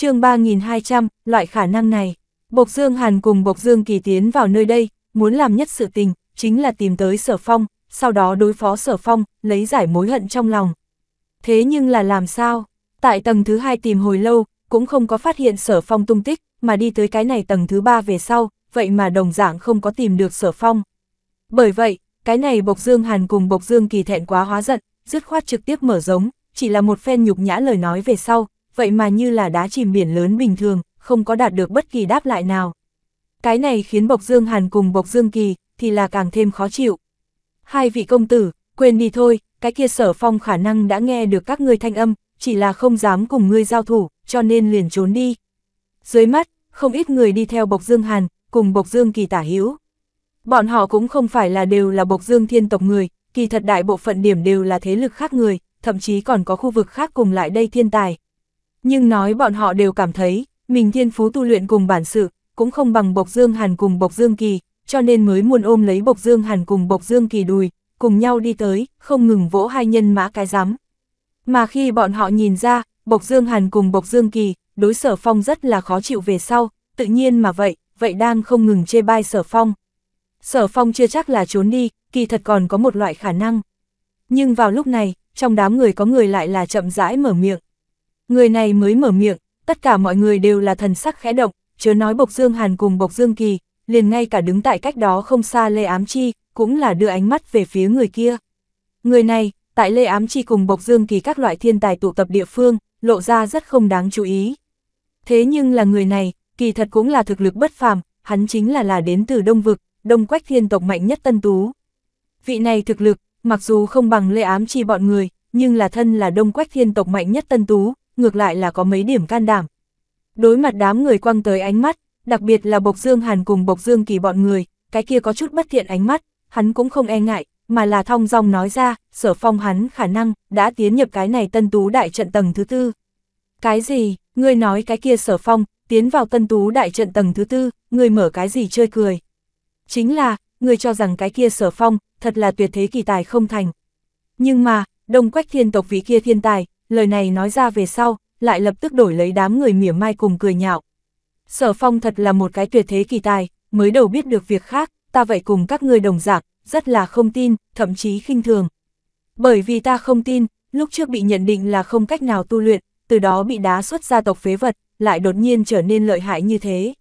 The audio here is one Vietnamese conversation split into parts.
chương 3200, loại khả năng này. Bộc Dương Hàn cùng Bộc Dương Kỳ tiến vào nơi đây, muốn làm nhất sự tình, chính là tìm tới Sở Phong, sau đó đối phó Sở Phong, lấy giải mối hận trong lòng. Thế nhưng là làm sao? Tại tầng thứ hai tìm hồi lâu, cũng không có phát hiện Sở Phong tung tích, mà đi tới cái này tầng thứ ba về sau, vậy mà đồng dạng không có tìm được Sở Phong. Bởi vậy, cái này Bộc Dương Hàn cùng Bộc Dương Kỳ thẹn quá hóa giận, dứt khoát trực tiếp mở giống, chỉ là một phen nhục nhã lời nói về sau, vậy mà như là đá chìm biển lớn bình thường, không có đạt được bất kỳ đáp lại nào. Cái này khiến Bộc Dương Hàn cùng Bộc Dương Kỳ, thì là càng thêm khó chịu. Hai vị công tử, quên đi thôi, cái kia sở phong khả năng đã nghe được các ngươi thanh âm, chỉ là không dám cùng ngươi giao thủ, cho nên liền trốn đi. Dưới mắt, không ít người đi theo Bộc Dương Hàn, cùng Bộc Dương Kỳ tả hữu. Bọn họ cũng không phải là đều là Bộc Dương thiên tộc người, kỳ thật đại bộ phận điểm đều là thế lực khác người, thậm chí còn có khu vực khác cùng lại đây thiên tài, nhưng nói bọn họ đều cảm thấy, mình thiên phú tu luyện cùng bản sự, cũng không bằng Bộc Dương Hàn cùng Bộc Dương Kỳ, cho nên mới muốn ôm lấy Bộc Dương Hàn cùng Bộc Dương Kỳ đùi, cùng nhau đi tới, không ngừng vỗ hai nhân mã cái giám. Mà khi bọn họ nhìn ra, Bộc Dương Hàn cùng Bộc Dương Kỳ, đối sở phong rất là khó chịu về sau, tự nhiên mà vậy, vậy đang không ngừng chê bai sở phong. Sở phong chưa chắc là trốn đi, kỳ thật còn có một loại khả năng. Nhưng vào lúc này, trong đám người có người lại là chậm rãi mở miệng. Người này mới mở miệng, tất cả mọi người đều là thần sắc khẽ động, chớ nói Bộc Dương Hàn cùng Bộc Dương Kỳ, liền ngay cả đứng tại cách đó không xa Lê Ám Chi, cũng là đưa ánh mắt về phía người kia. Người này, tại Lê Ám Chi cùng Bộc Dương Kỳ các loại thiên tài tụ tập địa phương, lộ ra rất không đáng chú ý. Thế nhưng là người này, kỳ thật cũng là thực lực bất phàm, hắn chính là là đến từ Đông Vực, Đông Quách thiên tộc mạnh nhất tân tú. Vị này thực lực, mặc dù không bằng Lê Ám Chi bọn người, nhưng là thân là Đông Quách thiên tộc mạnh nhất tân tú, ngược lại là có mấy điểm can đảm. Đối mặt đám người quăng tới ánh mắt, đặc biệt là Bộc Dương Hàn cùng Bộc Dương Kỳ bọn người, cái kia có chút bất thiện ánh mắt, hắn cũng không e ngại, mà là thong dong nói ra, sở phong hắn khả năng đã tiến nhập cái này tân tú đại trận tầng thứ tư. Cái gì, ngươi nói cái kia sở phong, tiến vào tân tú đại trận tầng thứ tư, ngươi mở cái gì chơi cười. Chính là, ngươi cho rằng cái kia sở phong, thật là tuyệt thế kỳ tài không thành. Nhưng mà, đông quách thiên tộc vị kia thiên tài, lời này nói ra về sau, lại lập tức đổi lấy đám người mỉa mai cùng cười nhạo. Sở phong thật là một cái tuyệt thế kỳ tài, mới đầu biết được việc khác, ta vậy cùng các người đồng giảng, rất là không tin, thậm chí khinh thường. Bởi vì ta không tin, lúc trước bị nhận định là không cách nào tu luyện, từ đó bị đá xuất gia tộc phế vật, lại đột nhiên trở nên lợi hại như thế.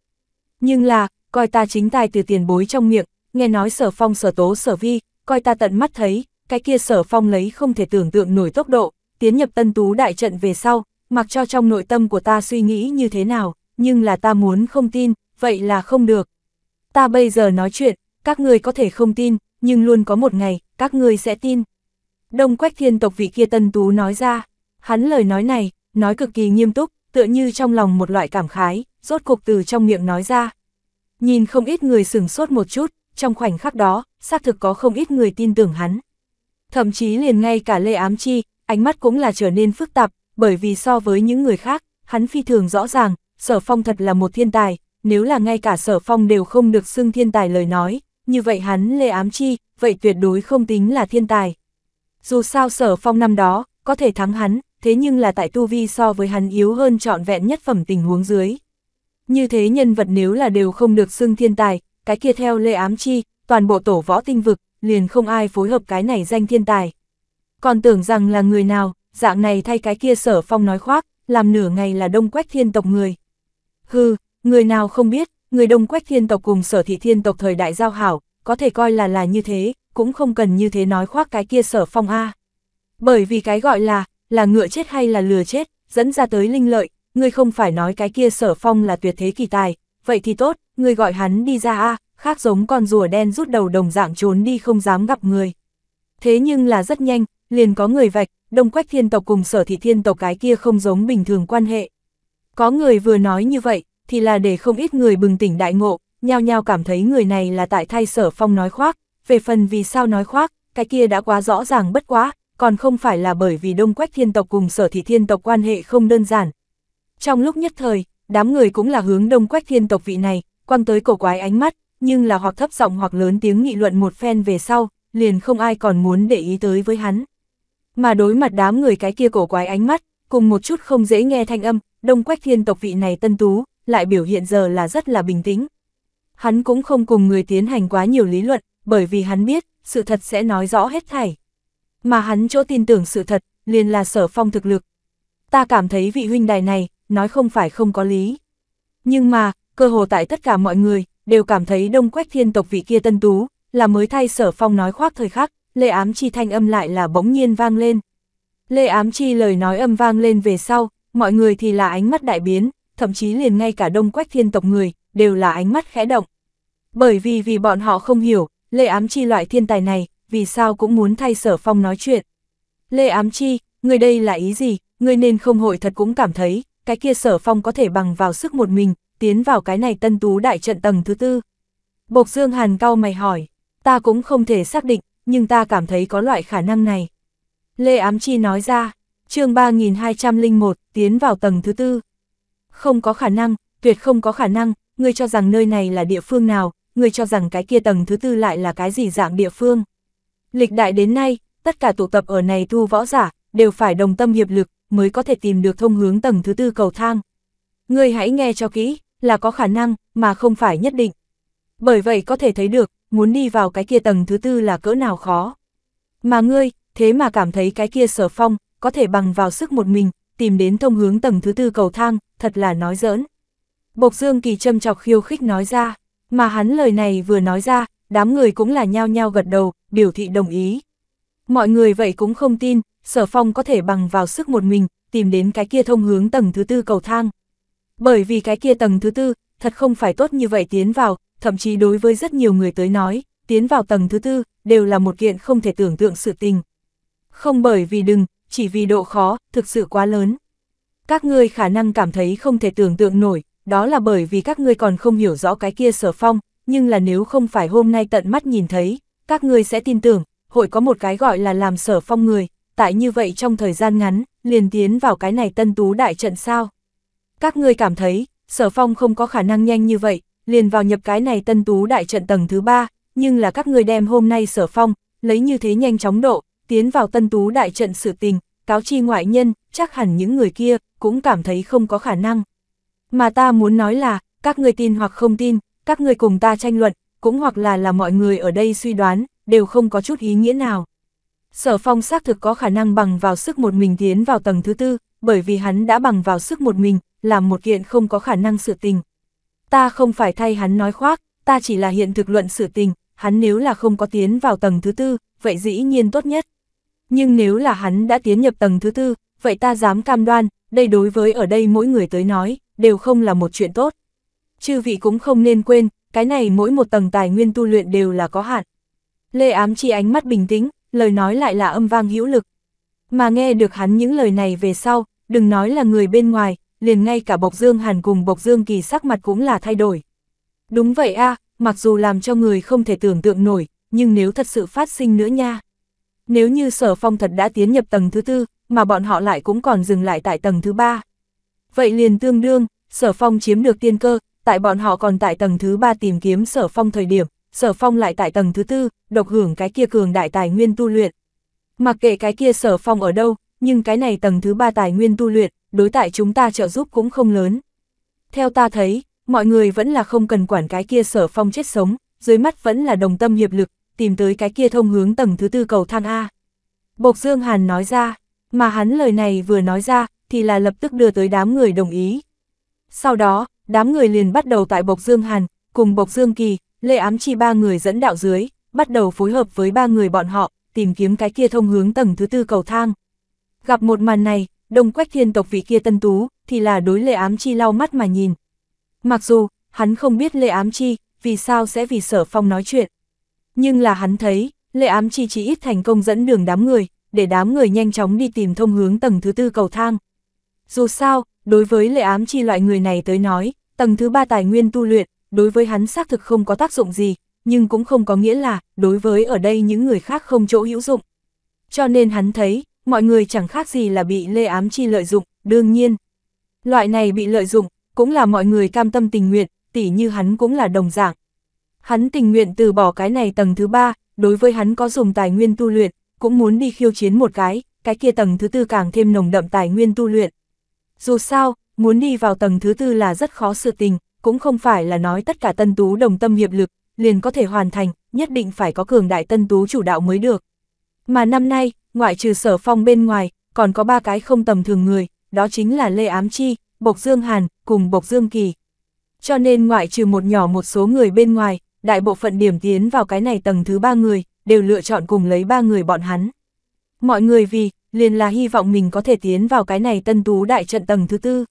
Nhưng là, coi ta chính tài từ tiền bối trong miệng, nghe nói sở phong sở tố sở vi, coi ta tận mắt thấy, cái kia sở phong lấy không thể tưởng tượng nổi tốc độ, tiến nhập tân tú đại trận về sau, mặc cho trong nội tâm của ta suy nghĩ như thế nào, nhưng là ta muốn không tin, vậy là không được. Ta bây giờ nói chuyện, các người có thể không tin, nhưng luôn có một ngày, các người sẽ tin. Đông quách thiên tộc vị kia tân tú nói ra, hắn lời nói này, nói cực kỳ nghiêm túc, tựa như trong lòng một loại cảm khái, rốt cục từ trong miệng nói ra. Nhìn không ít người sửng sốt một chút, trong khoảnh khắc đó, xác thực có không ít người tin tưởng hắn. Thậm chí liền ngay cả Lê Ám Chi, ánh mắt cũng là trở nên phức tạp, bởi vì so với những người khác, hắn phi thường rõ ràng, sở phong thật là một thiên tài, nếu là ngay cả sở phong đều không được xưng thiên tài lời nói, như vậy hắn lê ám chi, vậy tuyệt đối không tính là thiên tài. Dù sao sở phong năm đó, có thể thắng hắn, thế nhưng là tại tu vi so với hắn yếu hơn trọn vẹn nhất phẩm tình huống dưới. Như thế nhân vật nếu là đều không được xưng thiên tài, cái kia theo lê ám chi, toàn bộ tổ võ tinh vực, liền không ai phối hợp cái này danh thiên tài còn tưởng rằng là người nào, dạng này thay cái kia sở phong nói khoác, làm nửa ngày là đông quách thiên tộc người. Hừ, người nào không biết, người đông quách thiên tộc cùng sở thị thiên tộc thời đại giao hảo, có thể coi là là như thế, cũng không cần như thế nói khoác cái kia sở phong A. Bởi vì cái gọi là, là ngựa chết hay là lừa chết, dẫn ra tới linh lợi, ngươi không phải nói cái kia sở phong là tuyệt thế kỳ tài, vậy thì tốt, ngươi gọi hắn đi ra A, khác giống con rùa đen rút đầu đồng dạng trốn đi không dám gặp người. Thế nhưng là rất nhanh, liền có người vạch, đông quách thiên tộc cùng sở thị thiên tộc cái kia không giống bình thường quan hệ. Có người vừa nói như vậy, thì là để không ít người bừng tỉnh đại ngộ, nhao nhao cảm thấy người này là tại thay sở phong nói khoác, về phần vì sao nói khoác, cái kia đã quá rõ ràng bất quá, còn không phải là bởi vì đông quách thiên tộc cùng sở thị thiên tộc quan hệ không đơn giản. Trong lúc nhất thời, đám người cũng là hướng đông quách thiên tộc vị này, quăng tới cổ quái ánh mắt, nhưng là hoặc thấp giọng hoặc lớn tiếng nghị luận một phen về sau, liền không ai còn muốn để ý tới với hắn mà đối mặt đám người cái kia cổ quái ánh mắt, cùng một chút không dễ nghe thanh âm, đông quách thiên tộc vị này tân tú, lại biểu hiện giờ là rất là bình tĩnh. Hắn cũng không cùng người tiến hành quá nhiều lý luận, bởi vì hắn biết, sự thật sẽ nói rõ hết thảy. Mà hắn chỗ tin tưởng sự thật, liền là sở phong thực lực. Ta cảm thấy vị huynh đài này, nói không phải không có lý. Nhưng mà, cơ hồ tại tất cả mọi người, đều cảm thấy đông quách thiên tộc vị kia tân tú, là mới thay sở phong nói khoác thời khắc, Lê Ám Chi thanh âm lại là bỗng nhiên vang lên. Lê Ám Chi lời nói âm vang lên về sau, mọi người thì là ánh mắt đại biến, thậm chí liền ngay cả đông quách thiên tộc người, đều là ánh mắt khẽ động. Bởi vì vì bọn họ không hiểu, Lê Ám Chi loại thiên tài này, vì sao cũng muốn thay sở phong nói chuyện. Lê Ám Chi, người đây là ý gì, người nên không hội thật cũng cảm thấy, cái kia sở phong có thể bằng vào sức một mình, tiến vào cái này tân tú đại trận tầng thứ tư. Bộc Dương Hàn cao mày hỏi, ta cũng không thể xác định, nhưng ta cảm thấy có loại khả năng này. Lê Ám Chi nói ra, chương 3201, tiến vào tầng thứ tư. Không có khả năng, tuyệt không có khả năng, ngươi cho rằng nơi này là địa phương nào, ngươi cho rằng cái kia tầng thứ tư lại là cái gì dạng địa phương. Lịch đại đến nay, tất cả tụ tập ở này thu võ giả, đều phải đồng tâm hiệp lực, mới có thể tìm được thông hướng tầng thứ tư cầu thang. Ngươi hãy nghe cho kỹ, là có khả năng, mà không phải nhất định. Bởi vậy có thể thấy được, muốn đi vào cái kia tầng thứ tư là cỡ nào khó. Mà ngươi, thế mà cảm thấy cái kia sở phong, có thể bằng vào sức một mình, tìm đến thông hướng tầng thứ tư cầu thang, thật là nói giỡn. Bộc Dương Kỳ châm chọc khiêu khích nói ra, mà hắn lời này vừa nói ra, đám người cũng là nhao nhao gật đầu, biểu thị đồng ý. Mọi người vậy cũng không tin, sở phong có thể bằng vào sức một mình, tìm đến cái kia thông hướng tầng thứ tư cầu thang. Bởi vì cái kia tầng thứ tư, thật không phải tốt như vậy tiến vào, thậm chí đối với rất nhiều người tới nói, tiến vào tầng thứ tư, đều là một kiện không thể tưởng tượng sự tình. Không bởi vì đừng, chỉ vì độ khó, thực sự quá lớn. Các ngươi khả năng cảm thấy không thể tưởng tượng nổi, đó là bởi vì các ngươi còn không hiểu rõ cái kia sở phong, nhưng là nếu không phải hôm nay tận mắt nhìn thấy, các ngươi sẽ tin tưởng, hội có một cái gọi là làm sở phong người, tại như vậy trong thời gian ngắn, liền tiến vào cái này tân tú đại trận sao. Các ngươi cảm thấy, sở phong không có khả năng nhanh như vậy, liền vào nhập cái này tân tú đại trận tầng thứ ba, nhưng là các người đem hôm nay sở phong, lấy như thế nhanh chóng độ, tiến vào tân tú đại trận sự tình, cáo chi ngoại nhân, chắc hẳn những người kia, cũng cảm thấy không có khả năng. Mà ta muốn nói là, các người tin hoặc không tin, các người cùng ta tranh luận, cũng hoặc là là mọi người ở đây suy đoán, đều không có chút ý nghĩa nào. Sở phong xác thực có khả năng bằng vào sức một mình tiến vào tầng thứ tư, bởi vì hắn đã bằng vào sức một mình, làm một kiện không có khả năng sự tình ta không phải thay hắn nói khoác, ta chỉ là hiện thực luận sự tình, hắn nếu là không có tiến vào tầng thứ tư, vậy dĩ nhiên tốt nhất. Nhưng nếu là hắn đã tiến nhập tầng thứ tư, vậy ta dám cam đoan, đây đối với ở đây mỗi người tới nói, đều không là một chuyện tốt. Chư vị cũng không nên quên, cái này mỗi một tầng tài nguyên tu luyện đều là có hạn. Lê ám chi ánh mắt bình tĩnh, lời nói lại là âm vang hữu lực. Mà nghe được hắn những lời này về sau, đừng nói là người bên ngoài, liền ngay cả Bộc Dương Hàn cùng Bộc Dương Kỳ sắc mặt cũng là thay đổi. Đúng vậy a, mặc dù làm cho người không thể tưởng tượng nổi, nhưng nếu thật sự phát sinh nữa nha. Nếu như Sở Phong thật đã tiến nhập tầng thứ tư, mà bọn họ lại cũng còn dừng lại tại tầng thứ ba. Vậy liền tương đương, Sở Phong chiếm được tiên cơ, tại bọn họ còn tại tầng thứ ba tìm kiếm Sở Phong thời điểm, Sở Phong lại tại tầng thứ tư, độc hưởng cái kia cường đại tài nguyên tu luyện. Mặc kệ cái kia Sở Phong ở đâu, nhưng cái này tầng thứ ba tài nguyên tu luyện, đối tại chúng ta trợ giúp cũng không lớn. Theo ta thấy, mọi người vẫn là không cần quản cái kia sở phong chết sống, dưới mắt vẫn là đồng tâm hiệp lực, tìm tới cái kia thông hướng tầng thứ tư cầu thang A. Bộc Dương Hàn nói ra, mà hắn lời này vừa nói ra, thì là lập tức đưa tới đám người đồng ý. Sau đó, đám người liền bắt đầu tại Bộc Dương Hàn, cùng Bộc Dương Kỳ, Lê Ám Chi ba người dẫn đạo dưới, bắt đầu phối hợp với ba người bọn họ, tìm kiếm cái kia thông hướng tầng thứ tư cầu thang. Gặp một màn này, đông quách thiên tộc vị kia tân tú, thì là đối lệ ám chi lau mắt mà nhìn. Mặc dù, hắn không biết lệ ám chi, vì sao sẽ vì sở phong nói chuyện. Nhưng là hắn thấy, lệ ám chi chỉ ít thành công dẫn đường đám người, để đám người nhanh chóng đi tìm thông hướng tầng thứ tư cầu thang. Dù sao, đối với lệ ám chi loại người này tới nói, tầng thứ ba tài nguyên tu luyện, đối với hắn xác thực không có tác dụng gì, nhưng cũng không có nghĩa là, đối với ở đây những người khác không chỗ hữu dụng. Cho nên hắn thấy, mọi người chẳng khác gì là bị Lê Ám Chi lợi dụng, đương nhiên. Loại này bị lợi dụng, cũng là mọi người cam tâm tình nguyện, tỉ như hắn cũng là đồng dạng. Hắn tình nguyện từ bỏ cái này tầng thứ ba, đối với hắn có dùng tài nguyên tu luyện, cũng muốn đi khiêu chiến một cái, cái kia tầng thứ tư càng thêm nồng đậm tài nguyên tu luyện. Dù sao, muốn đi vào tầng thứ tư là rất khó sự tình, cũng không phải là nói tất cả tân tú đồng tâm hiệp lực, liền có thể hoàn thành, nhất định phải có cường đại tân tú chủ đạo mới được. Mà năm nay, ngoại trừ sở phong bên ngoài, còn có ba cái không tầm thường người, đó chính là Lê Ám Chi, Bộc Dương Hàn, cùng Bộc Dương Kỳ. Cho nên ngoại trừ một nhỏ một số người bên ngoài, đại bộ phận điểm tiến vào cái này tầng thứ ba người, đều lựa chọn cùng lấy ba người bọn hắn. Mọi người vì, liền là hy vọng mình có thể tiến vào cái này tân tú đại trận tầng thứ tư.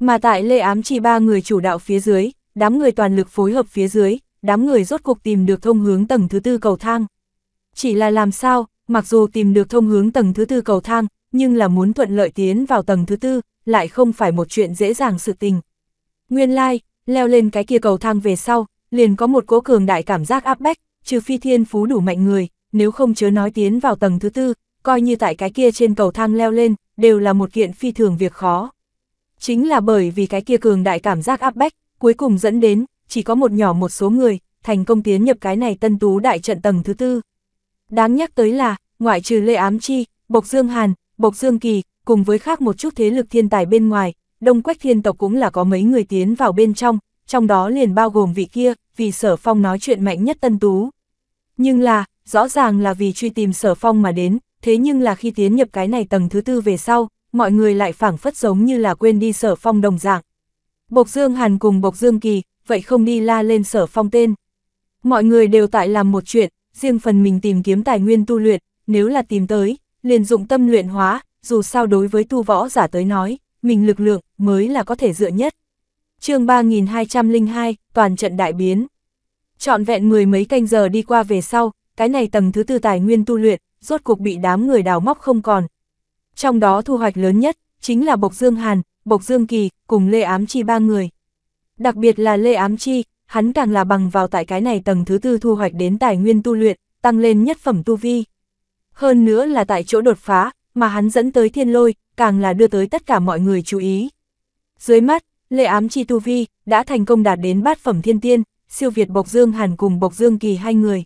Mà tại Lê Ám Chi ba người chủ đạo phía dưới, đám người toàn lực phối hợp phía dưới, đám người rốt cuộc tìm được thông hướng tầng thứ tư cầu thang. Chỉ là làm sao, mặc dù tìm được thông hướng tầng thứ tư cầu thang, nhưng là muốn thuận lợi tiến vào tầng thứ tư, lại không phải một chuyện dễ dàng sự tình. Nguyên lai, like, leo lên cái kia cầu thang về sau, liền có một cỗ cường đại cảm giác áp bách, trừ phi thiên phú đủ mạnh người, nếu không chớ nói tiến vào tầng thứ tư, coi như tại cái kia trên cầu thang leo lên, đều là một kiện phi thường việc khó. Chính là bởi vì cái kia cường đại cảm giác áp bách, cuối cùng dẫn đến, chỉ có một nhỏ một số người, thành công tiến nhập cái này tân tú đại trận tầng thứ tư. Đáng nhắc tới là, ngoại trừ Lê Ám Chi, Bộc Dương Hàn, Bộc Dương Kỳ, cùng với khác một chút thế lực thiên tài bên ngoài, Đông Quách Thiên Tộc cũng là có mấy người tiến vào bên trong, trong đó liền bao gồm vị kia, vì Sở Phong nói chuyện mạnh nhất Tân Tú. Nhưng là, rõ ràng là vì truy tìm Sở Phong mà đến, thế nhưng là khi tiến nhập cái này tầng thứ tư về sau, mọi người lại phảng phất giống như là quên đi Sở Phong đồng dạng. Bộc Dương Hàn cùng Bộc Dương Kỳ, vậy không đi la lên Sở Phong tên. Mọi người đều tại làm một chuyện, riêng phần mình tìm kiếm tài nguyên tu luyện, nếu là tìm tới, liền dụng tâm luyện hóa, dù sao đối với tu võ giả tới nói, mình lực lượng mới là có thể dựa nhất. chương 3202, toàn trận đại biến. Chọn vẹn mười mấy canh giờ đi qua về sau, cái này tầng thứ tư tài nguyên tu luyện, rốt cuộc bị đám người đào móc không còn. Trong đó thu hoạch lớn nhất, chính là Bộc Dương Hàn, Bộc Dương Kỳ, cùng Lê Ám Chi ba người. Đặc biệt là Lê Ám Chi, hắn càng là bằng vào tại cái này tầng thứ tư thu hoạch đến tài nguyên tu luyện, tăng lên nhất phẩm tu vi. Hơn nữa là tại chỗ đột phá, mà hắn dẫn tới thiên lôi, càng là đưa tới tất cả mọi người chú ý. Dưới mắt, lệ ám chi tu vi, đã thành công đạt đến bát phẩm thiên tiên, siêu việt Bộc Dương Hàn cùng Bộc Dương Kỳ hai người.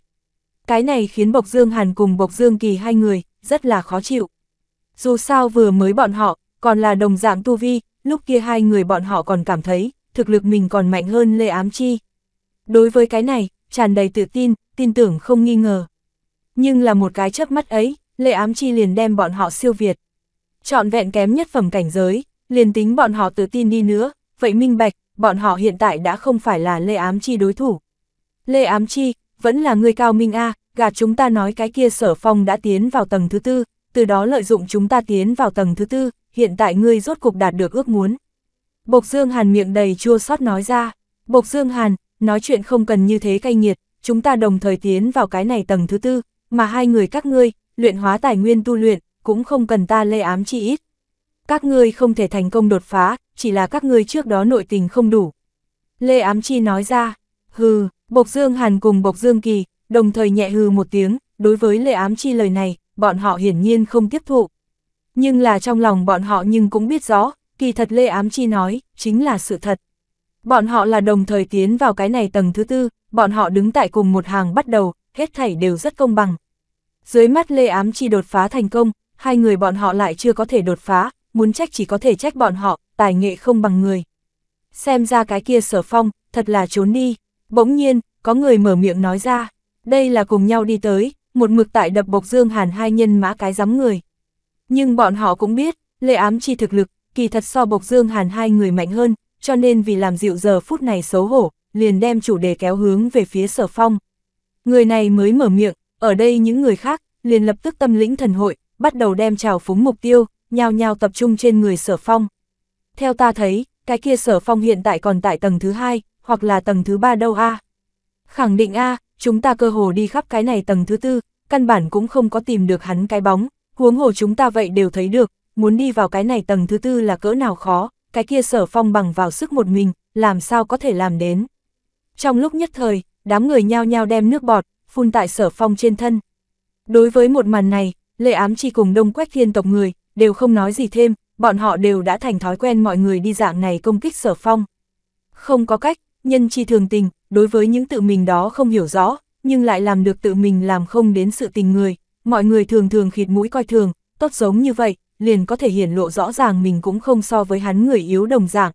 Cái này khiến Bộc Dương Hàn cùng Bộc Dương Kỳ hai người, rất là khó chịu. Dù sao vừa mới bọn họ, còn là đồng dạng tu vi, lúc kia hai người bọn họ còn cảm thấy, thực lực mình còn mạnh hơn Lê Ám Chi đối với cái này, tràn đầy tự tin, tin tưởng không nghi ngờ. Nhưng là một cái chớp mắt ấy, Lệ Ám Chi liền đem bọn họ siêu việt. Chọn vẹn kém nhất phẩm cảnh giới, liền tính bọn họ tự tin đi nữa, vậy minh bạch, bọn họ hiện tại đã không phải là Lê Ám Chi đối thủ. Lê Ám Chi, vẫn là người cao minh A, gạt chúng ta nói cái kia sở phong đã tiến vào tầng thứ tư, từ đó lợi dụng chúng ta tiến vào tầng thứ tư, hiện tại ngươi rốt cục đạt được ước muốn. Bộc Dương Hàn miệng đầy chua xót nói ra, Bộc Dương Hàn, nói chuyện không cần như thế cay nghiệt, chúng ta đồng thời tiến vào cái này tầng thứ tư, mà hai người các ngươi, luyện hóa tài nguyên tu luyện, cũng không cần ta lê ám chi ít. Các ngươi không thể thành công đột phá, chỉ là các ngươi trước đó nội tình không đủ. Lê ám chi nói ra, hừ, Bộc Dương Hàn cùng Bộc Dương Kỳ, đồng thời nhẹ hừ một tiếng, đối với lê ám chi lời này, bọn họ hiển nhiên không tiếp thụ. Nhưng là trong lòng bọn họ nhưng cũng biết rõ, kỳ thật lê ám chi nói, chính là sự thật. Bọn họ là đồng thời tiến vào cái này tầng thứ tư, bọn họ đứng tại cùng một hàng bắt đầu, hết thảy đều rất công bằng. Dưới mắt Lê Ám Chi đột phá thành công, hai người bọn họ lại chưa có thể đột phá, muốn trách chỉ có thể trách bọn họ, tài nghệ không bằng người. Xem ra cái kia sở phong, thật là trốn đi. Bỗng nhiên, có người mở miệng nói ra, đây là cùng nhau đi tới, một mực tại đập bộc dương hàn hai nhân mã cái giám người. Nhưng bọn họ cũng biết, Lê Ám Chi thực lực, kỳ thật so bộc dương hàn hai người mạnh hơn, cho nên vì làm dịu giờ phút này xấu hổ, liền đem chủ đề kéo hướng về phía sở phong. Người này mới mở miệng, ở đây những người khác, liền lập tức tâm lĩnh thần hội, bắt đầu đem trào phúng mục tiêu, nhao nhao tập trung trên người sở phong. Theo ta thấy, cái kia sở phong hiện tại còn tại tầng thứ hai hoặc là tầng thứ ba đâu a Khẳng định a chúng ta cơ hồ đi khắp cái này tầng thứ tư căn bản cũng không có tìm được hắn cái bóng, huống hồ chúng ta vậy đều thấy được, muốn đi vào cái này tầng thứ tư là cỡ nào khó, cái kia sở phong bằng vào sức một mình, làm sao có thể làm đến. Trong lúc nhất thời, đám người nhao nhao đem nước bọt, phun tại sở phong trên thân. Đối với một màn này, lệ ám chi cùng đông quách thiên tộc người, đều không nói gì thêm, bọn họ đều đã thành thói quen mọi người đi dạng này công kích sở phong. Không có cách, nhân chi thường tình, đối với những tự mình đó không hiểu rõ, nhưng lại làm được tự mình làm không đến sự tình người, mọi người thường thường khịt mũi coi thường, tốt giống như vậy, liền có thể hiển lộ rõ ràng mình cũng không so với hắn người yếu đồng dạng.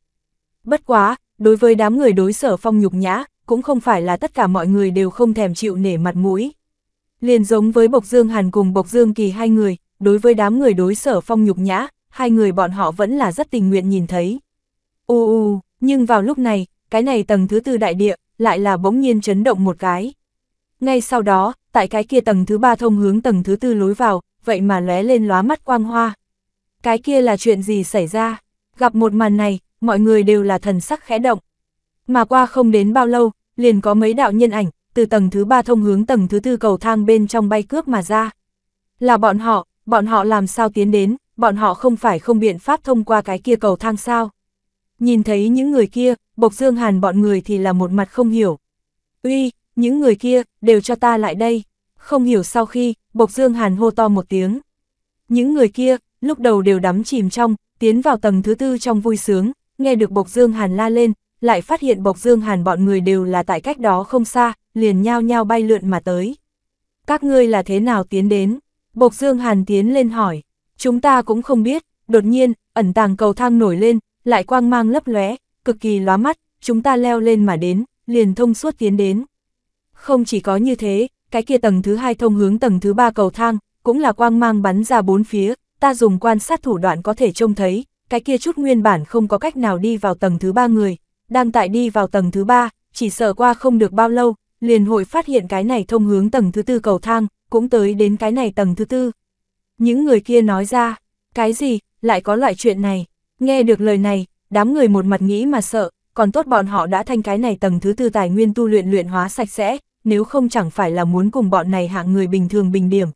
Bất quá, đối với đám người đối sở phong nhục nhã, cũng không phải là tất cả mọi người đều không thèm chịu nể mặt mũi. Liền giống với Bộc Dương Hàn cùng Bộc Dương Kỳ hai người, đối với đám người đối sở phong nhục nhã, hai người bọn họ vẫn là rất tình nguyện nhìn thấy. U u, nhưng vào lúc này, cái này tầng thứ tư đại địa, lại là bỗng nhiên chấn động một cái. Ngay sau đó, tại cái kia tầng thứ ba thông hướng tầng thứ tư lối vào, vậy mà lóe lên lóa mắt quang hoa cái kia là chuyện gì xảy ra? Gặp một màn này, mọi người đều là thần sắc khẽ động. Mà qua không đến bao lâu, liền có mấy đạo nhân ảnh, từ tầng thứ ba thông hướng tầng thứ tư cầu thang bên trong bay cướp mà ra. Là bọn họ, bọn họ làm sao tiến đến, bọn họ không phải không biện pháp thông qua cái kia cầu thang sao. Nhìn thấy những người kia, Bộc Dương Hàn bọn người thì là một mặt không hiểu. Uy, những người kia, đều cho ta lại đây. Không hiểu sau khi, Bộc Dương Hàn hô to một tiếng. Những người kia, lúc đầu đều đắm chìm trong, tiến vào tầng thứ tư trong vui sướng, nghe được Bộc Dương Hàn la lên, lại phát hiện Bộc Dương Hàn bọn người đều là tại cách đó không xa, liền nhao nhao bay lượn mà tới. Các ngươi là thế nào tiến đến? Bộc Dương Hàn tiến lên hỏi, chúng ta cũng không biết, đột nhiên, ẩn tàng cầu thang nổi lên, lại quang mang lấp lóe, cực kỳ lóa mắt, chúng ta leo lên mà đến, liền thông suốt tiến đến. Không chỉ có như thế, cái kia tầng thứ hai thông hướng tầng thứ ba cầu thang, cũng là quang mang bắn ra bốn phía, ta dùng quan sát thủ đoạn có thể trông thấy, cái kia chút nguyên bản không có cách nào đi vào tầng thứ ba người, đang tại đi vào tầng thứ ba, chỉ sợ qua không được bao lâu, liền hội phát hiện cái này thông hướng tầng thứ tư cầu thang, cũng tới đến cái này tầng thứ tư. Những người kia nói ra, cái gì, lại có loại chuyện này, nghe được lời này, đám người một mặt nghĩ mà sợ, còn tốt bọn họ đã thanh cái này tầng thứ tư tài nguyên tu luyện luyện hóa sạch sẽ, nếu không chẳng phải là muốn cùng bọn này hạng người bình thường bình điểm,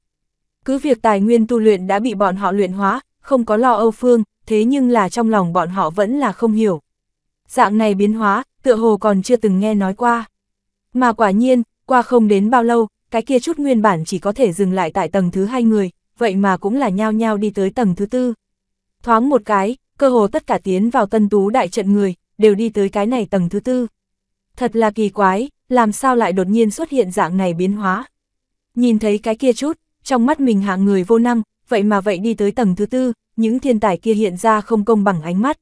cứ việc tài nguyên tu luyện đã bị bọn họ luyện hóa, không có lo âu phương, thế nhưng là trong lòng bọn họ vẫn là không hiểu. Dạng này biến hóa, tựa hồ còn chưa từng nghe nói qua. Mà quả nhiên, qua không đến bao lâu, cái kia chút nguyên bản chỉ có thể dừng lại tại tầng thứ hai người, vậy mà cũng là nhao nhao đi tới tầng thứ tư. Thoáng một cái, cơ hồ tất cả tiến vào tân tú đại trận người, đều đi tới cái này tầng thứ tư. Thật là kỳ quái, làm sao lại đột nhiên xuất hiện dạng này biến hóa. Nhìn thấy cái kia chút, trong mắt mình hạng người vô năng, vậy mà vậy đi tới tầng thứ tư, những thiên tài kia hiện ra không công bằng ánh mắt.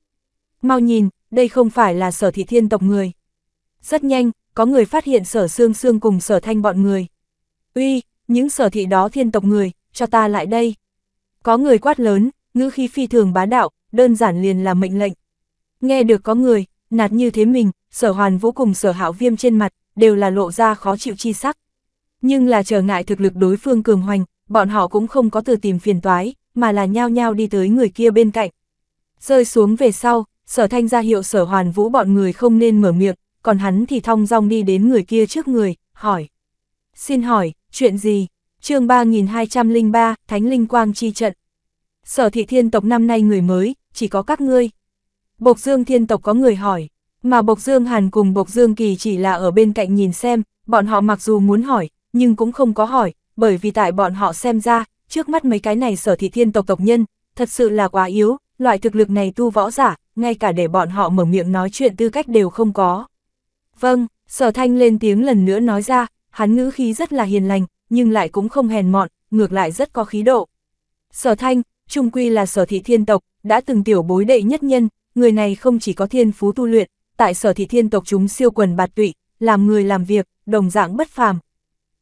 Mau nhìn, đây không phải là sở thị thiên tộc người. Rất nhanh, có người phát hiện sở xương xương cùng sở thanh bọn người. Uy, những sở thị đó thiên tộc người, cho ta lại đây. Có người quát lớn, ngữ khí phi thường bá đạo, đơn giản liền là mệnh lệnh. Nghe được có người, nạt như thế mình, sở hoàn vũ cùng sở hạo viêm trên mặt, đều là lộ ra khó chịu chi sắc. Nhưng là trở ngại thực lực đối phương cường hoành, bọn họ cũng không có từ tìm phiền toái, mà là nhao nhao đi tới người kia bên cạnh. Rơi xuống về sau, sở thanh ra hiệu sở hoàn vũ bọn người không nên mở miệng, còn hắn thì thong dong đi đến người kia trước người, hỏi. Xin hỏi, chuyện gì? chương 3203, Thánh Linh Quang chi trận. Sở thị thiên tộc năm nay người mới, chỉ có các ngươi. Bộc Dương thiên tộc có người hỏi, mà Bộc Dương Hàn cùng Bộc Dương Kỳ chỉ là ở bên cạnh nhìn xem, bọn họ mặc dù muốn hỏi, nhưng cũng không có hỏi, bởi vì tại bọn họ xem ra, trước mắt mấy cái này sở thị thiên tộc tộc nhân, thật sự là quá yếu, loại thực lực này tu võ giả, ngay cả để bọn họ mở miệng nói chuyện tư cách đều không có. Vâng, sở thanh lên tiếng lần nữa nói ra, hắn ngữ khí rất là hiền lành, nhưng lại cũng không hèn mọn, ngược lại rất có khí độ. Sở thanh, trung quy là sở thị thiên tộc, đã từng tiểu bối đệ nhất nhân, người này không chỉ có thiên phú tu luyện, tại sở thị thiên tộc chúng siêu quần bạt tụy, làm người làm việc, đồng dạng bất phàm,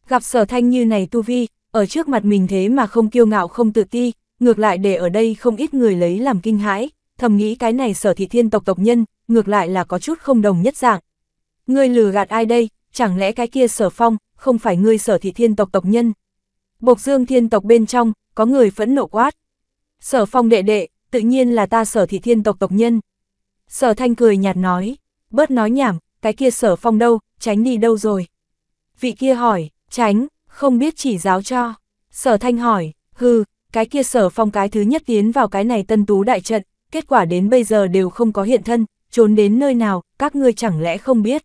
Gặp sở thanh như này tu vi, ở trước mặt mình thế mà không kiêu ngạo không tự ti, ngược lại để ở đây không ít người lấy làm kinh hãi, thầm nghĩ cái này sở thị thiên tộc tộc nhân, ngược lại là có chút không đồng nhất dạng. Ngươi lừa gạt ai đây, chẳng lẽ cái kia sở phong, không phải ngươi sở thị thiên tộc tộc nhân. Bộc dương thiên tộc bên trong, có người phẫn nộ quát. Sở phong đệ đệ, tự nhiên là ta sở thị thiên tộc tộc nhân. Sở thanh cười nhạt nói, bớt nói nhảm, cái kia sở phong đâu, tránh đi đâu rồi. Vị kia hỏi, Tránh, không biết chỉ giáo cho. Sở thanh hỏi, hừ, cái kia sở phong cái thứ nhất tiến vào cái này tân tú đại trận, kết quả đến bây giờ đều không có hiện thân, trốn đến nơi nào, các ngươi chẳng lẽ không biết.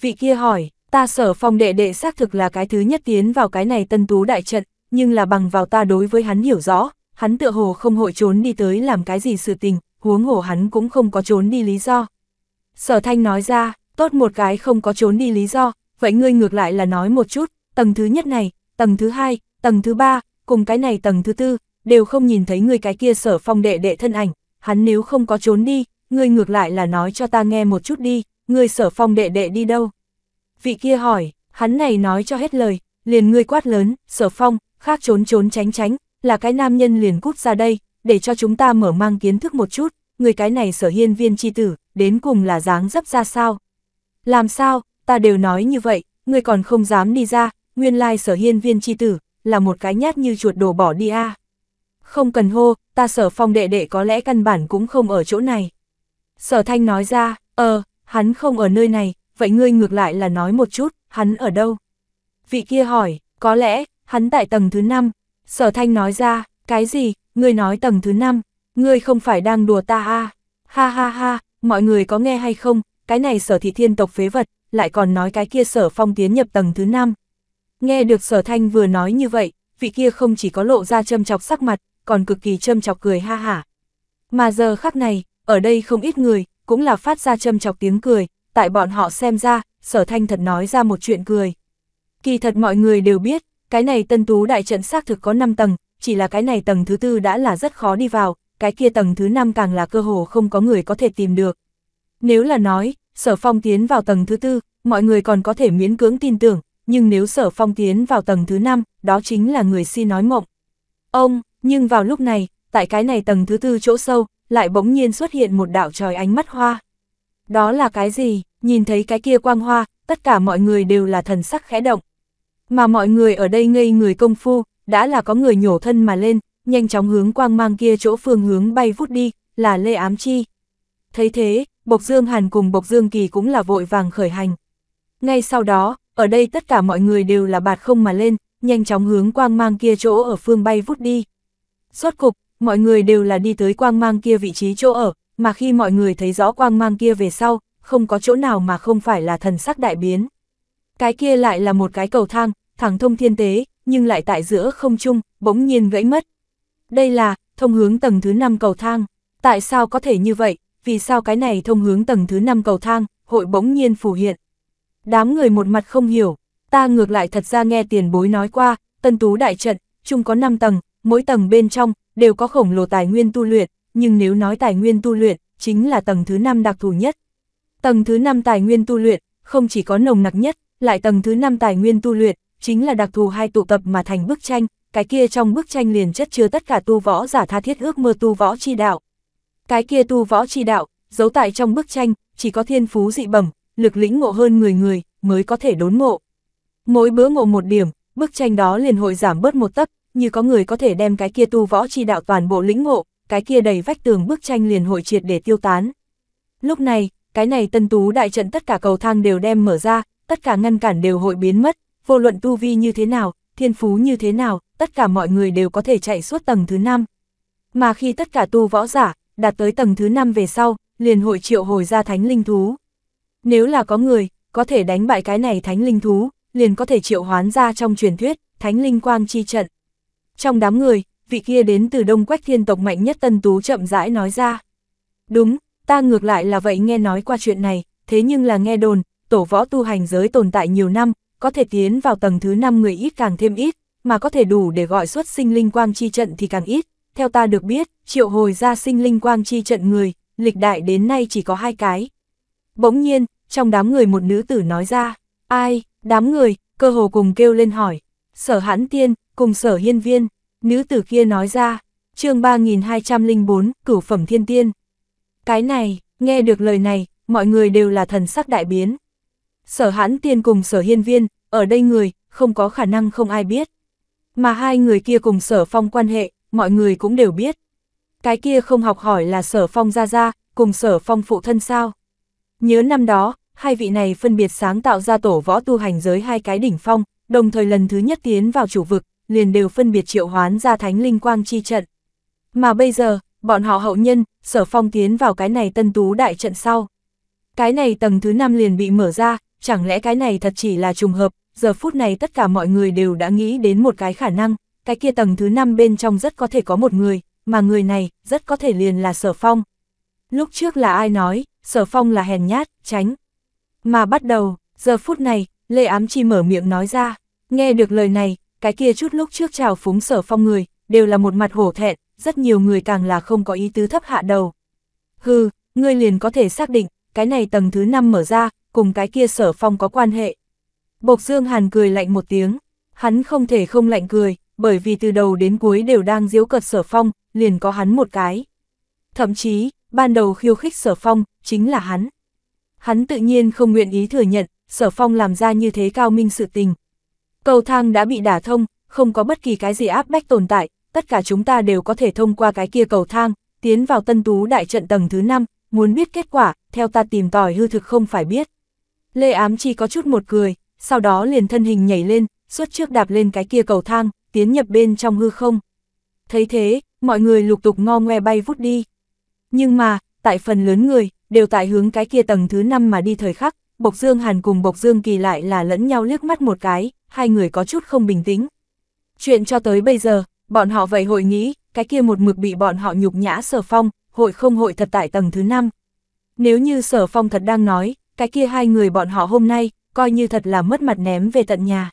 Vị kia hỏi, ta sở phong đệ đệ xác thực là cái thứ nhất tiến vào cái này tân tú đại trận, nhưng là bằng vào ta đối với hắn hiểu rõ, hắn tựa hồ không hội trốn đi tới làm cái gì sự tình, huống hồ hắn cũng không có trốn đi lý do. Sở thanh nói ra, tốt một cái không có trốn đi lý do, vậy ngươi ngược lại là nói một chút, tầng thứ nhất này, tầng thứ hai, tầng thứ ba, cùng cái này tầng thứ tư, đều không nhìn thấy người cái kia sở phong đệ đệ thân ảnh, hắn nếu không có trốn đi, ngươi ngược lại là nói cho ta nghe một chút đi, ngươi sở phong đệ đệ đi đâu. Vị kia hỏi, hắn này nói cho hết lời, liền ngươi quát lớn, sở phong, khác trốn trốn tránh tránh, là cái nam nhân liền cút ra đây, để cho chúng ta mở mang kiến thức một chút, người cái này sở hiên viên chi tử, đến cùng là dáng dấp ra sao. Làm sao, ta đều nói như vậy, ngươi còn không dám đi ra, nguyên lai sở hiên viên chi tử, là một cái nhát như chuột đổ bỏ đi a Không cần hô, ta sở phong đệ đệ có lẽ căn bản cũng không ở chỗ này. Sở thanh nói ra, ờ, hắn không ở nơi này, vậy ngươi ngược lại là nói một chút, hắn ở đâu? Vị kia hỏi, có lẽ, hắn tại tầng thứ 5. Sở thanh nói ra, cái gì, ngươi nói tầng thứ 5, ngươi không phải đang đùa ta a Ha ha ha, mọi người có nghe hay không, cái này sở thị thiên tộc phế vật, lại còn nói cái kia sở phong tiến nhập tầng thứ 5. Nghe được sở thanh vừa nói như vậy, vị kia không chỉ có lộ ra châm chọc sắc mặt, còn cực kỳ châm chọc cười ha hả. Mà giờ khắc này, ở đây không ít người, cũng là phát ra châm chọc tiếng cười, tại bọn họ xem ra, sở thanh thật nói ra một chuyện cười. Kỳ thật mọi người đều biết, cái này tân tú đại trận xác thực có 5 tầng, chỉ là cái này tầng thứ tư đã là rất khó đi vào, cái kia tầng thứ 5 càng là cơ hồ không có người có thể tìm được. Nếu là nói, sở phong tiến vào tầng thứ tư, mọi người còn có thể miễn cưỡng tin tưởng, nhưng nếu sở phong tiến vào tầng thứ 5, đó chính là người si nói mộng. Ông, nhưng vào lúc này, tại cái này tầng thứ tư chỗ sâu, lại bỗng nhiên xuất hiện một đạo tròi ánh mắt hoa. Đó là cái gì, nhìn thấy cái kia quang hoa, tất cả mọi người đều là thần sắc khẽ động. Mà mọi người ở đây ngây người công phu, đã là có người nhổ thân mà lên, nhanh chóng hướng quang mang kia chỗ phương hướng bay vút đi, là Lê Ám Chi. Thấy thế, Bộc Dương Hàn cùng Bộc Dương Kỳ cũng là vội vàng khởi hành. Ngay sau đó, ở đây tất cả mọi người đều là bạt không mà lên, nhanh chóng hướng quang mang kia chỗ ở phương bay vút đi. Rốt cục, mọi người đều là đi tới quang mang kia vị trí chỗ ở, mà khi mọi người thấy rõ quang mang kia về sau, không có chỗ nào mà không phải là thần sắc đại biến. Cái kia lại là một cái cầu thang, thẳng thông thiên tế, nhưng lại tại giữa không trung, bỗng nhiên gãy mất. Đây là, thông hướng tầng thứ 5 cầu thang. Tại sao có thể như vậy? Vì sao cái này thông hướng tầng thứ 5 cầu thang, hội bỗng nhiên phù hiện? Đám người một mặt không hiểu, ta ngược lại thật ra nghe tiền bối nói qua, tân tú đại trận, chung có 5 tầng, mỗi tầng bên trong, đều có khổng lồ tài nguyên tu luyện, nhưng nếu nói tài nguyên tu luyện, chính là tầng thứ 5 đặc thù nhất. Tầng thứ 5 tài nguyên tu luyện, không chỉ có nồng nặc nhất, lại tầng thứ 5 tài nguyên tu luyện, chính là đặc thù hai tụ tập mà thành bức tranh, cái kia trong bức tranh liền chất chứa tất cả tu võ giả tha thiết ước mơ tu võ chi đạo. Cái kia tu võ chi đạo, giấu tại trong bức tranh, chỉ có thiên phú dị bẩm, lực lĩnh ngộ hơn người người, mới có thể đốn ngộ. Mỗi bữa ngộ một điểm, bức tranh đó liền hội giảm bớt một tấc, như có người có thể đem cái kia tu võ chi đạo toàn bộ lĩnh ngộ, cái kia đầy vách tường bức tranh liền hội triệt để tiêu tán. Lúc này, cái này tân tú đại trận tất cả cầu thang đều đem mở ra, tất cả ngăn cản đều hội biến mất, vô luận tu vi như thế nào, thiên phú như thế nào, tất cả mọi người đều có thể chạy suốt tầng thứ 5. Mà khi tất cả tu võ giả, đạt tới tầng thứ 5 về sau, liền hội triệu hồi ra thánh linh thú. Nếu là có người, có thể đánh bại cái này thánh linh thú, liền có thể triệu hoán ra trong truyền thuyết, thánh linh quang chi trận. Trong đám người, vị kia đến từ đông quách thiên tộc mạnh nhất tân tú chậm rãi nói ra. Đúng, ta ngược lại là vậy nghe nói qua chuyện này, thế nhưng là nghe đồn, tổ võ tu hành giới tồn tại nhiều năm, có thể tiến vào tầng thứ 5 người ít càng thêm ít, mà có thể đủ để gọi xuất sinh linh quang chi trận thì càng ít. Theo ta được biết, triệu hồi ra sinh linh quang chi trận người, lịch đại đến nay chỉ có hai cái, Bỗng nhiên, trong đám người một nữ tử nói ra, ai, đám người, cơ hồ cùng kêu lên hỏi, sở hãn tiên, cùng sở hiên viên, nữ tử kia nói ra, chương 3204, cửu phẩm thiên tiên. Cái này, nghe được lời này, mọi người đều là thần sắc đại biến. Sở hãn tiên cùng sở hiên viên, ở đây người, không có khả năng không ai biết. Mà hai người kia cùng sở phong quan hệ, mọi người cũng đều biết. Cái kia không học hỏi là sở phong ra ra, cùng sở phong phụ thân sao. Nhớ năm đó, hai vị này phân biệt sáng tạo ra tổ võ tu hành giới hai cái đỉnh phong, đồng thời lần thứ nhất tiến vào chủ vực, liền đều phân biệt triệu hoán ra thánh linh quang chi trận. Mà bây giờ, bọn họ hậu nhân, sở phong tiến vào cái này tân tú đại trận sau. Cái này tầng thứ năm liền bị mở ra, chẳng lẽ cái này thật chỉ là trùng hợp, giờ phút này tất cả mọi người đều đã nghĩ đến một cái khả năng, cái kia tầng thứ năm bên trong rất có thể có một người, mà người này rất có thể liền là sở phong, Lúc trước là ai nói, sở phong là hèn nhát, tránh. Mà bắt đầu, giờ phút này, Lê Ám Chi mở miệng nói ra, nghe được lời này, cái kia chút lúc trước chào phúng sở phong người, đều là một mặt hổ thẹn, rất nhiều người càng là không có ý tứ thấp hạ đầu. Hừ, ngươi liền có thể xác định, cái này tầng thứ 5 mở ra, cùng cái kia sở phong có quan hệ. Bộc Dương Hàn cười lạnh một tiếng, hắn không thể không lạnh cười, bởi vì từ đầu đến cuối đều đang diễu cợt sở phong, liền có hắn một cái. Thậm chí, ban đầu khiêu khích Sở Phong, chính là hắn. Hắn tự nhiên không nguyện ý thừa nhận, Sở Phong làm ra như thế cao minh sự tình. Cầu thang đã bị đả thông, không có bất kỳ cái gì áp bách tồn tại, tất cả chúng ta đều có thể thông qua cái kia cầu thang, tiến vào tân tú đại trận tầng thứ 5, muốn biết kết quả, theo ta tìm tòi hư thực không phải biết. Lê ám chỉ có chút một cười, sau đó liền thân hình nhảy lên, suốt trước đạp lên cái kia cầu thang, tiến nhập bên trong hư không. Thấy thế, mọi người lục tục ngo ngoe bay vút đi. Nhưng mà, tại phần lớn người, đều tại hướng cái kia tầng thứ năm mà đi thời khắc, Bộc Dương Hàn cùng Bộc Dương Kỳ lại là lẫn nhau liếc mắt một cái, hai người có chút không bình tĩnh. Chuyện cho tới bây giờ, bọn họ vậy hội nghĩ, cái kia một mực bị bọn họ nhục nhã sở phong, hội không hội thật tại tầng thứ năm. Nếu như sở phong thật đang nói, cái kia hai người bọn họ hôm nay, coi như thật là mất mặt ném về tận nhà.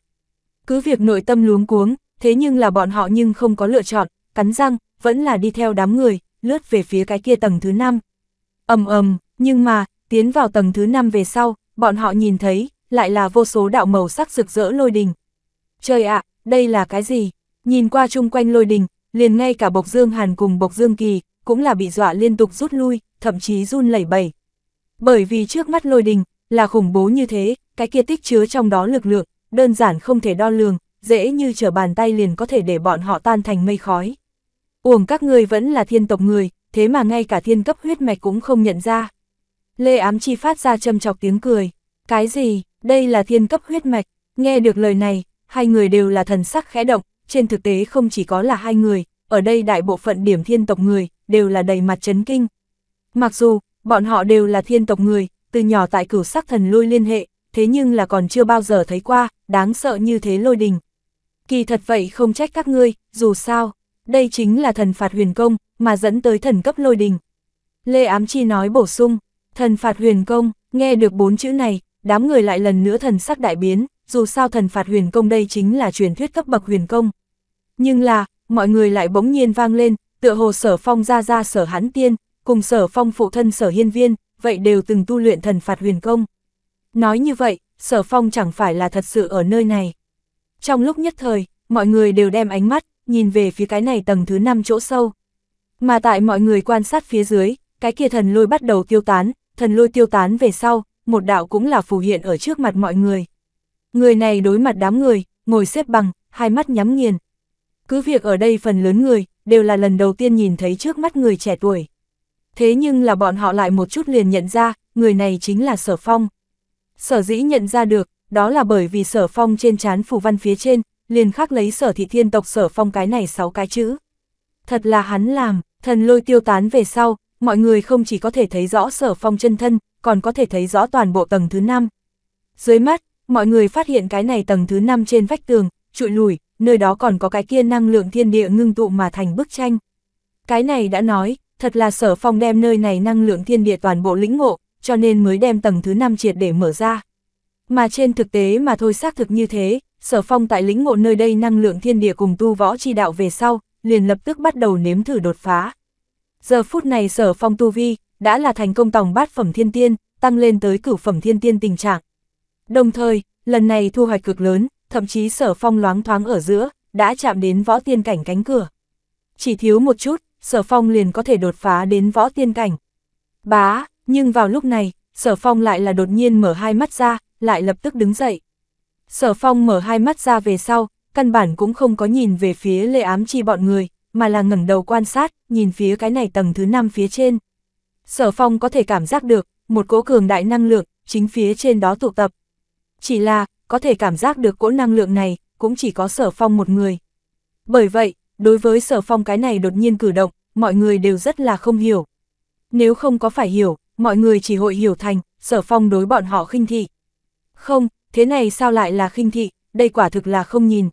Cứ việc nội tâm luống cuống, thế nhưng là bọn họ nhưng không có lựa chọn, cắn răng, vẫn là đi theo đám người, lướt về phía cái kia tầng thứ 5. ầm ầm, nhưng mà, tiến vào tầng thứ 5 về sau, bọn họ nhìn thấy, lại là vô số đạo màu sắc rực rỡ lôi đình. Trời ạ, đây là cái gì? Nhìn qua chung quanh lôi đình, liền ngay cả Bộc Dương Hàn cùng Bộc Dương Kỳ, cũng là bị dọa liên tục rút lui, thậm chí run lẩy bẩy. Bởi vì trước mắt lôi đình, là khủng bố như thế, cái kia tích chứa trong đó lực lượng, đơn giản không thể đo lường, dễ như trở bàn tay liền có thể để bọn họ tan thành mây khói uổng các ngươi vẫn là thiên tộc người, thế mà ngay cả thiên cấp huyết mạch cũng không nhận ra. Lê ám chi phát ra châm chọc tiếng cười, cái gì, đây là thiên cấp huyết mạch, nghe được lời này, hai người đều là thần sắc khẽ động, trên thực tế không chỉ có là hai người, ở đây đại bộ phận điểm thiên tộc người, đều là đầy mặt chấn kinh. Mặc dù, bọn họ đều là thiên tộc người, từ nhỏ tại cửu sắc thần lôi liên hệ, thế nhưng là còn chưa bao giờ thấy qua, đáng sợ như thế lôi đình. Kỳ thật vậy không trách các ngươi, dù sao, đây chính là thần phạt huyền công, mà dẫn tới thần cấp lôi đình. Lê Ám Chi nói bổ sung, thần phạt huyền công, nghe được bốn chữ này, đám người lại lần nữa thần sắc đại biến, dù sao thần phạt huyền công đây chính là truyền thuyết cấp bậc huyền công. Nhưng là, mọi người lại bỗng nhiên vang lên, tựa hồ sở phong ra ra sở hán tiên, cùng sở phong phụ thân sở hiên viên, vậy đều từng tu luyện thần phạt huyền công. Nói như vậy, sở phong chẳng phải là thật sự ở nơi này. Trong lúc nhất thời, mọi người đều đem ánh mắt, nhìn về phía cái này tầng thứ 5 chỗ sâu. Mà tại mọi người quan sát phía dưới, cái kia thần lôi bắt đầu tiêu tán, thần lôi tiêu tán về sau, một đạo cũng là phù hiện ở trước mặt mọi người. Người này đối mặt đám người, ngồi xếp bằng, hai mắt nhắm nghiền. Cứ việc ở đây phần lớn người, đều là lần đầu tiên nhìn thấy trước mắt người trẻ tuổi. Thế nhưng là bọn họ lại một chút liền nhận ra, người này chính là Sở Phong. Sở dĩ nhận ra được, đó là bởi vì Sở Phong trên trán phù văn phía trên, liền khắc lấy sở thị thiên tộc sở phong cái này sáu cái chữ. Thật là hắn làm, thần lôi tiêu tán về sau, mọi người không chỉ có thể thấy rõ sở phong chân thân, còn có thể thấy rõ toàn bộ tầng thứ 5. Dưới mắt, mọi người phát hiện cái này tầng thứ 5 trên vách tường, trụi lùi, nơi đó còn có cái kia năng lượng thiên địa ngưng tụ mà thành bức tranh. Cái này đã nói, thật là sở phong đem nơi này năng lượng thiên địa toàn bộ lĩnh ngộ, cho nên mới đem tầng thứ 5 triệt để mở ra. Mà trên thực tế mà thôi xác thực như thế, Sở Phong tại lĩnh ngộ nơi đây năng lượng thiên địa cùng tu võ chi đạo về sau, liền lập tức bắt đầu nếm thử đột phá. Giờ phút này Sở Phong tu vi đã là thành công tòng bát phẩm thiên tiên, tăng lên tới cửu phẩm thiên tiên tình trạng. Đồng thời, lần này thu hoạch cực lớn, thậm chí Sở Phong loáng thoáng ở giữa, đã chạm đến võ tiên cảnh cánh cửa. Chỉ thiếu một chút, Sở Phong liền có thể đột phá đến võ tiên cảnh. Bá, nhưng vào lúc này, Sở Phong lại là đột nhiên mở hai mắt ra, lại lập tức đứng dậy. Sở phong mở hai mắt ra về sau, căn bản cũng không có nhìn về phía lê ám chi bọn người, mà là ngẩng đầu quan sát, nhìn phía cái này tầng thứ 5 phía trên. Sở phong có thể cảm giác được, một cỗ cường đại năng lượng, chính phía trên đó tụ tập. Chỉ là, có thể cảm giác được cỗ năng lượng này, cũng chỉ có sở phong một người. Bởi vậy, đối với sở phong cái này đột nhiên cử động, mọi người đều rất là không hiểu. Nếu không có phải hiểu, mọi người chỉ hội hiểu thành, sở phong đối bọn họ khinh thị. Không, thế này sao lại là khinh thị, đây quả thực là không nhìn.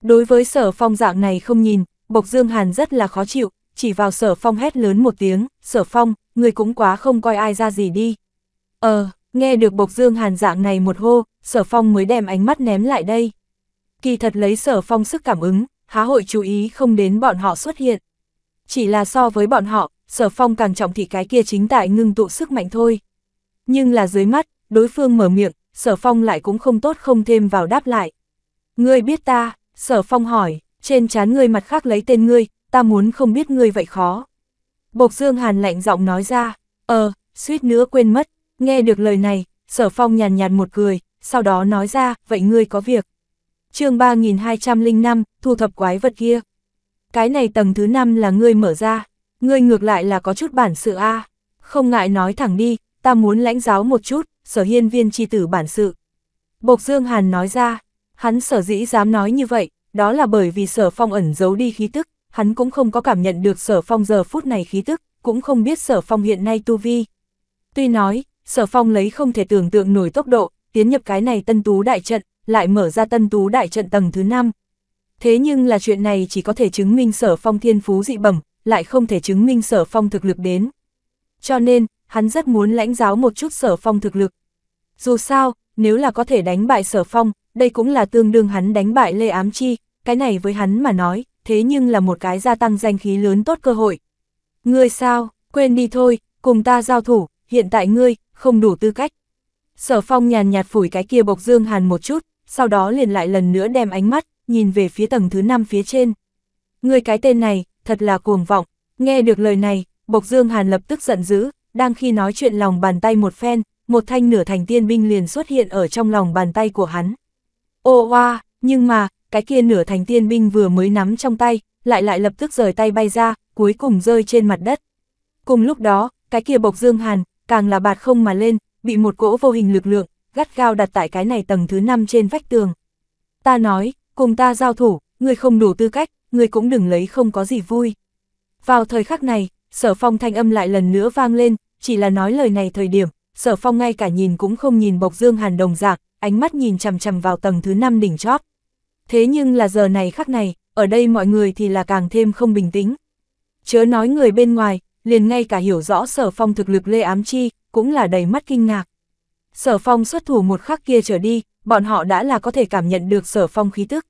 Đối với sở phong dạng này không nhìn, Bộc Dương Hàn rất là khó chịu, chỉ vào sở phong hét lớn một tiếng, sở phong, người cũng quá không coi ai ra gì đi. Ờ, nghe được Bộc Dương Hàn dạng này một hô, sở phong mới đem ánh mắt ném lại đây. Kỳ thật lấy sở phong sức cảm ứng, há hội chú ý không đến bọn họ xuất hiện. Chỉ là so với bọn họ, sở phong càng trọng thì cái kia chính tại ngưng tụ sức mạnh thôi. Nhưng là dưới mắt, đối phương mở miệng, sở phong lại cũng không tốt không thêm vào đáp lại. Ngươi biết ta, sở phong hỏi, trên chán ngươi mặt khác lấy tên ngươi, ta muốn không biết ngươi vậy khó. Bộc Dương Hàn lạnh giọng nói ra, ờ, suýt nữa quên mất, nghe được lời này, sở phong nhàn nhạt, một cười, sau đó nói ra, vậy ngươi có việc. chương 3205, thu thập quái vật kia. Cái này tầng thứ 5 là ngươi mở ra, ngươi ngược lại là có chút bản sự a không ngại nói thẳng đi, ta muốn lãnh giáo một chút sở hiên viên chi tử bản sự. Bộc Dương Hàn nói ra, hắn sở dĩ dám nói như vậy, đó là bởi vì sở phong ẩn giấu đi khí tức, hắn cũng không có cảm nhận được sở phong giờ phút này khí tức, cũng không biết sở phong hiện nay tu vi. Tuy nói, sở phong lấy không thể tưởng tượng nổi tốc độ, tiến nhập cái này tân tú đại trận, lại mở ra tân tú đại trận tầng thứ 5. Thế nhưng là chuyện này chỉ có thể chứng minh sở phong thiên phú dị bẩm, lại không thể chứng minh sở phong thực lực đến. Cho nên, hắn rất muốn lãnh giáo một chút sở phong thực lực. Dù sao, nếu là có thể đánh bại sở phong, đây cũng là tương đương hắn đánh bại Lê Ám Chi, cái này với hắn mà nói, thế nhưng là một cái gia tăng danh khí lớn tốt cơ hội. Ngươi sao, quên đi thôi, cùng ta giao thủ, hiện tại ngươi, không đủ tư cách. Sở phong nhàn nhạt phủi cái kia bộc dương hàn một chút, sau đó liền lại lần nữa đem ánh mắt, nhìn về phía tầng thứ 5 phía trên. Ngươi cái tên này, thật là cuồng vọng, nghe được lời này, bộc dương hàn lập tức giận dữ, đang khi nói chuyện lòng bàn tay một phen, một thanh nửa thành tiên binh liền xuất hiện ở trong lòng bàn tay của hắn. Ô oa, nhưng mà, cái kia nửa thành tiên binh vừa mới nắm trong tay, lại lại lập tức rời tay bay ra, cuối cùng rơi trên mặt đất. Cùng lúc đó, cái kia bộc dương hàn, càng là bạt không mà lên, bị một cỗ vô hình lực lượng, gắt gao đặt tại cái này tầng thứ 5 trên vách tường. Ta nói, cùng ta giao thủ, người không đủ tư cách, người cũng đừng lấy không có gì vui. Vào thời khắc này, sở phong thanh âm lại lần nữa vang lên, chỉ là nói lời này thời điểm, sở phong ngay cả nhìn cũng không nhìn bộc dương hàn đồng giạc, ánh mắt nhìn chằm chằm vào tầng thứ 5 đỉnh chóp. Thế nhưng là giờ này khắc này, ở đây mọi người thì là càng thêm không bình tĩnh. Chớ nói người bên ngoài, liền ngay cả hiểu rõ sở phong thực lực Lê Ám Chi, cũng là đầy mắt kinh ngạc. Sở phong xuất thủ một khắc kia trở đi, bọn họ đã là có thể cảm nhận được sở phong khí tức.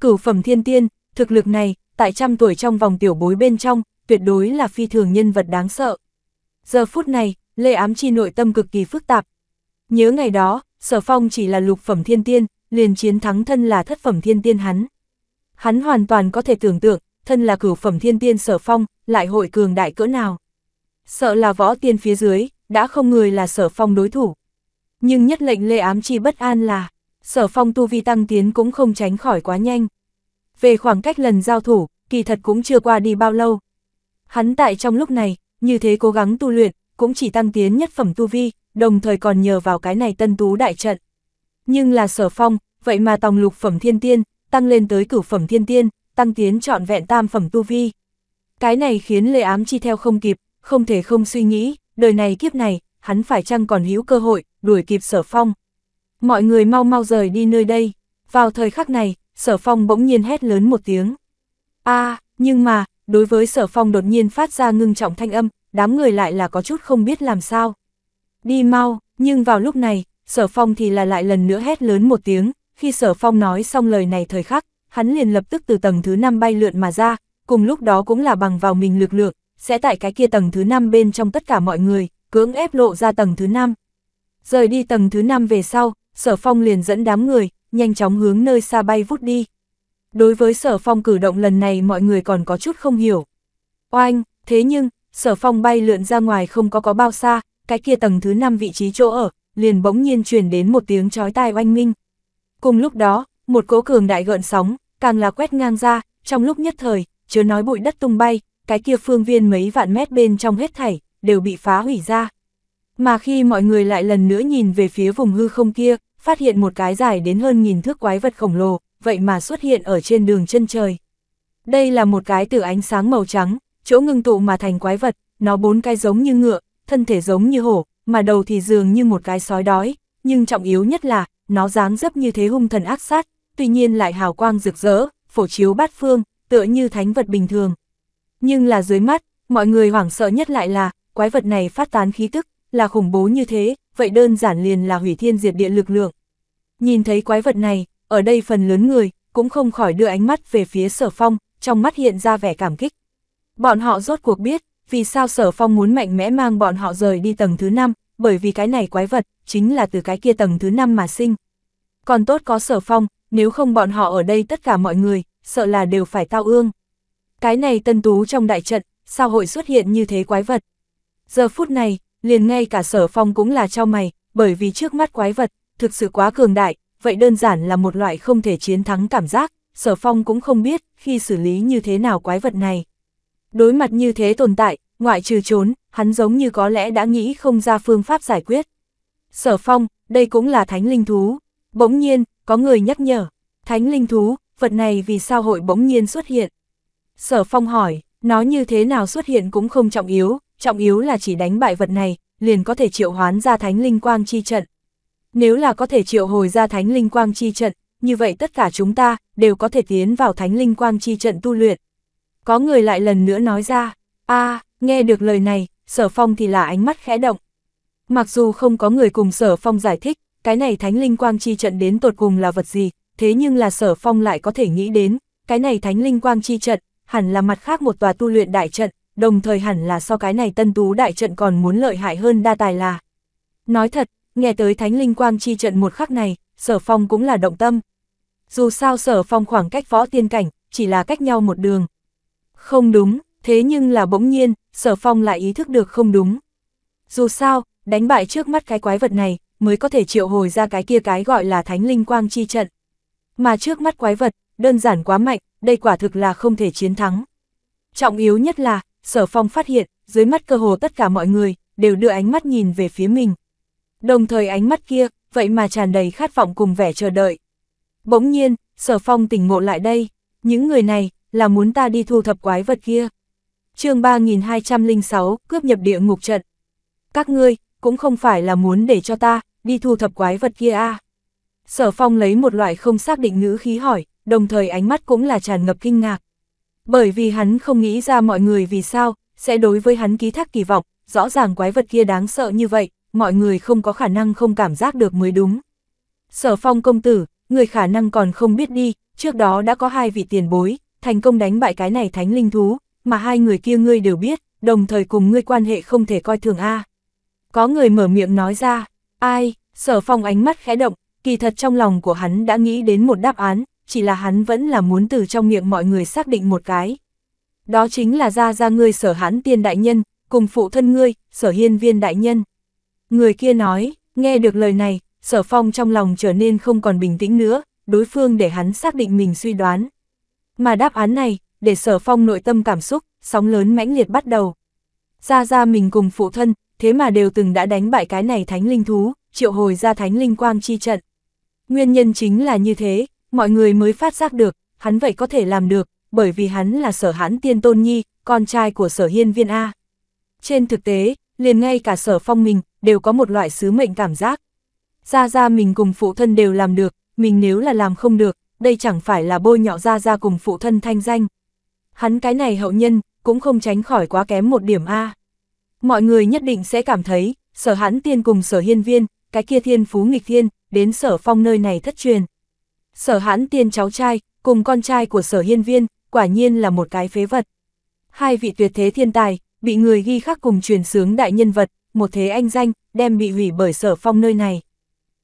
Cửu phẩm thiên tiên, thực lực này, tại trăm tuổi trong vòng tiểu bối bên trong, tuyệt đối là phi thường nhân vật đáng sợ. Giờ phút này, Lê Ám Chi nội tâm cực kỳ phức tạp. Nhớ ngày đó, Sở Phong chỉ là lục phẩm thiên tiên, liền chiến thắng thân là thất phẩm thiên tiên hắn. Hắn hoàn toàn có thể tưởng tượng, thân là cửu phẩm thiên tiên Sở Phong, lại hội cường đại cỡ nào. Sợ là võ tiên phía dưới, đã không người là Sở Phong đối thủ. Nhưng nhất lệnh Lê Ám Chi bất an là, Sở Phong tu vi tăng tiến cũng không tránh khỏi quá nhanh. Về khoảng cách lần giao thủ, kỳ thật cũng chưa qua đi bao lâu, Hắn tại trong lúc này, như thế cố gắng tu luyện, cũng chỉ tăng tiến nhất phẩm tu vi, đồng thời còn nhờ vào cái này tân tú đại trận. Nhưng là sở phong, vậy mà tòng lục phẩm thiên tiên, tăng lên tới cửu phẩm thiên tiên, tăng tiến trọn vẹn tam phẩm tu vi. Cái này khiến lệ ám chi theo không kịp, không thể không suy nghĩ, đời này kiếp này, hắn phải chăng còn hữu cơ hội, đuổi kịp sở phong. Mọi người mau mau rời đi nơi đây. Vào thời khắc này, sở phong bỗng nhiên hét lớn một tiếng. a nhưng mà, đối với sở phong đột nhiên phát ra ngưng trọng thanh âm, đám người lại là có chút không biết làm sao. Đi mau, nhưng vào lúc này, sở phong thì là lại lần nữa hét lớn một tiếng, khi sở phong nói xong lời này thời khắc, hắn liền lập tức từ tầng thứ 5 bay lượn mà ra, cùng lúc đó cũng là bằng vào mình lực lượng, sẽ tại cái kia tầng thứ 5 bên trong tất cả mọi người, cưỡng ép lộ ra tầng thứ 5. Rời đi tầng thứ 5 về sau, sở phong liền dẫn đám người, nhanh chóng hướng nơi xa bay vút đi, Đối với sở phong cử động lần này mọi người còn có chút không hiểu. Oanh, thế nhưng, sở phong bay lượn ra ngoài không có có bao xa, cái kia tầng thứ 5 vị trí chỗ ở, liền bỗng nhiên truyền đến một tiếng chói tai oanh minh. Cùng lúc đó, một cỗ cường đại gợn sóng, càng là quét ngang ra, trong lúc nhất thời, chưa nói bụi đất tung bay, cái kia phương viên mấy vạn mét bên trong hết thảy, đều bị phá hủy ra. Mà khi mọi người lại lần nữa nhìn về phía vùng hư không kia, phát hiện một cái dài đến hơn nghìn thước quái vật khổng lồ, vậy mà xuất hiện ở trên đường chân trời. Đây là một cái từ ánh sáng màu trắng, chỗ ngưng tụ mà thành quái vật, nó bốn cái giống như ngựa, thân thể giống như hổ, mà đầu thì dường như một cái sói đói, nhưng trọng yếu nhất là, nó dáng dấp như thế hung thần ác sát, tuy nhiên lại hào quang rực rỡ, phổ chiếu bát phương, tựa như thánh vật bình thường. Nhưng là dưới mắt, mọi người hoảng sợ nhất lại là, quái vật này phát tán khí tức, là khủng bố như thế, vậy đơn giản liền là hủy thiên diệt địa lực lượng. Nhìn thấy quái vật này, ở đây phần lớn người, cũng không khỏi đưa ánh mắt về phía sở phong, trong mắt hiện ra vẻ cảm kích. Bọn họ rốt cuộc biết, vì sao sở phong muốn mạnh mẽ mang bọn họ rời đi tầng thứ 5, bởi vì cái này quái vật, chính là từ cái kia tầng thứ 5 mà sinh. Còn tốt có sở phong, nếu không bọn họ ở đây tất cả mọi người, sợ là đều phải tao ương. Cái này tân tú trong đại trận, sao hội xuất hiện như thế quái vật. Giờ phút này, liền ngay cả sở phong cũng là cho mày, bởi vì trước mắt quái vật, thực sự quá cường đại, vậy đơn giản là một loại không thể chiến thắng cảm giác, sở phong cũng không biết khi xử lý như thế nào quái vật này. Đối mặt như thế tồn tại, ngoại trừ trốn, hắn giống như có lẽ đã nghĩ không ra phương pháp giải quyết. Sở phong, đây cũng là thánh linh thú. Bỗng nhiên, có người nhắc nhở, thánh linh thú, vật này vì sao hội bỗng nhiên xuất hiện? Sở phong hỏi, nó như thế nào xuất hiện cũng không trọng yếu, trọng yếu là chỉ đánh bại vật này, liền có thể triệu hoán ra thánh linh quang chi trận. Nếu là có thể triệu hồi ra thánh linh quang chi trận, như vậy tất cả chúng ta đều có thể tiến vào thánh linh quang chi trận tu luyện. Có người lại lần nữa nói ra, a nghe được lời này, sở phong thì là ánh mắt khẽ động. Mặc dù không có người cùng sở phong giải thích, cái này thánh linh quang chi trận đến tột cùng là vật gì, thế nhưng là sở phong lại có thể nghĩ đến, cái này thánh linh quang chi trận, hẳn là mặt khác một tòa tu luyện đại trận, đồng thời hẳn là so cái này tân tú đại trận còn muốn lợi hại hơn đa tài là. Nói thật, nghe tới thánh linh quang chi trận một khắc này, sở phong cũng là động tâm. Dù sao sở phong khoảng cách võ tiên cảnh, chỉ là cách nhau một đường. Không đúng, thế nhưng là bỗng nhiên, sở phong lại ý thức được không đúng. Dù sao, đánh bại trước mắt cái quái vật này, mới có thể triệu hồi ra cái kia cái gọi là thánh linh quang chi trận. Mà trước mắt quái vật, đơn giản quá mạnh, đây quả thực là không thể chiến thắng. Trọng yếu nhất là, Sở Phong phát hiện, dưới mắt cơ hồ tất cả mọi người, đều đưa ánh mắt nhìn về phía mình. Đồng thời ánh mắt kia, vậy mà tràn đầy khát vọng cùng vẻ chờ đợi. Bỗng nhiên, Sở Phong tỉnh ngộ lại đây, những người này, là muốn ta đi thu thập quái vật kia. chương 3206, cướp nhập địa ngục trận. Các ngươi, cũng không phải là muốn để cho ta, đi thu thập quái vật kia à. Sở Phong lấy một loại không xác định ngữ khí hỏi, đồng thời ánh mắt cũng là tràn ngập kinh ngạc. Bởi vì hắn không nghĩ ra mọi người vì sao, sẽ đối với hắn ký thác kỳ vọng, rõ ràng quái vật kia đáng sợ như vậy, mọi người không có khả năng không cảm giác được mới đúng. Sở phong công tử, người khả năng còn không biết đi, trước đó đã có hai vị tiền bối, thành công đánh bại cái này thánh linh thú, mà hai người kia ngươi đều biết, đồng thời cùng ngươi quan hệ không thể coi thường A. Có người mở miệng nói ra, ai, sở phong ánh mắt khẽ động, kỳ thật trong lòng của hắn đã nghĩ đến một đáp án, chỉ là hắn vẫn là muốn từ trong miệng mọi người xác định một cái. Đó chính là ra ra ngươi sở hắn tiên đại nhân, cùng phụ thân ngươi, sở hiên viên đại nhân. Người kia nói, nghe được lời này, sở phong trong lòng trở nên không còn bình tĩnh nữa, đối phương để hắn xác định mình suy đoán. Mà đáp án này, để sở phong nội tâm cảm xúc, sóng lớn mãnh liệt bắt đầu. Ra ra mình cùng phụ thân, thế mà đều từng đã đánh bại cái này thánh linh thú, triệu hồi ra thánh linh quang chi trận. Nguyên nhân chính là như thế, mọi người mới phát giác được, hắn vậy có thể làm được, bởi vì hắn là sở hãn tiên tôn nhi, con trai của sở hiên viên A. Trên thực tế, liền ngay cả sở phong mình, đều có một loại sứ mệnh cảm giác. gia gia mình cùng phụ thân đều làm được, mình nếu là làm không được, đây chẳng phải là bôi nhọ gia gia cùng phụ thân thanh danh. Hắn cái này hậu nhân, cũng không tránh khỏi quá kém một điểm A. Mọi người nhất định sẽ cảm thấy, sở hãn tiên cùng sở hiên viên, cái kia thiên phú nghịch thiên, đến sở phong nơi này thất truyền. Sở hãn tiên cháu trai, cùng con trai của sở hiên viên, quả nhiên là một cái phế vật. Hai vị tuyệt thế thiên tài, bị người ghi khắc cùng truyền sướng đại nhân vật, một thế anh danh, đem bị hủy bởi sở phong nơi này.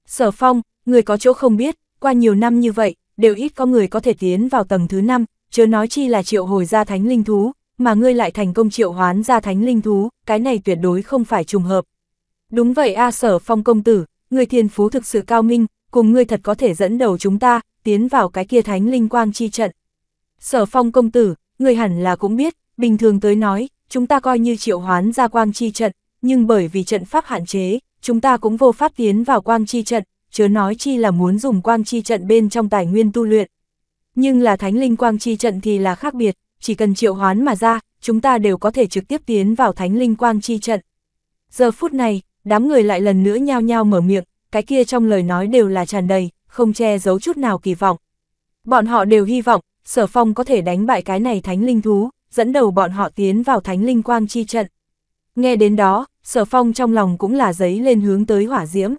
Sở phong, người có chỗ không biết, qua nhiều năm như vậy, đều ít có người có thể tiến vào tầng thứ 5, chớ nói chi là triệu hồi ra thánh linh thú, mà ngươi lại thành công triệu hoán ra thánh linh thú, cái này tuyệt đối không phải trùng hợp. Đúng vậy A sở phong công tử, người thiên phú thực sự cao minh, cùng ngươi thật có thể dẫn đầu chúng ta, tiến vào cái kia thánh linh quang chi trận. Sở phong công tử, người hẳn là cũng biết, bình thường tới nói, chúng ta coi như triệu hoán ra quang chi trận, nhưng bởi vì trận pháp hạn chế, chúng ta cũng vô pháp tiến vào quang chi trận, chớ nói chi là muốn dùng quang chi trận bên trong tài nguyên tu luyện. Nhưng là thánh linh quang chi trận thì là khác biệt, chỉ cần triệu hoán mà ra, chúng ta đều có thể trực tiếp tiến vào thánh linh quang chi trận. Giờ phút này, đám người lại lần nữa nhao nhao mở miệng, cái kia trong lời nói đều là tràn đầy, không che giấu chút nào kỳ vọng. Bọn họ đều hy vọng, Sở Phong có thể đánh bại cái này thánh linh thú, dẫn đầu bọn họ tiến vào thánh linh quang chi trận. Nghe đến đó, Sở Phong trong lòng cũng là giấy lên hướng tới hỏa diễm.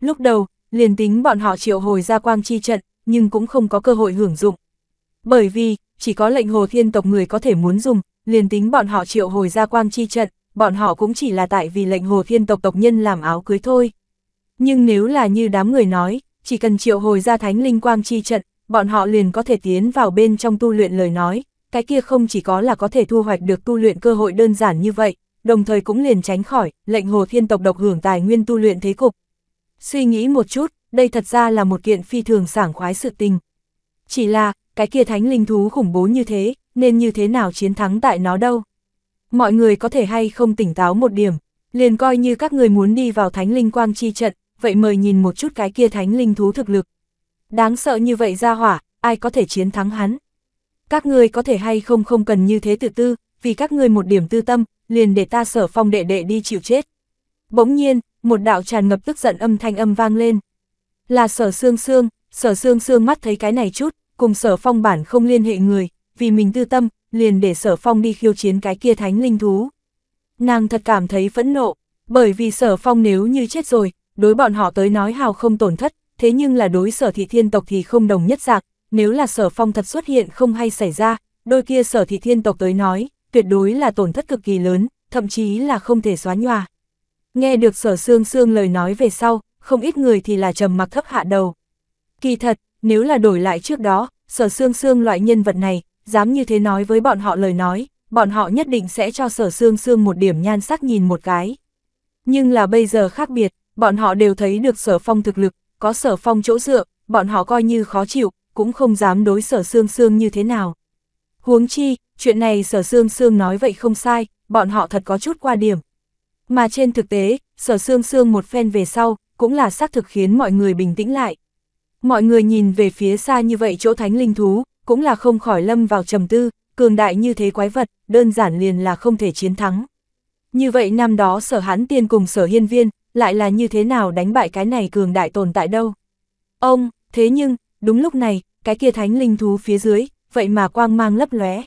Lúc đầu, liền tính bọn họ triệu hồi ra quang chi trận, nhưng cũng không có cơ hội hưởng dụng. Bởi vì, chỉ có lệnh hồ thiên tộc người có thể muốn dùng, liền tính bọn họ triệu hồi ra quang chi trận, bọn họ cũng chỉ là tại vì lệnh hồ thiên tộc tộc nhân làm áo cưới thôi. Nhưng nếu là như đám người nói, chỉ cần triệu hồi ra thánh linh quang chi trận, bọn họ liền có thể tiến vào bên trong tu luyện lời nói, cái kia không chỉ có là có thể thu hoạch được tu luyện cơ hội đơn giản như vậy, đồng thời cũng liền tránh khỏi lệnh hồ thiên tộc độc hưởng tài nguyên tu luyện thế cục. Suy nghĩ một chút, đây thật ra là một kiện phi thường sảng khoái sự tình. Chỉ là, cái kia thánh linh thú khủng bố như thế, nên như thế nào chiến thắng tại nó đâu. Mọi người có thể hay không tỉnh táo một điểm, liền coi như các người muốn đi vào thánh linh quang chi trận, vậy mời nhìn một chút cái kia thánh linh thú thực lực. Đáng sợ như vậy ra hỏa, ai có thể chiến thắng hắn. Các ngươi có thể hay không không cần như thế tự tư, vì các ngươi một điểm tư tâm, liền để ta sở phong đệ đệ đi chịu chết. Bỗng nhiên, một đạo tràn ngập tức giận âm thanh âm vang lên. Là sở xương xương, sở xương xương mắt thấy cái này chút, cùng sở phong bản không liên hệ người, vì mình tư tâm, liền để sở phong đi khiêu chiến cái kia thánh linh thú. Nàng thật cảm thấy phẫn nộ, bởi vì sở phong nếu như chết rồi, đối bọn họ tới nói hào không tổn thất, thế nhưng là đối sở thị thiên tộc thì không đồng nhất dạng, nếu là sở phong thật xuất hiện không hay xảy ra, đôi kia sở thị thiên tộc tới nói, tuyệt đối là tổn thất cực kỳ lớn, thậm chí là không thể xóa nhòa. Nghe được sở xương xương lời nói về sau, không ít người thì là trầm mặc thấp hạ đầu. Kỳ thật, nếu là đổi lại trước đó, sở xương xương loại nhân vật này, dám như thế nói với bọn họ lời nói, bọn họ nhất định sẽ cho sở xương xương một điểm nhan sắc nhìn một cái. Nhưng là bây giờ khác biệt, bọn họ đều thấy được sở phong thực lực, có sở phong chỗ dựa, bọn họ coi như khó chịu, cũng không dám đối sở xương xương như thế nào. Huống chi, chuyện này sở xương xương nói vậy không sai, bọn họ thật có chút qua điểm. Mà trên thực tế, sở xương xương một phen về sau, cũng là xác thực khiến mọi người bình tĩnh lại. Mọi người nhìn về phía xa như vậy chỗ thánh linh thú, cũng là không khỏi lâm vào trầm tư, cường đại như thế quái vật, đơn giản liền là không thể chiến thắng. Như vậy năm đó sở hán tiên cùng sở hiên viên, lại là như thế nào đánh bại cái này cường đại tồn tại đâu. Ông, thế nhưng, đúng lúc này, cái kia thánh linh thú phía dưới, vậy mà quang mang lấp lóe.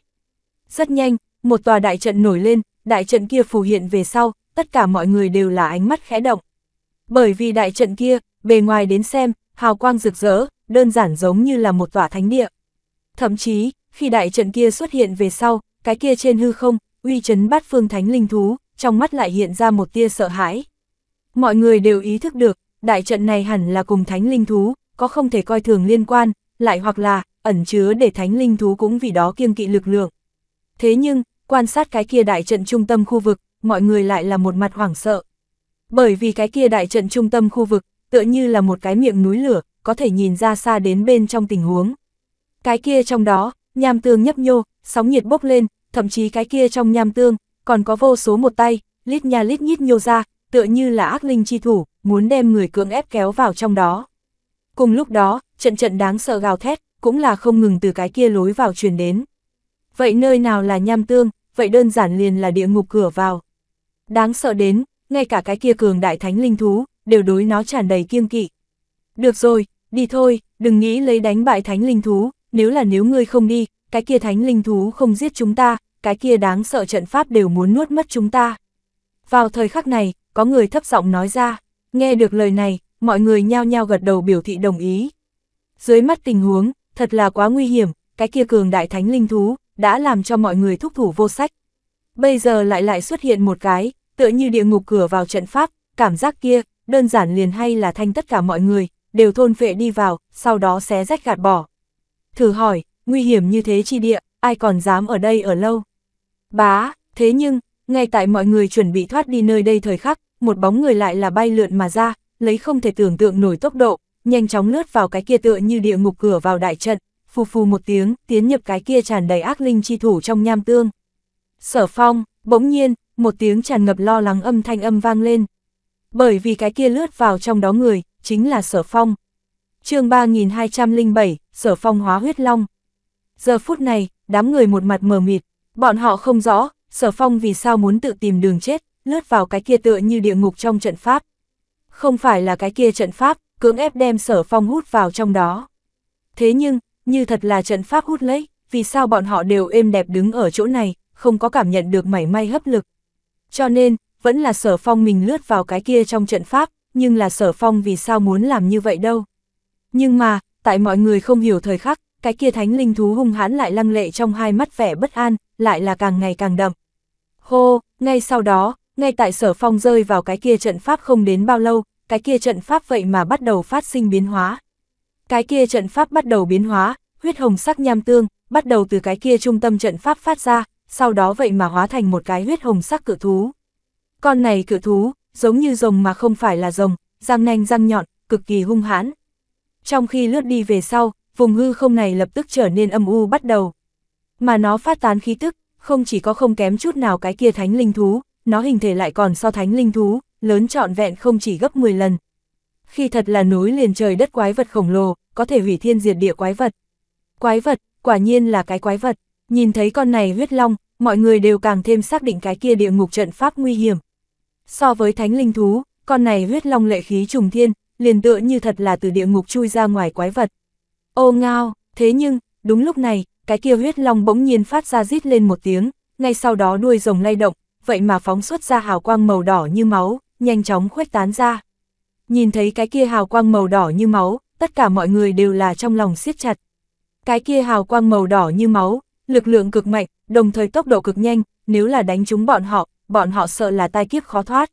Rất nhanh, một tòa đại trận nổi lên, đại trận kia phù hiện về sau, tất cả mọi người đều là ánh mắt khẽ động. Bởi vì đại trận kia, bề ngoài đến xem, hào quang rực rỡ, đơn giản giống như là một tòa thánh địa. Thậm chí, khi đại trận kia xuất hiện về sau, cái kia trên hư không, uy chấn bát phương thánh linh thú, trong mắt lại hiện ra một tia sợ hãi. Mọi người đều ý thức được, đại trận này hẳn là cùng thánh linh thú, có không thể coi thường liên quan, lại hoặc là, ẩn chứa để thánh linh thú cũng vì đó kiêng kỵ lực lượng. Thế nhưng, quan sát cái kia đại trận trung tâm khu vực, mọi người lại là một mặt hoảng sợ. Bởi vì cái kia đại trận trung tâm khu vực, tựa như là một cái miệng núi lửa, có thể nhìn ra xa đến bên trong tình huống. Cái kia trong đó, nham tương nhấp nhô, sóng nhiệt bốc lên, thậm chí cái kia trong nham tương, còn có vô số một tay, lít nha lít nhít nhô ra, tựa như là ác linh chi thủ, muốn đem người cưỡng ép kéo vào trong đó. Cùng lúc đó, trận trận đáng sợ gào thét, cũng là không ngừng từ cái kia lối vào truyền đến. Vậy nơi nào là nham tương, vậy đơn giản liền là địa ngục cửa vào. Đáng sợ đến, ngay cả cái kia cường đại thánh linh thú, đều đối nó tràn đầy kiêng kỵ. Được rồi, đi thôi, đừng nghĩ lấy đánh bại thánh linh thú, nếu là nếu ngươi không đi, cái kia thánh linh thú không giết chúng ta, cái kia đáng sợ trận pháp đều muốn nuốt mất chúng ta. Vào thời khắc này, có người thấp giọng nói ra, nghe được lời này, mọi người nhao nhao gật đầu biểu thị đồng ý. Dưới mắt tình huống, thật là quá nguy hiểm, cái kia cường đại thánh linh thú, đã làm cho mọi người thúc thủ vô sách. Bây giờ lại lại xuất hiện một cái, tựa như địa ngục cửa vào trận pháp, cảm giác kia, đơn giản liền hay là thanh tất cả mọi người, đều thôn phệ đi vào, sau đó xé rách gạt bỏ. Thử hỏi, nguy hiểm như thế chi địa, ai còn dám ở đây ở lâu? Bá, thế nhưng, ngay tại mọi người chuẩn bị thoát đi nơi đây thời khắc, một bóng người lại là bay lượn mà ra, lấy không thể tưởng tượng nổi tốc độ, nhanh chóng lướt vào cái kia tựa như địa ngục cửa vào đại trận, phù phù một tiếng, tiến nhập cái kia tràn đầy ác linh chi thủ trong nham tương. Sở phong, bỗng nhiên, một tiếng tràn ngập lo lắng âm thanh âm vang lên. Bởi vì cái kia lướt vào trong đó người, chính là sở phong. chương 3207, sở phong hóa huyết long. Giờ phút này, đám người một mặt mờ mịt, bọn họ không rõ, sở phong vì sao muốn tự tìm đường chết, lướt vào cái kia tựa như địa ngục trong trận pháp. Không phải là cái kia trận pháp, cưỡng ép đem sở phong hút vào trong đó. Thế nhưng, như thật là trận pháp hút lấy, vì sao bọn họ đều êm đẹp đứng ở chỗ này, không có cảm nhận được mảy may hấp lực. Cho nên, vẫn là sở phong mình lướt vào cái kia trong trận pháp, nhưng là sở phong vì sao muốn làm như vậy đâu. Nhưng mà, tại mọi người không hiểu thời khắc, cái kia thánh linh thú hung hãn lại lăng lệ trong hai mắt vẻ bất an, lại là càng ngày càng đậm. Hô, ngay sau đó, ngay tại sở phong rơi vào cái kia trận pháp không đến bao lâu, cái kia trận pháp vậy mà bắt đầu phát sinh biến hóa. Cái kia trận pháp bắt đầu biến hóa, huyết hồng sắc nham tương, bắt đầu từ cái kia trung tâm trận pháp phát ra, sau đó vậy mà hóa thành một cái huyết hồng sắc cự thú. Con này cự thú, giống như rồng mà không phải là rồng, răng nanh răng nhọn, cực kỳ hung hãn. Trong khi lướt đi về sau, vùng hư không này lập tức trở nên âm u bắt đầu. Mà nó phát tán khí tức, không chỉ có không kém chút nào cái kia thánh linh thú, nó hình thể lại còn so thánh linh thú, lớn trọn vẹn không chỉ gấp 10 lần. Khi thật là núi liền trời đất quái vật khổng lồ, có thể hủy thiên diệt địa quái vật. Quái vật, quả nhiên là cái quái vật, nhìn thấy con này huyết long, mọi người đều càng thêm xác định cái kia địa ngục trận pháp nguy hiểm. So với thánh linh thú, con này huyết long lệ khí trùng thiên, liền tựa như thật là từ địa ngục chui ra ngoài quái vật. Ô ngao, thế nhưng, đúng lúc này, cái kia huyết long bỗng nhiên phát ra rít lên một tiếng, ngay sau đó đuôi rồng lay động, vậy mà phóng xuất ra hào quang màu đỏ như máu, nhanh chóng khuếch tán ra. Nhìn thấy cái kia hào quang màu đỏ như máu, tất cả mọi người đều là trong lòng siết chặt. Cái kia hào quang màu đỏ như máu, lực lượng cực mạnh, đồng thời tốc độ cực nhanh, nếu là đánh trúng bọn họ, bọn họ sợ là tai kiếp khó thoát.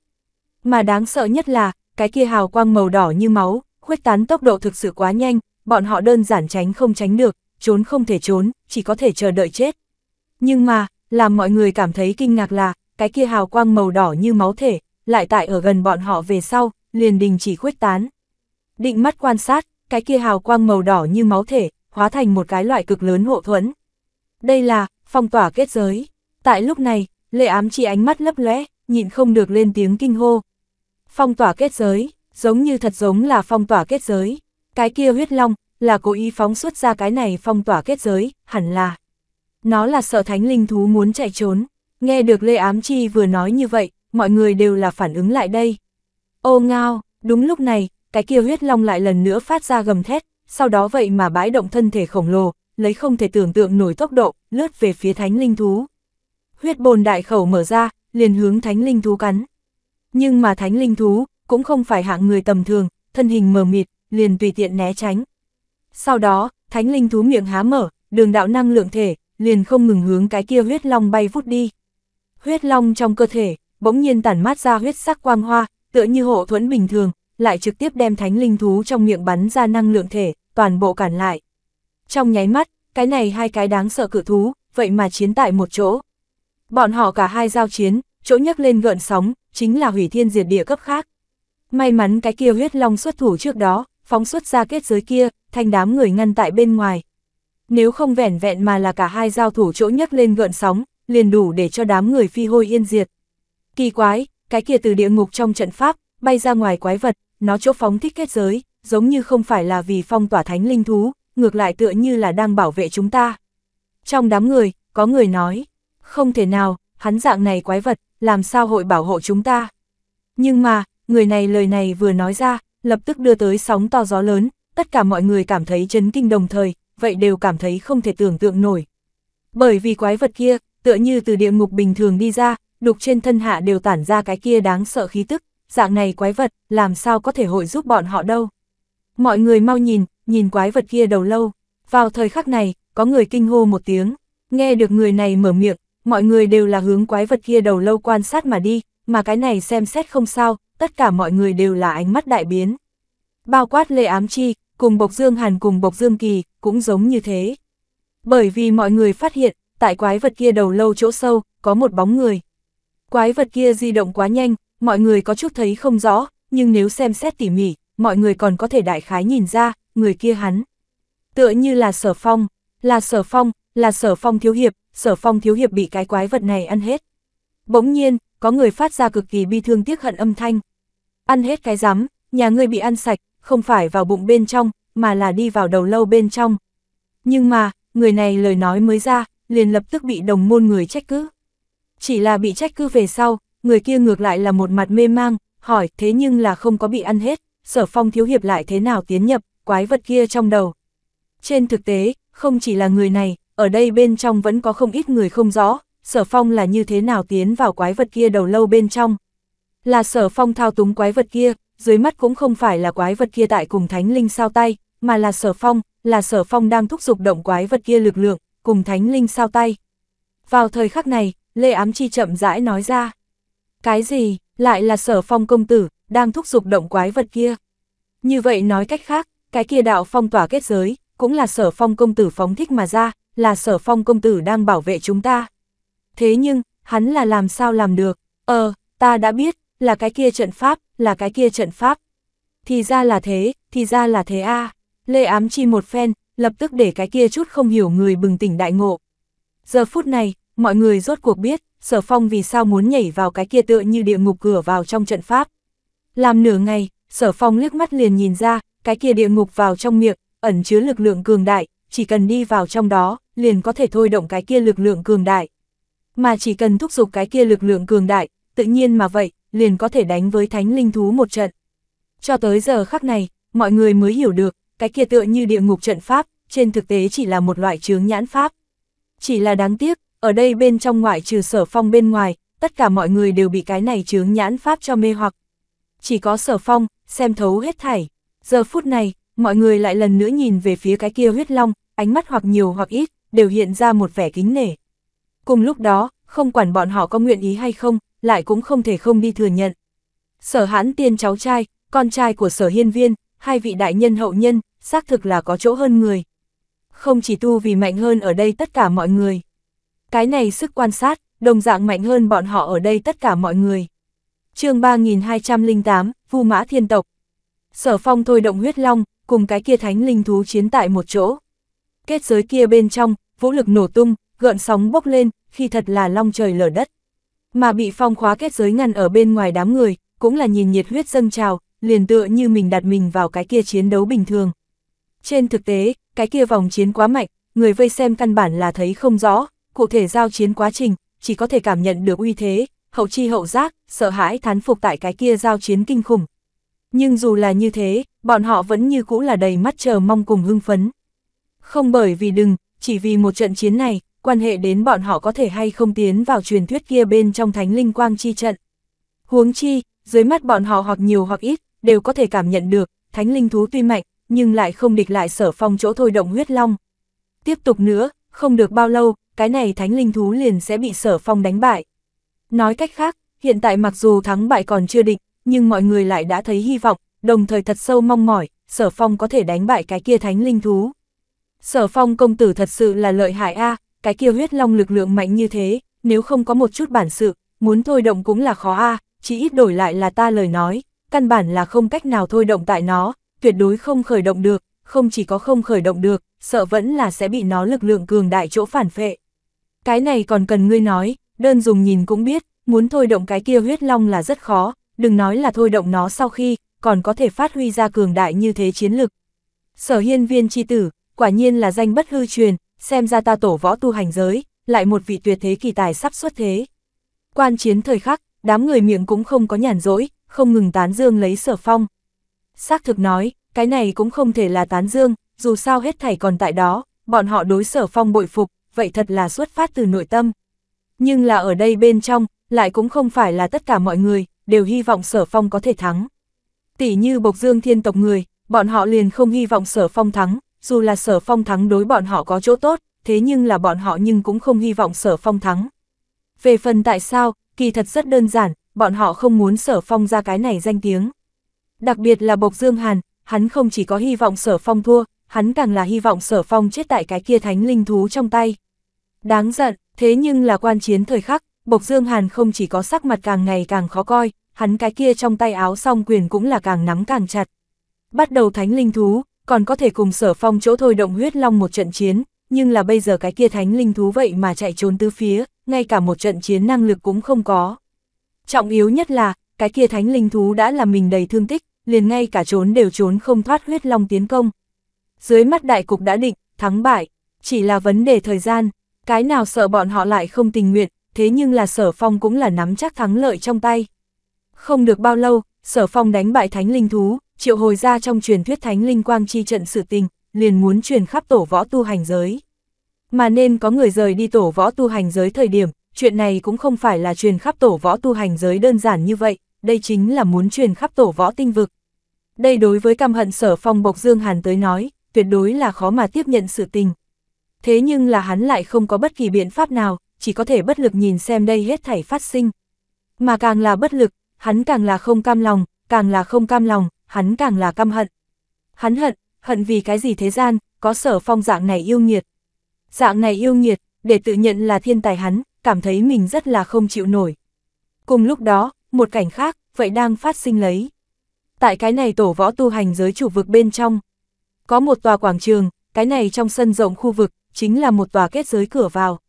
Mà đáng sợ nhất là, cái kia hào quang màu đỏ như máu, khuếch tán tốc độ thực sự quá nhanh, bọn họ đơn giản tránh không tránh được, trốn không thể trốn, chỉ có thể chờ đợi chết. Nhưng mà, làm mọi người cảm thấy kinh ngạc là, cái kia hào quang màu đỏ như máu thể, lại tại ở gần bọn họ về sau, liền đình chỉ khuếch tán. Định mắt quan sát, cái kia hào quang màu đỏ như máu thể, hóa thành một cái loại cực lớn hộ thuẫn. Đây là, phong tỏa kết giới. Tại lúc này, lệ ám chỉ ánh mắt lấp lẽ, nhịn không được lên tiếng kinh hô. Phong tỏa kết giới, giống như thật giống là phong tỏa kết giới. Cái kia huyết long, là cố ý phóng xuất ra cái này phong tỏa kết giới, hẳn là. Nó là sợ thánh linh thú muốn chạy trốn. Nghe được Lê Ám Chi vừa nói như vậy, mọi người đều là phản ứng lại đây. Ô ngao, đúng lúc này, cái kia huyết long lại lần nữa phát ra gầm thét, sau đó vậy mà bãi động thân thể khổng lồ, lấy không thể tưởng tượng nổi tốc độ, lướt về phía thánh linh thú. Huyết bồn đại khẩu mở ra, liền hướng thánh linh thú cắn. Nhưng mà thánh linh thú, cũng không phải hạng người tầm thường, thân hình mờ mịt, liền tùy tiện né tránh. Sau đó, thánh linh thú miệng há mở, đường đạo năng lượng thể, liền không ngừng hướng cái kia huyết long bay vút đi. Huyết long trong cơ thể, bỗng nhiên tản mát ra huyết sắc quang hoa, tựa như hộ thuẫn bình thường, lại trực tiếp đem thánh linh thú trong miệng bắn ra năng lượng thể, toàn bộ cản lại. Trong nháy mắt, cái này hai cái đáng sợ cự thú, vậy mà chiến tại một chỗ. Bọn họ cả hai giao chiến, chỗ nhấc lên gợn sóng, chính là hủy thiên diệt địa cấp khác. May mắn cái kia huyết long xuất thủ trước đó, phóng xuất ra kết giới kia, thành đám người ngăn tại bên ngoài. Nếu không vẻn vẹn mà là cả hai giao thủ chỗ nhấc lên gợn sóng, liền đủ để cho đám người phi hôi yên diệt. Kỳ quái, cái kia từ địa ngục trong trận pháp, bay ra ngoài quái vật, nó chỗ phóng thích kết giới, giống như không phải là vì phong tỏa thánh linh thú, ngược lại tựa như là đang bảo vệ chúng ta. Trong đám người, có người nói, không thể nào, hắn dạng này quái vật, làm sao hội bảo hộ chúng ta. Nhưng mà, người này lời này vừa nói ra, lập tức đưa tới sóng to gió lớn, tất cả mọi người cảm thấy chấn kinh đồng thời, vậy đều cảm thấy không thể tưởng tượng nổi. Bởi vì quái vật kia, tựa như từ địa ngục bình thường đi ra, đục trên thân hạ đều tản ra cái kia đáng sợ khí tức, dạng này quái vật, làm sao có thể hội giúp bọn họ đâu. Mọi người mau nhìn, nhìn quái vật kia đầu lâu, vào thời khắc này, có người kinh hô một tiếng, nghe được người này mở miệng, mọi người đều là hướng quái vật kia đầu lâu quan sát mà đi, mà cái này xem xét không sao, tất cả mọi người đều là ánh mắt đại biến. Bao quát Lê Ám Chi, cùng Bộc Dương Hàn cùng Bộc Dương Kỳ, cũng giống như thế. Bởi vì mọi người phát hiện, tại quái vật kia đầu lâu chỗ sâu, có một bóng người. Quái vật kia di động quá nhanh, mọi người có chút thấy không rõ, nhưng nếu xem xét tỉ mỉ, mọi người còn có thể đại khái nhìn ra, người kia hắn. Tựa như là sở phong, là sở phong, là sở phong thiếu hiệp, sở phong thiếu hiệp bị cái quái vật này ăn hết. Bỗng nhiên, có người phát ra cực kỳ bi thương tiếc hận âm thanh. Ăn hết cái rắm, nhà người bị ăn sạch, không phải vào bụng bên trong, mà là đi vào đầu lâu bên trong. Nhưng mà, người này lời nói mới ra, liền lập tức bị đồng môn người trách cứ. Chỉ là bị trách cứ về sau, người kia ngược lại là một mặt mê mang, hỏi thế nhưng là không có bị ăn hết, sở phong thiếu hiệp lại thế nào tiến nhập, quái vật kia trong đầu. Trên thực tế, không chỉ là người này, ở đây bên trong vẫn có không ít người không rõ, sở phong là như thế nào tiến vào quái vật kia đầu lâu bên trong. Là sở phong thao túng quái vật kia, dưới mắt cũng không phải là quái vật kia tại cùng thánh linh sao tay, mà là sở phong, là sở phong đang thúc giục động quái vật kia lực lượng, cùng thánh linh sao tay. Vào thời khắc này, Lê Ám Chi chậm rãi nói ra. Cái gì, lại là sở phong công tử, đang thúc giục động quái vật kia. Như vậy nói cách khác, cái kia đạo phong tỏa kết giới, cũng là sở phong công tử phóng thích mà ra, là sở phong công tử đang bảo vệ chúng ta. Thế nhưng, hắn là làm sao làm được, ờ, ta đã biết, là cái kia trận pháp, là cái kia trận pháp. Thì ra là thế, thì ra là thế a Lê ám chi một phen, lập tức để cái kia chút không hiểu người bừng tỉnh đại ngộ. Giờ phút này, mọi người rốt cuộc biết, sở phong vì sao muốn nhảy vào cái kia tựa như địa ngục cửa vào trong trận pháp. Làm nửa ngày, sở phong liếc mắt liền nhìn ra, cái kia địa ngục vào trong miệng, ẩn chứa lực lượng cường đại, chỉ cần đi vào trong đó, liền có thể thôi động cái kia lực lượng cường đại. Mà chỉ cần thúc giục cái kia lực lượng cường đại, tự nhiên mà vậy, liền có thể đánh với thánh linh thú một trận. Cho tới giờ khắc này, mọi người mới hiểu được, cái kia tựa như địa ngục trận pháp, trên thực tế chỉ là một loại chướng nhãn pháp. Chỉ là đáng tiếc, ở đây bên trong ngoại trừ sở phong bên ngoài, tất cả mọi người đều bị cái này chướng nhãn pháp cho mê hoặc. Chỉ có sở phong, xem thấu hết thảy. Giờ phút này, mọi người lại lần nữa nhìn về phía cái kia huyết long, ánh mắt hoặc nhiều hoặc ít, đều hiện ra một vẻ kính nể. Cùng lúc đó, không quản bọn họ có nguyện ý hay không, lại cũng không thể không đi thừa nhận. Sở hãn tiên cháu trai, con trai của sở hiên viên, hai vị đại nhân hậu nhân, xác thực là có chỗ hơn người không chỉ tu vì mạnh hơn ở đây tất cả mọi người. Cái này sức quan sát, đồng dạng mạnh hơn bọn họ ở đây tất cả mọi người. chương 3208, Vu Mã Thiên Tộc. Sở phong thôi động huyết long, cùng cái kia thánh linh thú chiến tại một chỗ. Kết giới kia bên trong, vũ lực nổ tung, gợn sóng bốc lên, khi thật là long trời lở đất. Mà bị phong khóa kết giới ngăn ở bên ngoài đám người, cũng là nhìn nhiệt huyết dâng trào, liền tựa như mình đặt mình vào cái kia chiến đấu bình thường. Trên thực tế, cái kia vòng chiến quá mạnh, người vây xem căn bản là thấy không rõ, cụ thể giao chiến quá trình, chỉ có thể cảm nhận được uy thế, hậu chi hậu giác, sợ hãi thán phục tại cái kia giao chiến kinh khủng. Nhưng dù là như thế, bọn họ vẫn như cũ là đầy mắt chờ mong cùng hưng phấn. Không bởi vì đừng, chỉ vì một trận chiến này, quan hệ đến bọn họ có thể hay không tiến vào truyền thuyết kia bên trong thánh linh quang chi trận. Huống chi, dưới mắt bọn họ hoặc nhiều hoặc ít, đều có thể cảm nhận được, thánh linh thú tuy mạnh, nhưng lại không địch lại sở phong chỗ thôi động huyết long. Tiếp tục nữa, không được bao lâu, cái này thánh linh thú liền sẽ bị sở phong đánh bại. Nói cách khác, hiện tại mặc dù thắng bại còn chưa định, nhưng mọi người lại đã thấy hy vọng, đồng thời thật sâu mong mỏi, sở phong có thể đánh bại cái kia thánh linh thú. Sở phong công tử thật sự là lợi hại a cái kia huyết long lực lượng mạnh như thế, nếu không có một chút bản sự, muốn thôi động cũng là khó a chỉ ít đổi lại là ta lời nói, căn bản là không cách nào thôi động tại nó, tuyệt đối không khởi động được, không chỉ có không khởi động được, sợ vẫn là sẽ bị nó lực lượng cường đại chỗ phản phệ. Cái này còn cần ngươi nói, đơn dùng nhìn cũng biết, muốn thôi động cái kia huyết long là rất khó, đừng nói là thôi động nó sau khi, còn có thể phát huy ra cường đại như thế chiến lực. Sở hiên viên chi tử, quả nhiên là danh bất hư truyền, xem ra ta tổ võ tu hành giới, lại một vị tuyệt thế kỳ tài sắp xuất thế. Quan chiến thời khắc, đám người miệng cũng không có nhàn rỗi, không ngừng tán dương lấy sở phong, xác thực nói, cái này cũng không thể là tán dương, dù sao hết thảy còn tại đó, bọn họ đối sở phong bội phục, vậy thật là xuất phát từ nội tâm. Nhưng là ở đây bên trong, lại cũng không phải là tất cả mọi người, đều hy vọng sở phong có thể thắng. Tỷ như bộc dương thiên tộc người, bọn họ liền không hy vọng sở phong thắng, dù là sở phong thắng đối bọn họ có chỗ tốt, thế nhưng là bọn họ nhưng cũng không hy vọng sở phong thắng. Về phần tại sao, kỳ thật rất đơn giản, bọn họ không muốn sở phong ra cái này danh tiếng đặc biệt là Bộc Dương Hàn, hắn không chỉ có hy vọng sở phong thua, hắn càng là hy vọng sở phong chết tại cái kia thánh linh thú trong tay. Đáng giận, thế nhưng là quan chiến thời khắc, Bộc Dương Hàn không chỉ có sắc mặt càng ngày càng khó coi, hắn cái kia trong tay áo song quyền cũng là càng nắm càng chặt. Bắt đầu thánh linh thú, còn có thể cùng sở phong chỗ thôi động huyết long một trận chiến, nhưng là bây giờ cái kia thánh linh thú vậy mà chạy trốn tứ phía, ngay cả một trận chiến năng lực cũng không có. Trọng yếu nhất là, cái kia thánh linh thú đã làm mình đầy thương tích, liền ngay cả trốn đều trốn không thoát huyết long tiến công. Dưới mắt đại cục đã định, thắng bại, chỉ là vấn đề thời gian, cái nào sợ bọn họ lại không tình nguyện, thế nhưng là sở phong cũng là nắm chắc thắng lợi trong tay. Không được bao lâu, sở phong đánh bại thánh linh thú, triệu hồi ra trong truyền thuyết thánh linh quang chi trận sự tình, liền muốn truyền khắp tổ võ tu hành giới. Mà nên có người rời đi tổ võ tu hành giới thời điểm, chuyện này cũng không phải là truyền khắp tổ võ tu hành giới đơn giản như vậy, đây chính là muốn truyền khắp tổ võ tinh vực. Đây đối với căm hận sở phong bộc Dương Hàn tới nói, tuyệt đối là khó mà tiếp nhận sự tình. Thế nhưng là hắn lại không có bất kỳ biện pháp nào, chỉ có thể bất lực nhìn xem đây hết thảy phát sinh. Mà càng là bất lực, hắn càng là không cam lòng, càng là không cam lòng, hắn càng là căm hận. Hắn hận, hận vì cái gì thế gian, có sở phong dạng này yêu nghiệt. Dạng này yêu nghiệt, để tự nhận là thiên tài hắn, cảm thấy mình rất là không chịu nổi. Cùng lúc đó, một cảnh khác, vậy đang phát sinh lấy. Tại cái này tổ võ tu hành giới chủ vực bên trong, có một tòa quảng trường, cái này trong sân rộng khu vực, chính là một tòa kết giới cửa vào.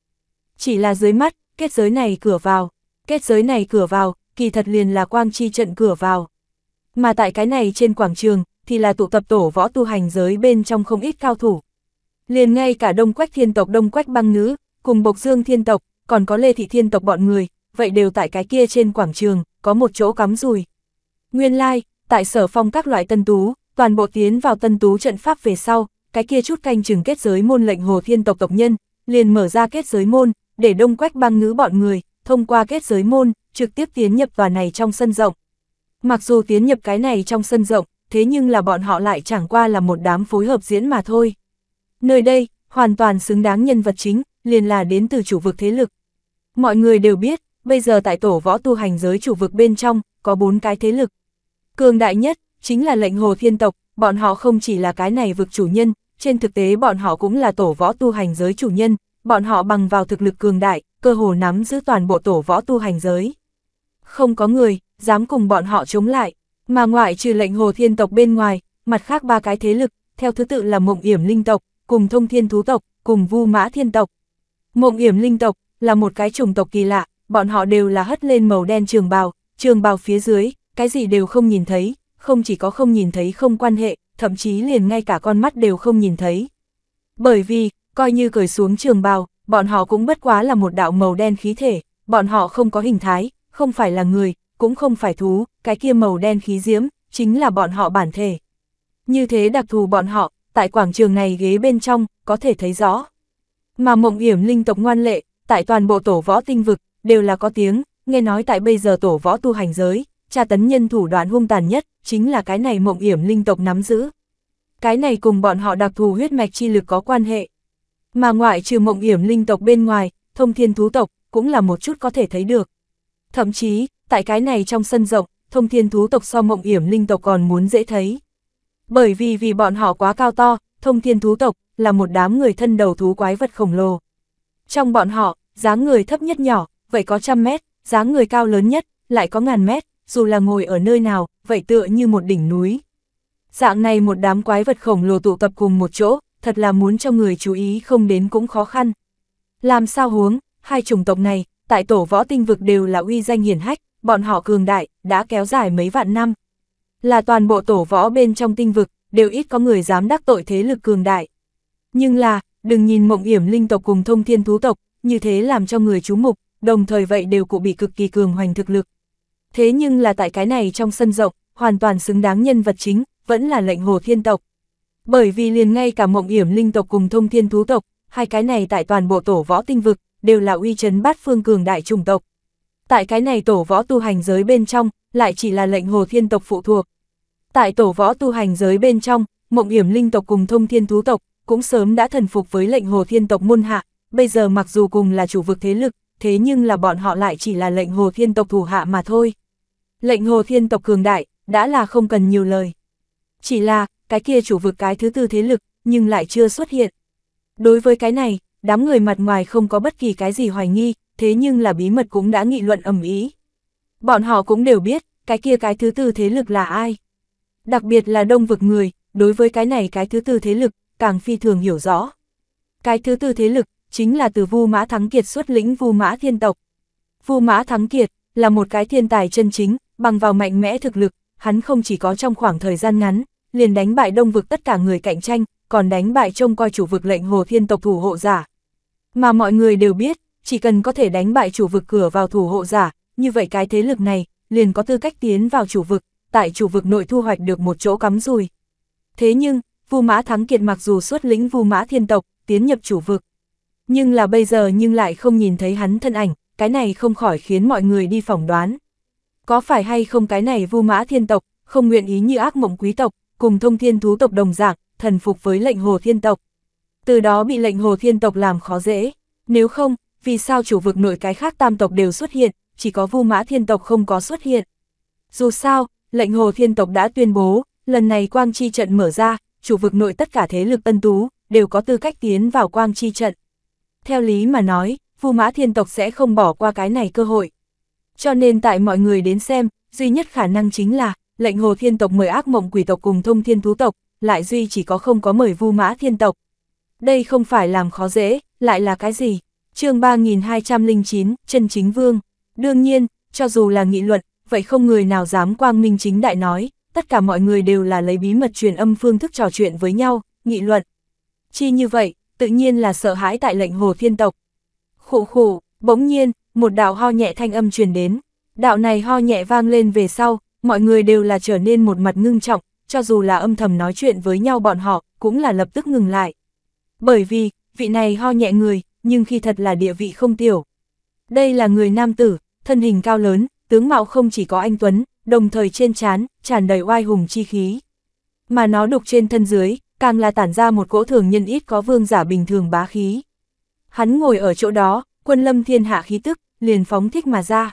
Chỉ là dưới mắt, kết giới này cửa vào, kết giới này cửa vào, kỳ thật liền là quang chi trận cửa vào. Mà tại cái này trên quảng trường, thì là tụ tập tổ võ tu hành giới bên trong không ít cao thủ. Liền ngay cả đông quách thiên tộc đông quách băng nữ, cùng bộc dương thiên tộc, còn có lê thị thiên tộc bọn người, vậy đều tại cái kia trên quảng trường, có một chỗ cắm rùi. Nguyên lai, like, tại sở phong các loại tân tú, toàn bộ tiến vào tân tú trận pháp về sau, cái kia chút canh chừng kết giới môn lệnh hồ thiên tộc tộc nhân, liền mở ra kết giới môn, để đông quách băng ngữ bọn người, thông qua kết giới môn, trực tiếp tiến nhập vào này trong sân rộng. Mặc dù tiến nhập cái này trong sân rộng, thế nhưng là bọn họ lại chẳng qua là một đám phối hợp diễn mà thôi. Nơi đây, hoàn toàn xứng đáng nhân vật chính, liền là đến từ chủ vực thế lực. Mọi người đều biết, bây giờ tại tổ võ tu hành giới chủ vực bên trong, có bốn cái thế lực. Cường đại nhất, chính là lệnh hồ thiên tộc, bọn họ không chỉ là cái này vực chủ nhân, trên thực tế bọn họ cũng là tổ võ tu hành giới chủ nhân, bọn họ bằng vào thực lực cường đại, cơ hồ nắm giữ toàn bộ tổ võ tu hành giới. Không có người, dám cùng bọn họ chống lại, mà ngoại trừ lệnh hồ thiên tộc bên ngoài, mặt khác ba cái thế lực, theo thứ tự là mộng yểm linh tộc, cùng thông thiên thú tộc, cùng vu mã thiên tộc. Mộng yểm linh tộc là một cái chủng tộc kỳ lạ, bọn họ đều là hất lên màu đen trường bào, trường bào phía dưới, cái gì đều không nhìn thấy, không chỉ có không nhìn thấy không quan hệ, thậm chí liền ngay cả con mắt đều không nhìn thấy. Bởi vì, coi như cởi xuống trường bào, bọn họ cũng bất quá là một đạo màu đen khí thể, bọn họ không có hình thái, không phải là người, cũng không phải thú, cái kia màu đen khí diễm, chính là bọn họ bản thể. Như thế đặc thù bọn họ, tại quảng trường này ghế bên trong, có thể thấy rõ. Mà mộng hiểm linh tộc ngoan lệ, tại toàn bộ tổ võ tinh vực, đều là có tiếng, nghe nói tại bây giờ tổ võ tu hành giới, tra tấn nhân thủ đoạn hung tàn nhất, chính là cái này mộng hiểm linh tộc nắm giữ. Cái này cùng bọn họ đặc thù huyết mạch chi lực có quan hệ. Mà ngoại trừ mộng hiểm linh tộc bên ngoài, thông thiên thú tộc, cũng là một chút có thể thấy được. Thậm chí, tại cái này trong sân rộng, thông thiên thú tộc so mộng hiểm linh tộc còn muốn dễ thấy. Bởi vì vì bọn họ quá cao to, thông thiên thú tộc, là một đám người thân đầu thú quái vật khổng lồ. Trong bọn họ, dáng người thấp nhất nhỏ, vậy có trăm mét, dáng người cao lớn nhất, lại có ngàn mét, dù là ngồi ở nơi nào, vậy tựa như một đỉnh núi. Dạng này một đám quái vật khổng lồ tụ tập cùng một chỗ, thật là muốn cho người chú ý không đến cũng khó khăn. Làm sao huống, hai chủng tộc này, tại tổ võ tinh vực đều là uy danh hiển hách, bọn họ cường đại, đã kéo dài mấy vạn năm. Là toàn bộ tổ võ bên trong tinh vực, đều ít có người dám đắc tội thế lực cường đại. Nhưng là, đừng nhìn mộng yểm linh tộc cùng thông thiên thú tộc, như thế làm cho người chú mục, đồng thời vậy đều cụ bị cực kỳ cường hoành thực lực. Thế nhưng là tại cái này trong sân rộng, hoàn toàn xứng đáng nhân vật chính, vẫn là lệnh hồ thiên tộc. Bởi vì liền ngay cả mộng yểm linh tộc cùng thông thiên thú tộc, hai cái này tại toàn bộ tổ võ tinh vực, đều là uy chấn bát phương cường đại trùng tộc. Tại cái này tổ võ tu hành giới bên trong, lại chỉ là lệnh hồ thiên tộc phụ thuộc. Tại tổ võ tu hành giới bên trong, mộng yểm linh tộc cùng thông thiên thú tộc, cũng sớm đã thần phục với lệnh hồ thiên tộc môn hạ, bây giờ mặc dù cùng là chủ vực thế lực, thế nhưng là bọn họ lại chỉ là lệnh hồ thiên tộc thủ hạ mà thôi. Lệnh hồ thiên tộc cường đại, đã là không cần nhiều lời. Chỉ là, cái kia chủ vực cái thứ tư thế lực, nhưng lại chưa xuất hiện. Đối với cái này, đám người mặt ngoài không có bất kỳ cái gì hoài nghi, thế nhưng là bí mật cũng đã nghị luận ầm ý. Bọn họ cũng đều biết, cái kia cái thứ tư thế lực là ai. Đặc biệt là đông vực người, đối với cái này cái thứ tư thế lực, càng phi thường hiểu rõ. Cái thứ tư thế lực, chính là từ Vu Mã Thắng Kiệt xuất lĩnh Vu Mã Thiên Tộc. Vu Mã Thắng Kiệt là một cái thiên tài chân chính, bằng vào mạnh mẽ thực lực, hắn không chỉ có trong khoảng thời gian ngắn, liền đánh bại đông vực tất cả người cạnh tranh, còn đánh bại trông coi chủ vực lệnh Hồ Thiên Tộc thủ hộ giả. Mà mọi người đều biết, chỉ cần có thể đánh bại chủ vực cửa vào thủ hộ giả, như vậy cái thế lực này liền có tư cách tiến vào chủ vực, tại chủ vực nội thu hoạch được một chỗ cắm rùi. Thế nhưng, Vu Mã Thắng Kiệt mặc dù xuất lĩnh Vu Mã Thiên Tộc tiến nhập chủ vực, nhưng là bây giờ nhưng lại không nhìn thấy hắn thân ảnh, cái này không khỏi khiến mọi người đi phỏng đoán. Có phải hay không cái này vu mã thiên tộc, không nguyện ý như ác mộng quý tộc, cùng thông thiên thú tộc đồng dạng, thần phục với lệnh hồ thiên tộc. Từ đó bị lệnh hồ thiên tộc làm khó dễ. Nếu không, vì sao chủ vực nội cái khác tam tộc đều xuất hiện, chỉ có vu mã thiên tộc không có xuất hiện. Dù sao, lệnh hồ thiên tộc đã tuyên bố, lần này quang chi trận mở ra, chủ vực nội tất cả thế lực tân tú, đều có tư cách tiến vào quang chi trận. Theo lý mà nói, Vu Mã Thiên Tộc sẽ không bỏ qua cái này cơ hội. Cho nên tại mọi người đến xem, duy nhất khả năng chính là, lệnh Hồ Thiên Tộc mời ác mộng quỷ tộc cùng thông thiên thú tộc, lại duy chỉ có không có mời Vu Mã Thiên Tộc. Đây không phải làm khó dễ, lại là cái gì? chương 3209, chân chính vương. Đương nhiên, cho dù là nghị luận, vậy không người nào dám quang minh chính đại nói, tất cả mọi người đều là lấy bí mật truyền âm phương thức trò chuyện với nhau, nghị luận. Chi như vậy, tự nhiên là sợ hãi tại lệnh hồ thiên tộc. Khụ khụ, bỗng nhiên, một đạo ho nhẹ thanh âm truyền đến. Đạo này ho nhẹ vang lên về sau, mọi người đều là trở nên một mặt ngưng trọng, cho dù là âm thầm nói chuyện với nhau bọn họ, cũng là lập tức ngừng lại. Bởi vì, vị này ho nhẹ người, nhưng khi thật là địa vị không tiểu. Đây là người nam tử, thân hình cao lớn, tướng mạo không chỉ có anh Tuấn, đồng thời trên trán tràn đầy oai hùng chi khí. Mà nó đục trên thân dưới, càng là tản ra một cỗ thường nhân ít có vương giả bình thường bá khí. Hắn ngồi ở chỗ đó, quân lâm thiên hạ khí tức, liền phóng thích mà ra.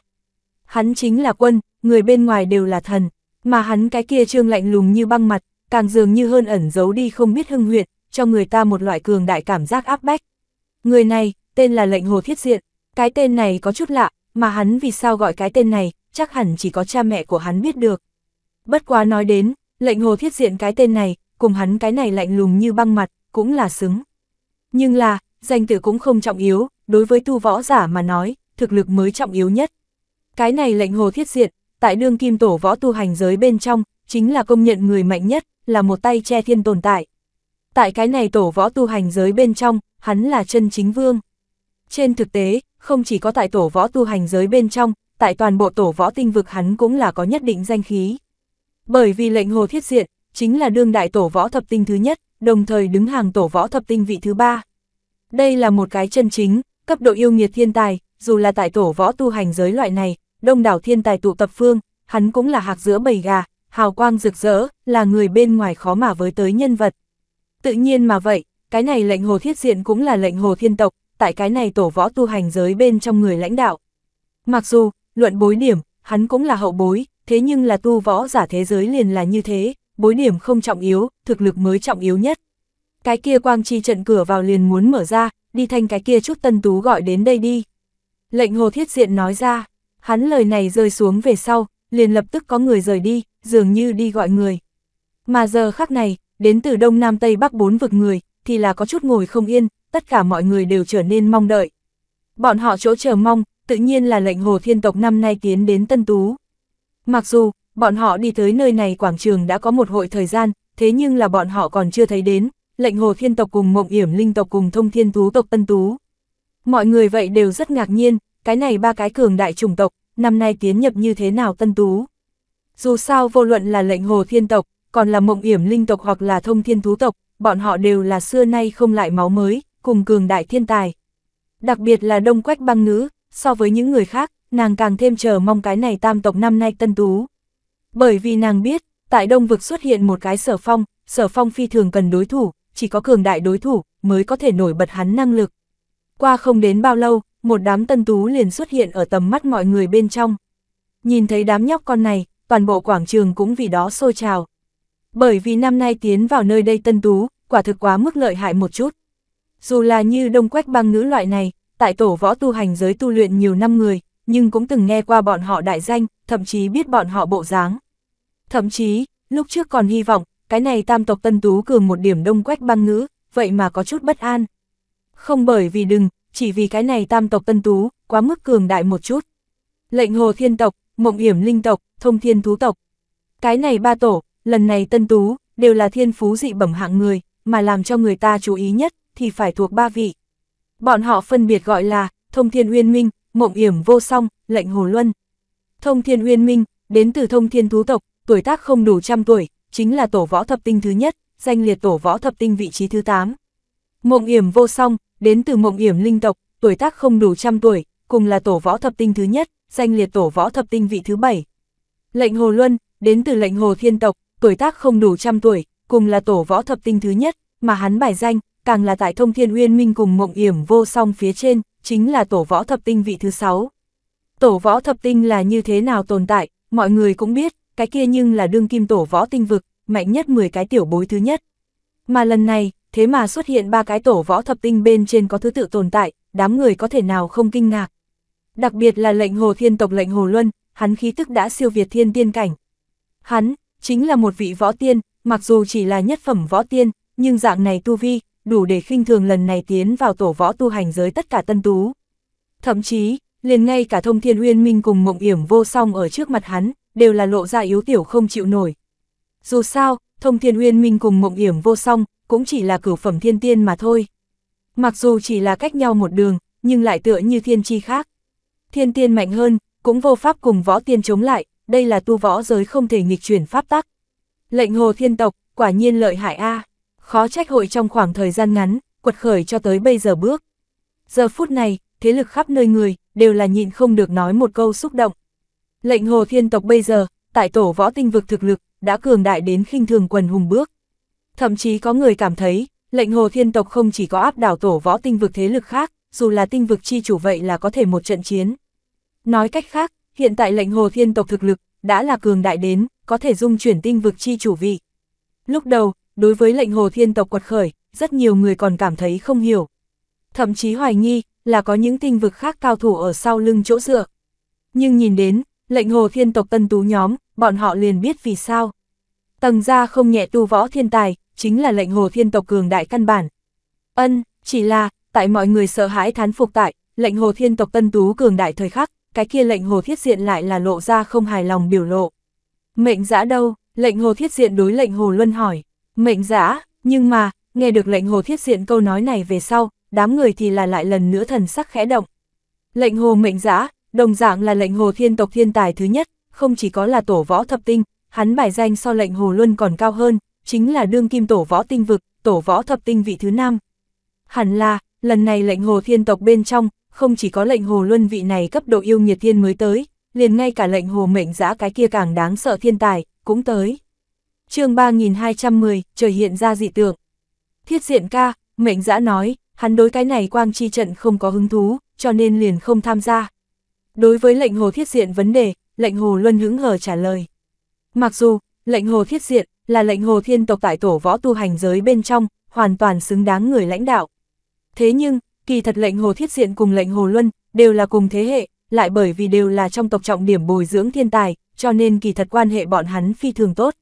Hắn chính là quân, người bên ngoài đều là thần, mà hắn cái kia trương lạnh lùng như băng mặt, càng dường như hơn ẩn giấu đi không biết hưng huyệt, cho người ta một loại cường đại cảm giác áp bách. Người này, tên là lệnh hồ thiết diện, cái tên này có chút lạ, mà hắn vì sao gọi cái tên này, chắc hẳn chỉ có cha mẹ của hắn biết được. Bất quá nói đến, lệnh hồ thiết diện cái tên này, cùng hắn cái này lạnh lùng như băng mặt, cũng là xứng. Nhưng là, danh tử cũng không trọng yếu, đối với tu võ giả mà nói, thực lực mới trọng yếu nhất. Cái này lệnh hồ thiết diệt, tại đương kim tổ võ tu hành giới bên trong, chính là công nhận người mạnh nhất, là một tay che thiên tồn tại. Tại cái này tổ võ tu hành giới bên trong, hắn là chân chính vương. Trên thực tế, không chỉ có tại tổ võ tu hành giới bên trong, tại toàn bộ tổ võ tinh vực hắn cũng là có nhất định danh khí. Bởi vì lệnh hồ thiết diện, chính là đương đại tổ võ thập tinh thứ nhất, đồng thời đứng hàng tổ võ thập tinh vị thứ ba. Đây là một cái chân chính, cấp độ yêu nghiệt thiên tài, dù là tại tổ võ tu hành giới loại này, đông đảo thiên tài tụ tập phương, hắn cũng là hạc giữa bầy gà, hào quang rực rỡ, là người bên ngoài khó mà với tới nhân vật. Tự nhiên mà vậy, cái này lệnh hồ thiết diện cũng là lệnh hồ thiên tộc, tại cái này tổ võ tu hành giới bên trong người lãnh đạo. Mặc dù, luận bối điểm, hắn cũng là hậu bối, thế nhưng là tu võ giả thế giới liền là như thế bối điểm không trọng yếu, thực lực mới trọng yếu nhất. Cái kia quang chi trận cửa vào liền muốn mở ra, đi thanh cái kia chút tân tú gọi đến đây đi. Lệnh hồ thiết diện nói ra, hắn lời này rơi xuống về sau, liền lập tức có người rời đi, dường như đi gọi người. Mà giờ khắc này, đến từ đông nam tây bắc bốn vực người, thì là có chút ngồi không yên, tất cả mọi người đều trở nên mong đợi. Bọn họ chỗ chờ mong, tự nhiên là lệnh hồ thiên tộc năm nay tiến đến tân tú. Mặc dù, bọn họ đi tới nơi này quảng trường đã có một hội thời gian, thế nhưng là bọn họ còn chưa thấy đến, lệnh hồ thiên tộc cùng mộng yểm linh tộc cùng thông thiên thú tộc tân tú. Mọi người vậy đều rất ngạc nhiên, cái này ba cái cường đại chủng tộc, năm nay tiến nhập như thế nào tân tú. Dù sao vô luận là lệnh hồ thiên tộc, còn là mộng yểm linh tộc hoặc là thông thiên thú tộc, bọn họ đều là xưa nay không lại máu mới, cùng cường đại thiên tài. Đặc biệt là đông quách băng nữ, so với những người khác, nàng càng thêm chờ mong cái này tam tộc năm nay tân tú. Bởi vì nàng biết, tại Đông Vực xuất hiện một cái sở phong, sở phong phi thường cần đối thủ, chỉ có cường đại đối thủ mới có thể nổi bật hắn năng lực. Qua không đến bao lâu, một đám tân tú liền xuất hiện ở tầm mắt mọi người bên trong. Nhìn thấy đám nhóc con này, toàn bộ quảng trường cũng vì đó sôi trào. Bởi vì năm nay tiến vào nơi đây tân tú, quả thực quá mức lợi hại một chút. Dù là như đông quách băng ngữ loại này, tại tổ võ tu hành giới tu luyện nhiều năm người, nhưng cũng từng nghe qua bọn họ đại danh, thậm chí biết bọn họ bộ dáng. Thậm chí, lúc trước còn hy vọng, cái này tam tộc tân tú cường một điểm đông quách băng ngữ, vậy mà có chút bất an. Không bởi vì đừng, chỉ vì cái này tam tộc tân tú, quá mức cường đại một chút. Lệnh hồ thiên tộc, mộng hiểm linh tộc, thông thiên thú tộc. Cái này ba tổ, lần này tân tú, đều là thiên phú dị bẩm hạng người, mà làm cho người ta chú ý nhất, thì phải thuộc ba vị. Bọn họ phân biệt gọi là thông thiên uyên minh, mộng yểm vô song, lệnh hồ luân. Thông thiên uyên minh, đến từ thông thiên thú tộc, tuổi tác không đủ trăm tuổi, chính là tổ võ thập tinh thứ nhất, danh liệt tổ võ thập tinh vị trí thứ 8. Mộng yểm vô song, đến từ mộng yểm linh tộc, tuổi tác không đủ trăm tuổi, cùng là tổ võ thập tinh thứ nhất, danh liệt tổ võ thập tinh vị thứ 7. Lệnh hồ luân, đến từ lệnh hồ thiên tộc, tuổi tác không đủ trăm tuổi, cùng là tổ võ thập tinh thứ nhất, mà hắn bài danh, càng là tại thông thiên uyên minh cùng mộng yểm vô song phía trên, chính là tổ võ thập tinh vị thứ sáu. Tổ võ thập tinh là như thế nào tồn tại, mọi người cũng biết, cái kia nhưng là đương kim tổ võ tinh vực, mạnh nhất 10 cái tiểu bối thứ nhất. Mà lần này, thế mà xuất hiện ba cái tổ võ thập tinh bên trên có thứ tự tồn tại, đám người có thể nào không kinh ngạc. Đặc biệt là lệnh hồ thiên tộc lệnh hồ luân, hắn khí tức đã siêu việt thiên tiên cảnh. Hắn, chính là một vị võ tiên, mặc dù chỉ là nhất phẩm võ tiên, nhưng dạng này tu vi, đủ để khinh thường lần này tiến vào tổ võ tu hành giới tất cả tân tú. Thậm chí, liền ngay cả thông thiên uyên minh cùng mộng yểm vô song ở trước mặt hắn, đều là lộ ra yếu tiểu không chịu nổi. Dù sao, thông thiên uyên minh cùng mộng yểm vô song, cũng chỉ là cửu phẩm thiên tiên mà thôi. Mặc dù chỉ là cách nhau một đường, nhưng lại tựa như thiên chi khác. Thiên tiên mạnh hơn, cũng vô pháp cùng võ tiên chống lại, đây là tu võ giới không thể nghịch chuyển pháp tắc. Lệnh hồ thiên tộc, quả nhiên lợi hại A. Khó trách hội trong khoảng thời gian ngắn, quật khởi cho tới bây giờ bước. Giờ phút này, thế lực khắp nơi người, đều là nhịn không được nói một câu xúc động. Lệnh hồ thiên tộc bây giờ, tại tổ võ tinh vực thực lực, đã cường đại đến khinh thường quần hùng bước. Thậm chí có người cảm thấy, lệnh hồ thiên tộc không chỉ có áp đảo tổ võ tinh vực thế lực khác, dù là tinh vực chi chủ vậy là có thể một trận chiến. Nói cách khác, hiện tại lệnh hồ thiên tộc thực lực, đã là cường đại đến, có thể dung chuyển tinh vực chi chủ vị. Lúc đầu, đối với lệnh Hồ Thiên tộc quật khởi, rất nhiều người còn cảm thấy không hiểu. Thậm chí hoài nghi là có những tinh vực khác cao thủ ở sau lưng chỗ dựa. Nhưng nhìn đến, lệnh Hồ Thiên tộc tân tú nhóm, bọn họ liền biết vì sao. Tầng gia không nhẹ tu võ thiên tài, chính là lệnh Hồ Thiên tộc cường đại căn bản. Ân, chỉ là, tại mọi người sợ hãi thán phục tại, lệnh Hồ Thiên tộc tân tú cường đại thời khắc, cái kia lệnh Hồ Thiết Diện lại là lộ ra không hài lòng biểu lộ. Mệnh giã đâu, lệnh Hồ Thiết Diện đối lệnh Hồ Luân hỏi. Mệnh giã, nhưng mà, nghe được lệnh hồ thiết diện câu nói này về sau, đám người thì là lại lần nữa thần sắc khẽ động. Lệnh hồ mệnh giã, đồng dạng là lệnh hồ thiên tộc thiên tài thứ nhất, không chỉ có là tổ võ thập tinh, hắn bài danh so lệnh hồ luân còn cao hơn, chính là đương kim tổ võ tinh vực, tổ võ thập tinh vị thứ năm. Hẳn là, lần này lệnh hồ thiên tộc bên trong, không chỉ có lệnh hồ luân vị này cấp độ yêu nhiệt thiên mới tới, liền ngay cả lệnh hồ mệnh giã cái kia càng đáng sợ thiên tài, cũng tới chương 3210, trời hiện ra dị tượng. Thiết diện ca, mệnh giã nói, hắn đối cái này quang chi trận không có hứng thú, cho nên liền không tham gia. Đối với lệnh hồ thiết diện vấn đề, lệnh hồ luân hứng hờ trả lời. Mặc dù, lệnh hồ thiết diện là lệnh hồ thiên tộc tại tổ võ tu hành giới bên trong, hoàn toàn xứng đáng người lãnh đạo. Thế nhưng, kỳ thật lệnh hồ thiết diện cùng lệnh hồ luân đều là cùng thế hệ, lại bởi vì đều là trong tộc trọng điểm bồi dưỡng thiên tài, cho nên kỳ thật quan hệ bọn hắn phi thường tốt.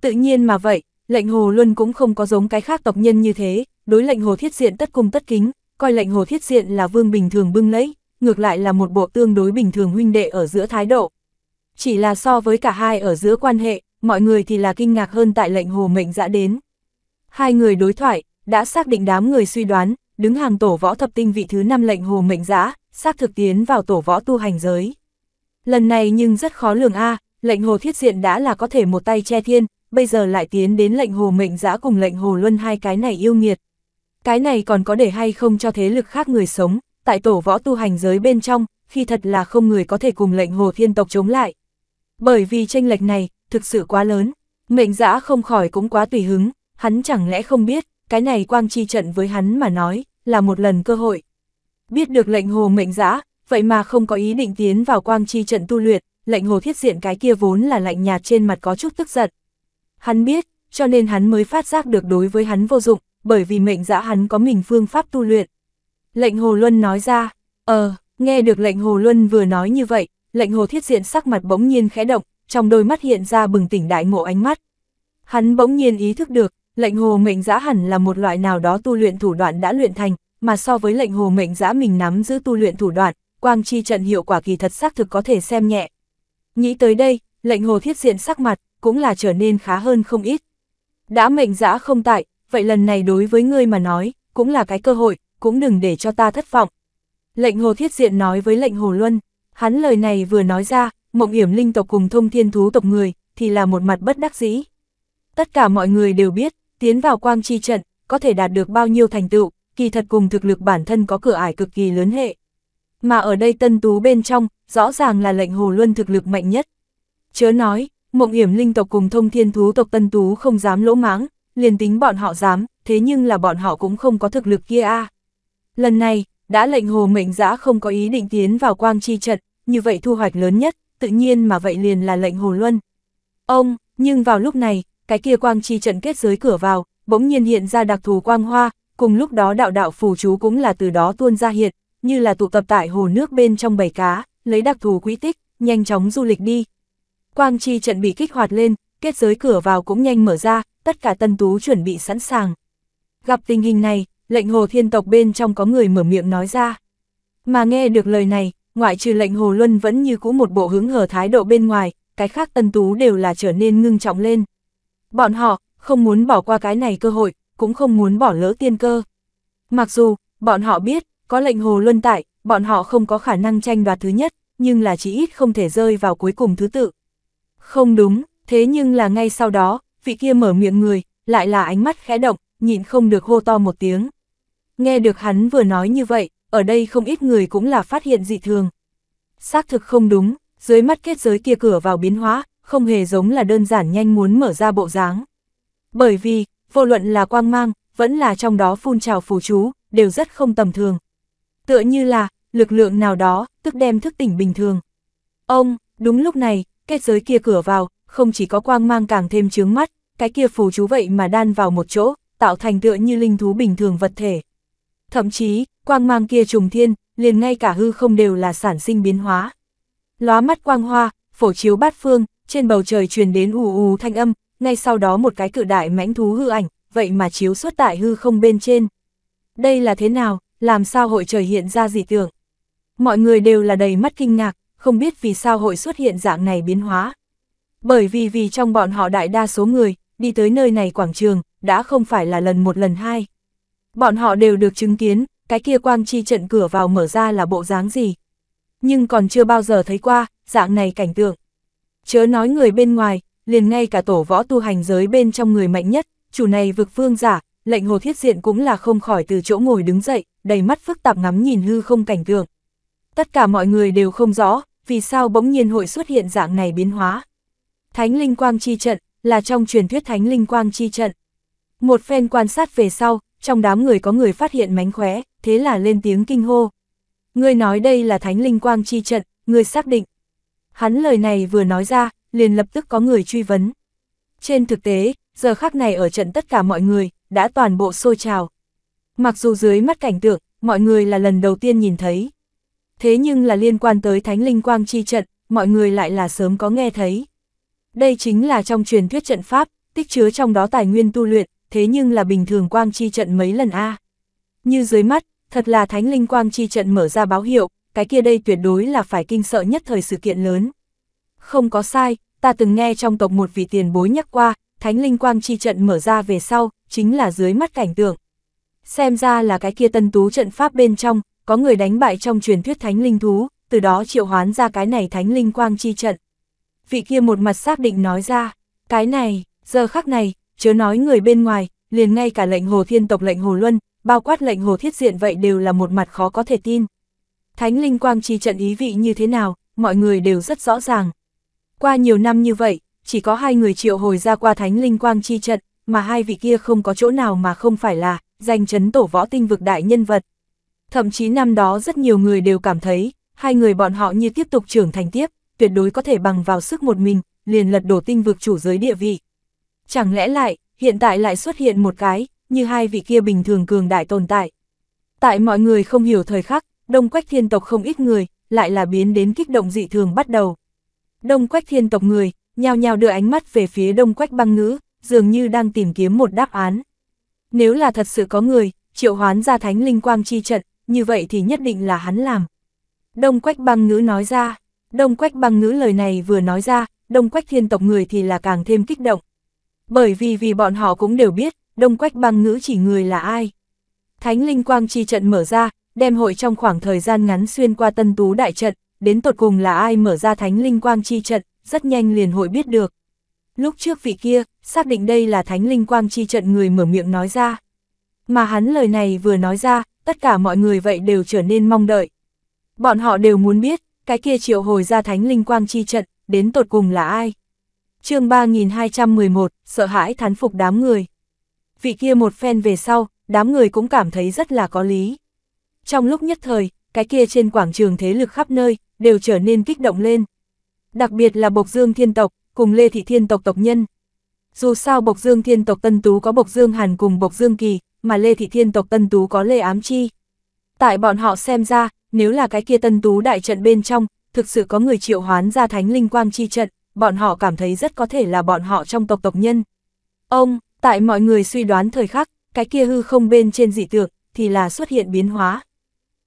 Tự nhiên mà vậy, lệnh hồ luôn cũng không có giống cái khác tộc nhân như thế, đối lệnh hồ thiết diện tất cung tất kính, coi lệnh hồ thiết diện là vương bình thường bưng lấy, ngược lại là một bộ tương đối bình thường huynh đệ ở giữa thái độ. Chỉ là so với cả hai ở giữa quan hệ, mọi người thì là kinh ngạc hơn tại lệnh hồ mệnh dã đến. Hai người đối thoại, đã xác định đám người suy đoán, đứng hàng tổ võ thập tinh vị thứ năm lệnh hồ mệnh dã xác thực tiến vào tổ võ tu hành giới. Lần này nhưng rất khó lường a lệnh hồ thiết diện đã là có thể một tay che thiên, bây giờ lại tiến đến lệnh hồ mệnh giã cùng lệnh hồ luân hai cái này yêu nghiệt. Cái này còn có để hay không cho thế lực khác người sống, tại tổ võ tu hành giới bên trong, khi thật là không người có thể cùng lệnh hồ thiên tộc chống lại. Bởi vì tranh lệch này, thực sự quá lớn, mệnh giã không khỏi cũng quá tùy hứng, hắn chẳng lẽ không biết, cái này quang chi trận với hắn mà nói, là một lần cơ hội. Biết được lệnh hồ mệnh giã, vậy mà không có ý định tiến vào quang chi trận tu luyện, lệnh hồ thiết diện cái kia vốn là lạnh nhạt trên mặt có chút tức giận. Hắn biết, cho nên hắn mới phát giác được đối với hắn vô dụng, bởi vì mệnh dã hắn có mình phương pháp tu luyện. Lệnh Hồ Luân nói ra, ờ, nghe được lệnh Hồ Luân vừa nói như vậy, lệnh Hồ Thiết Diện sắc mặt bỗng nhiên khẽ động, trong đôi mắt hiện ra bừng tỉnh đại ngộ ánh mắt. Hắn bỗng nhiên ý thức được, lệnh Hồ mệnh dã hẳn là một loại nào đó tu luyện thủ đoạn đã luyện thành, mà so với lệnh Hồ mệnh dã mình nắm giữ tu luyện thủ đoạn, quang chi trận hiệu quả kỳ thật xác thực có thể xem nhẹ. Nghĩ tới đây, lệnh Hồ Thiết Diện sắc mặt, cũng là trở nên khá hơn không ít. Đã mệnh dã không tại, vậy lần này đối với ngươi mà nói, cũng là cái cơ hội, cũng đừng để cho ta thất vọng. Lệnh Hồ Thiết Diện nói với lệnh Hồ Luân, hắn lời này vừa nói ra, mộng hiểm linh tộc cùng thông thiên thú tộc người, thì là một mặt bất đắc dĩ. Tất cả mọi người đều biết, tiến vào quang chi trận, có thể đạt được bao nhiêu thành tựu, kỳ thật cùng thực lực bản thân có cửa ải cực kỳ lớn hệ. Mà ở đây tân tú bên trong, rõ ràng là lệnh Hồ Luân thực lực mạnh nhất. Chớ nói, mộng hiểm linh tộc cùng thông thiên thú tộc tân tú không dám lỗ mãng, liền tính bọn họ dám, thế nhưng là bọn họ cũng không có thực lực kia a. Lần này, đã lệnh hồ mệnh giã không có ý định tiến vào quang chi trận, như vậy thu hoạch lớn nhất, tự nhiên mà vậy liền là lệnh hồ luân. Ông, nhưng vào lúc này, cái kia quang chi trận kết giới cửa vào, bỗng nhiên hiện ra đặc thù quang hoa, cùng lúc đó đạo đạo phù chú cũng là từ đó tuôn ra hiện, như là tụ tập tại hồ nước bên trong bầy cá, lấy đặc thù quý tích, nhanh chóng du lịch đi, Quang Chi trận bị kích hoạt lên, kết giới cửa vào cũng nhanh mở ra, tất cả tân tú chuẩn bị sẵn sàng. Gặp tình hình này, lệnh hồ thiên tộc bên trong có người mở miệng nói ra. Mà nghe được lời này, ngoại trừ lệnh hồ luân vẫn như cũ một bộ hướng hở thái độ bên ngoài, cái khác tân tú đều là trở nên ngưng trọng lên. Bọn họ, không muốn bỏ qua cái này cơ hội, cũng không muốn bỏ lỡ tiên cơ. Mặc dù, bọn họ biết, có lệnh hồ luân tại, bọn họ không có khả năng tranh đoạt thứ nhất, nhưng là chỉ ít không thể rơi vào cuối cùng thứ tự. Không đúng, thế nhưng là ngay sau đó, vị kia mở miệng người, lại là ánh mắt khẽ động, nhịn không được hô to một tiếng. Nghe được hắn vừa nói như vậy, ở đây không ít người cũng là phát hiện dị thường. Xác thực không đúng, dưới mắt kết giới kia cửa vào biến hóa, không hề giống là đơn giản nhanh muốn mở ra bộ dáng. Bởi vì, vô luận là quang mang, vẫn là trong đó phun trào phù chú, đều rất không tầm thường. Tựa như là, lực lượng nào đó, tức đem thức tỉnh bình thường. Ông, đúng lúc này, kết giới kia cửa vào, không chỉ có quang mang càng thêm chướng mắt, cái kia phù chú vậy mà đan vào một chỗ, tạo thành tựa như linh thú bình thường vật thể. Thậm chí, quang mang kia trùng thiên, liền ngay cả hư không đều là sản sinh biến hóa. Lóa mắt quang hoa, phổ chiếu bát phương, trên bầu trời truyền đến ù ù thanh âm, ngay sau đó một cái cự đại mãnh thú hư ảnh, vậy mà chiếu xuất tại hư không bên trên. Đây là thế nào, làm sao hội trời hiện ra dị tưởng? Mọi người đều là đầy mắt kinh ngạc, không biết vì sao hội xuất hiện dạng này biến hóa. Bởi vì vì trong bọn họ đại đa số người, đi tới nơi này quảng trường, đã không phải là lần một lần hai. Bọn họ đều được chứng kiến, cái kia quang chi trận cửa vào mở ra là bộ dáng gì. Nhưng còn chưa bao giờ thấy qua, dạng này cảnh tượng. Chớ nói người bên ngoài, liền ngay cả tổ võ tu hành giới bên trong người mạnh nhất, chủ này vực phương giả, lệnh hồ thiết diện cũng là không khỏi từ chỗ ngồi đứng dậy, đầy mắt phức tạp ngắm nhìn hư không cảnh tượng. Tất cả mọi người đều không rõ, vì sao bỗng nhiên hội xuất hiện dạng này biến hóa. Thánh Linh Quang Chi Trận, là trong truyền thuyết Thánh Linh Quang Chi Trận. Một phen quan sát về sau, trong đám người có người phát hiện mánh khóe, thế là lên tiếng kinh hô. người nói đây là Thánh Linh Quang Chi Trận, người xác định. Hắn lời này vừa nói ra, liền lập tức có người truy vấn. Trên thực tế, giờ khắc này ở trận tất cả mọi người, đã toàn bộ sôi trào. Mặc dù dưới mắt cảnh tượng, mọi người là lần đầu tiên nhìn thấy thế nhưng là liên quan tới thánh linh quang chi trận, mọi người lại là sớm có nghe thấy. Đây chính là trong truyền thuyết trận pháp, tích chứa trong đó tài nguyên tu luyện, thế nhưng là bình thường quang chi trận mấy lần a. Như dưới mắt, thật là thánh linh quang chi trận mở ra báo hiệu, cái kia đây tuyệt đối là phải kinh sợ nhất thời sự kiện lớn. Không có sai, ta từng nghe trong tộc một vị tiền bối nhắc qua, thánh linh quang chi trận mở ra về sau, chính là dưới mắt cảnh tượng. Xem ra là cái kia tân tú trận pháp bên trong, có người đánh bại trong truyền thuyết thánh linh thú, từ đó triệu hoán ra cái này thánh linh quang chi trận. Vị kia một mặt xác định nói ra, cái này, giờ khắc này, chớ nói người bên ngoài, liền ngay cả lệnh hồ thiên tộc lệnh hồ luân, bao quát lệnh hồ thiết diện vậy đều là một mặt khó có thể tin. Thánh linh quang chi trận ý vị như thế nào, mọi người đều rất rõ ràng. Qua nhiều năm như vậy, chỉ có hai người triệu hồi ra qua thánh linh quang chi trận, mà hai vị kia không có chỗ nào mà không phải là danh chấn tổ võ tinh vực đại nhân vật. Thậm chí năm đó rất nhiều người đều cảm thấy, hai người bọn họ như tiếp tục trưởng thành tiếp, tuyệt đối có thể bằng vào sức một mình, liền lật đổ tinh vực chủ giới địa vị. Chẳng lẽ lại, hiện tại lại xuất hiện một cái, như hai vị kia bình thường cường đại tồn tại. Tại mọi người không hiểu thời khắc, đông quách thiên tộc không ít người, lại là biến đến kích động dị thường bắt đầu. Đông quách thiên tộc người, nhao nhao đưa ánh mắt về phía đông quách băng ngữ, dường như đang tìm kiếm một đáp án. Nếu là thật sự có người, triệu hoán ra thánh linh quang chi trận, như vậy thì nhất định là hắn làm. Đông Quách băng ngữ nói ra, Đông Quách băng ngữ lời này vừa nói ra, Đông Quách thiên tộc người thì là càng thêm kích động. Bởi vì vì bọn họ cũng đều biết, Đông Quách băng ngữ chỉ người là ai. Thánh Linh Quang chi trận mở ra, đem hội trong khoảng thời gian ngắn xuyên qua tân tú đại trận, đến tột cùng là ai mở ra Thánh Linh Quang chi trận, rất nhanh liền hội biết được. Lúc trước vị kia, xác định đây là Thánh Linh Quang chi trận người mở miệng nói ra. Mà hắn lời này vừa nói ra, tất cả mọi người vậy đều trở nên mong đợi. Bọn họ đều muốn biết, cái kia triệu hồi ra thánh linh quang chi trận, đến tột cùng là ai. chương 3211, sợ hãi thán phục đám người. Vị kia một phen về sau, đám người cũng cảm thấy rất là có lý. Trong lúc nhất thời, cái kia trên quảng trường thế lực khắp nơi, đều trở nên kích động lên. Đặc biệt là Bộc Dương Thiên Tộc, cùng Lê Thị Thiên Tộc Tộc Nhân. Dù sao Bộc Dương Thiên Tộc Tân Tú có Bộc Dương Hàn cùng Bộc Dương Kỳ, mà Lê Thị Thiên tộc Tân Tú có Lê Ám Chi. Tại bọn họ xem ra, nếu là cái kia Tân Tú đại trận bên trong, thực sự có người triệu hoán ra thánh linh quang chi trận, bọn họ cảm thấy rất có thể là bọn họ trong tộc tộc nhân. Ông, tại mọi người suy đoán thời khắc, cái kia hư không bên trên dị tượng, thì là xuất hiện biến hóa.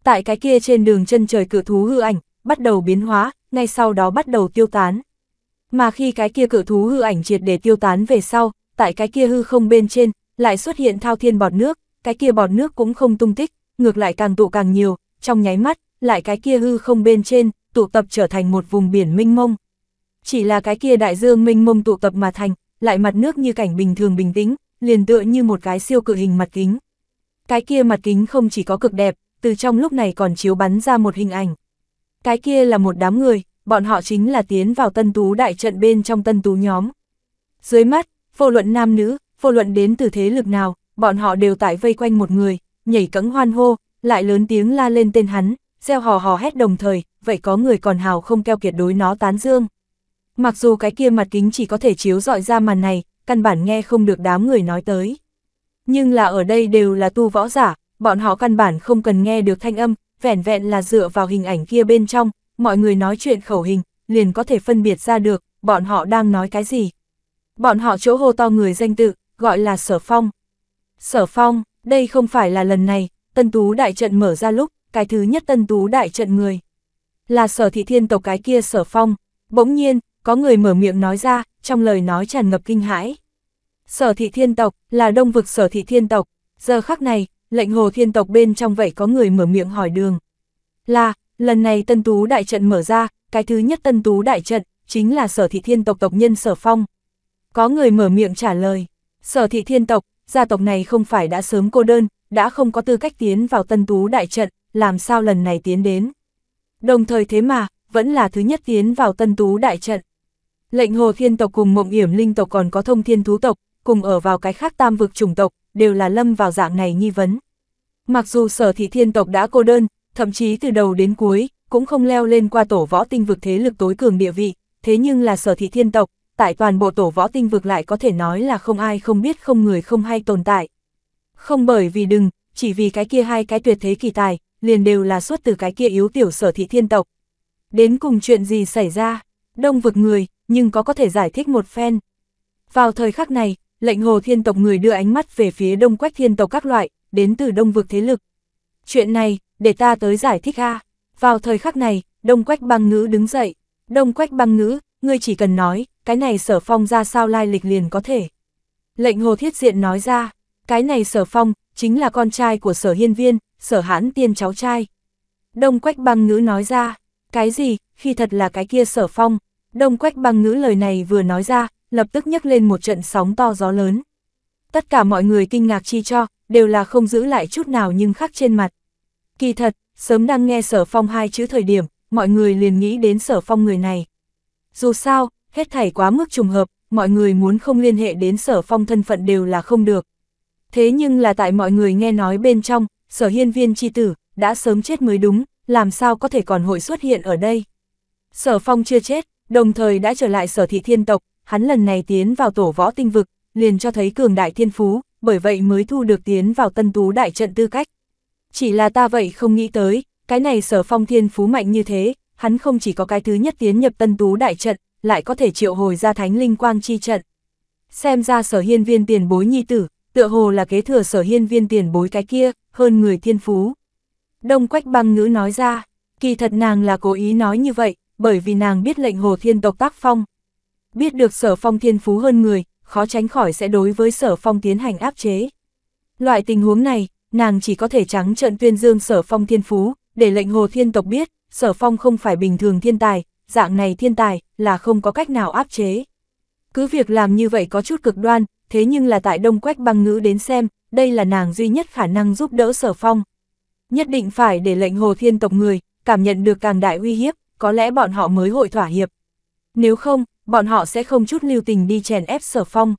Tại cái kia trên đường chân trời cự thú hư ảnh, bắt đầu biến hóa, ngay sau đó bắt đầu tiêu tán. Mà khi cái kia cự thú hư ảnh triệt để tiêu tán về sau, tại cái kia hư không bên trên, lại xuất hiện thao thiên bọt nước, cái kia bọt nước cũng không tung tích, ngược lại càng tụ càng nhiều, trong nháy mắt, lại cái kia hư không bên trên, tụ tập trở thành một vùng biển minh mông. Chỉ là cái kia đại dương minh mông tụ tập mà thành, lại mặt nước như cảnh bình thường bình tĩnh, liền tựa như một cái siêu cự hình mặt kính. Cái kia mặt kính không chỉ có cực đẹp, từ trong lúc này còn chiếu bắn ra một hình ảnh. Cái kia là một đám người, bọn họ chính là tiến vào tân tú đại trận bên trong tân tú nhóm. Dưới mắt, vô luận nam nữ, vô luận đến từ thế lực nào, bọn họ đều tại vây quanh một người, nhảy cẫng hoan hô, lại lớn tiếng la lên tên hắn, gieo hò hò hét đồng thời, vậy có người còn hào không keo kiệt đối nó tán dương. Mặc dù cái kia mặt kính chỉ có thể chiếu dọi ra màn này, căn bản nghe không được đám người nói tới. Nhưng là ở đây đều là tu võ giả, bọn họ căn bản không cần nghe được thanh âm, vẻn vẹn là dựa vào hình ảnh kia bên trong, mọi người nói chuyện khẩu hình, liền có thể phân biệt ra được, bọn họ đang nói cái gì. Bọn họ chỗ hô to người danh tự, gọi là Sở Phong. Sở Phong, đây không phải là lần này, Tân Tú Đại Trận mở ra lúc, cái thứ nhất Tân Tú Đại Trận người. Là Sở Thị Thiên tộc cái kia Sở Phong, bỗng nhiên, có người mở miệng nói ra, trong lời nói tràn ngập kinh hãi. Sở Thị Thiên tộc, là đông vực Sở Thị Thiên tộc, giờ khắc này, lệnh hồ thiên tộc bên trong vậy có người mở miệng hỏi đường. Là, lần này Tân Tú Đại Trận mở ra, cái thứ nhất Tân Tú Đại Trận, chính là Sở Thị Thiên tộc tộc nhân Sở Phong. Có người mở miệng trả lời. Sở thị thiên tộc, gia tộc này không phải đã sớm cô đơn, đã không có tư cách tiến vào tân tú đại trận, làm sao lần này tiến đến. Đồng thời thế mà, vẫn là thứ nhất tiến vào tân tú đại trận. Lệnh hồ thiên tộc cùng mộng yểm linh tộc còn có thông thiên thú tộc, cùng ở vào cái khác tam vực chủng tộc, đều là lâm vào dạng này nghi vấn. Mặc dù sở thị thiên tộc đã cô đơn, thậm chí từ đầu đến cuối, cũng không leo lên qua tổ võ tinh vực thế lực tối cường địa vị, thế nhưng là sở thị thiên tộc, tại toàn bộ tổ võ tinh vực lại có thể nói là không ai không biết không người không hay tồn tại. Không bởi vì đừng, chỉ vì cái kia hai cái tuyệt thế kỳ tài, liền đều là xuất từ cái kia yếu tiểu sở thị thiên tộc. Đến cùng chuyện gì xảy ra, đông vực người, nhưng có có thể giải thích một phen. Vào thời khắc này, lệnh hồ thiên tộc người đưa ánh mắt về phía đông quách thiên tộc các loại, đến từ đông vực thế lực. Chuyện này, để ta tới giải thích ha Vào thời khắc này, đông quách băng ngữ đứng dậy. Đông quách băng ngữ, ngươi chỉ cần nói, cái này sở phong ra sao lai lịch liền có thể. Lệnh hồ thiết diện nói ra, cái này sở phong, chính là con trai của sở hiên viên, sở hãn tiên cháu trai. Đông quách băng ngữ nói ra, cái gì, khi thật là cái kia sở phong. Đông quách băng ngữ lời này vừa nói ra, lập tức nhấc lên một trận sóng to gió lớn. Tất cả mọi người kinh ngạc chi cho, đều là không giữ lại chút nào nhưng khắc trên mặt. Kỳ thật, sớm đang nghe sở phong hai chữ thời điểm, mọi người liền nghĩ đến sở phong người này. Dù sao, hết thảy quá mức trùng hợp, mọi người muốn không liên hệ đến sở phong thân phận đều là không được. Thế nhưng là tại mọi người nghe nói bên trong, sở hiên viên chi tử, đã sớm chết mới đúng, làm sao có thể còn hội xuất hiện ở đây. Sở phong chưa chết, đồng thời đã trở lại sở thị thiên tộc, hắn lần này tiến vào tổ võ tinh vực, liền cho thấy cường đại thiên phú, bởi vậy mới thu được tiến vào tân tú đại trận tư cách. Chỉ là ta vậy không nghĩ tới, cái này sở phong thiên phú mạnh như thế, hắn không chỉ có cái thứ nhất tiến nhập tân tú đại trận, lại có thể triệu hồi ra thánh linh quang chi trận. Xem ra sở hiên viên tiền bối nhi tử, tựa hồ là kế thừa sở hiên viên tiền bối cái kia, hơn người thiên phú. Đông quách băng ngữ nói ra, kỳ thật nàng là cố ý nói như vậy, bởi vì nàng biết lệnh hồ thiên tộc tác phong. Biết được sở phong thiên phú hơn người, khó tránh khỏi sẽ đối với sở phong tiến hành áp chế. Loại tình huống này, nàng chỉ có thể trắng trận tuyên dương sở phong thiên phú, để lệnh hồ thiên tộc biết, Sở Phong không phải bình thường thiên tài, dạng này thiên tài là không có cách nào áp chế. Cứ việc làm như vậy có chút cực đoan, thế nhưng là tại Đông Quách băng ngữ đến xem, đây là nàng duy nhất khả năng giúp đỡ Sở Phong. Nhất định phải để lệnh hồ thiên tộc người, cảm nhận được càng đại uy hiếp, có lẽ bọn họ mới hội thỏa hiệp. Nếu không, bọn họ sẽ không chút lưu tình đi chèn ép Sở Phong.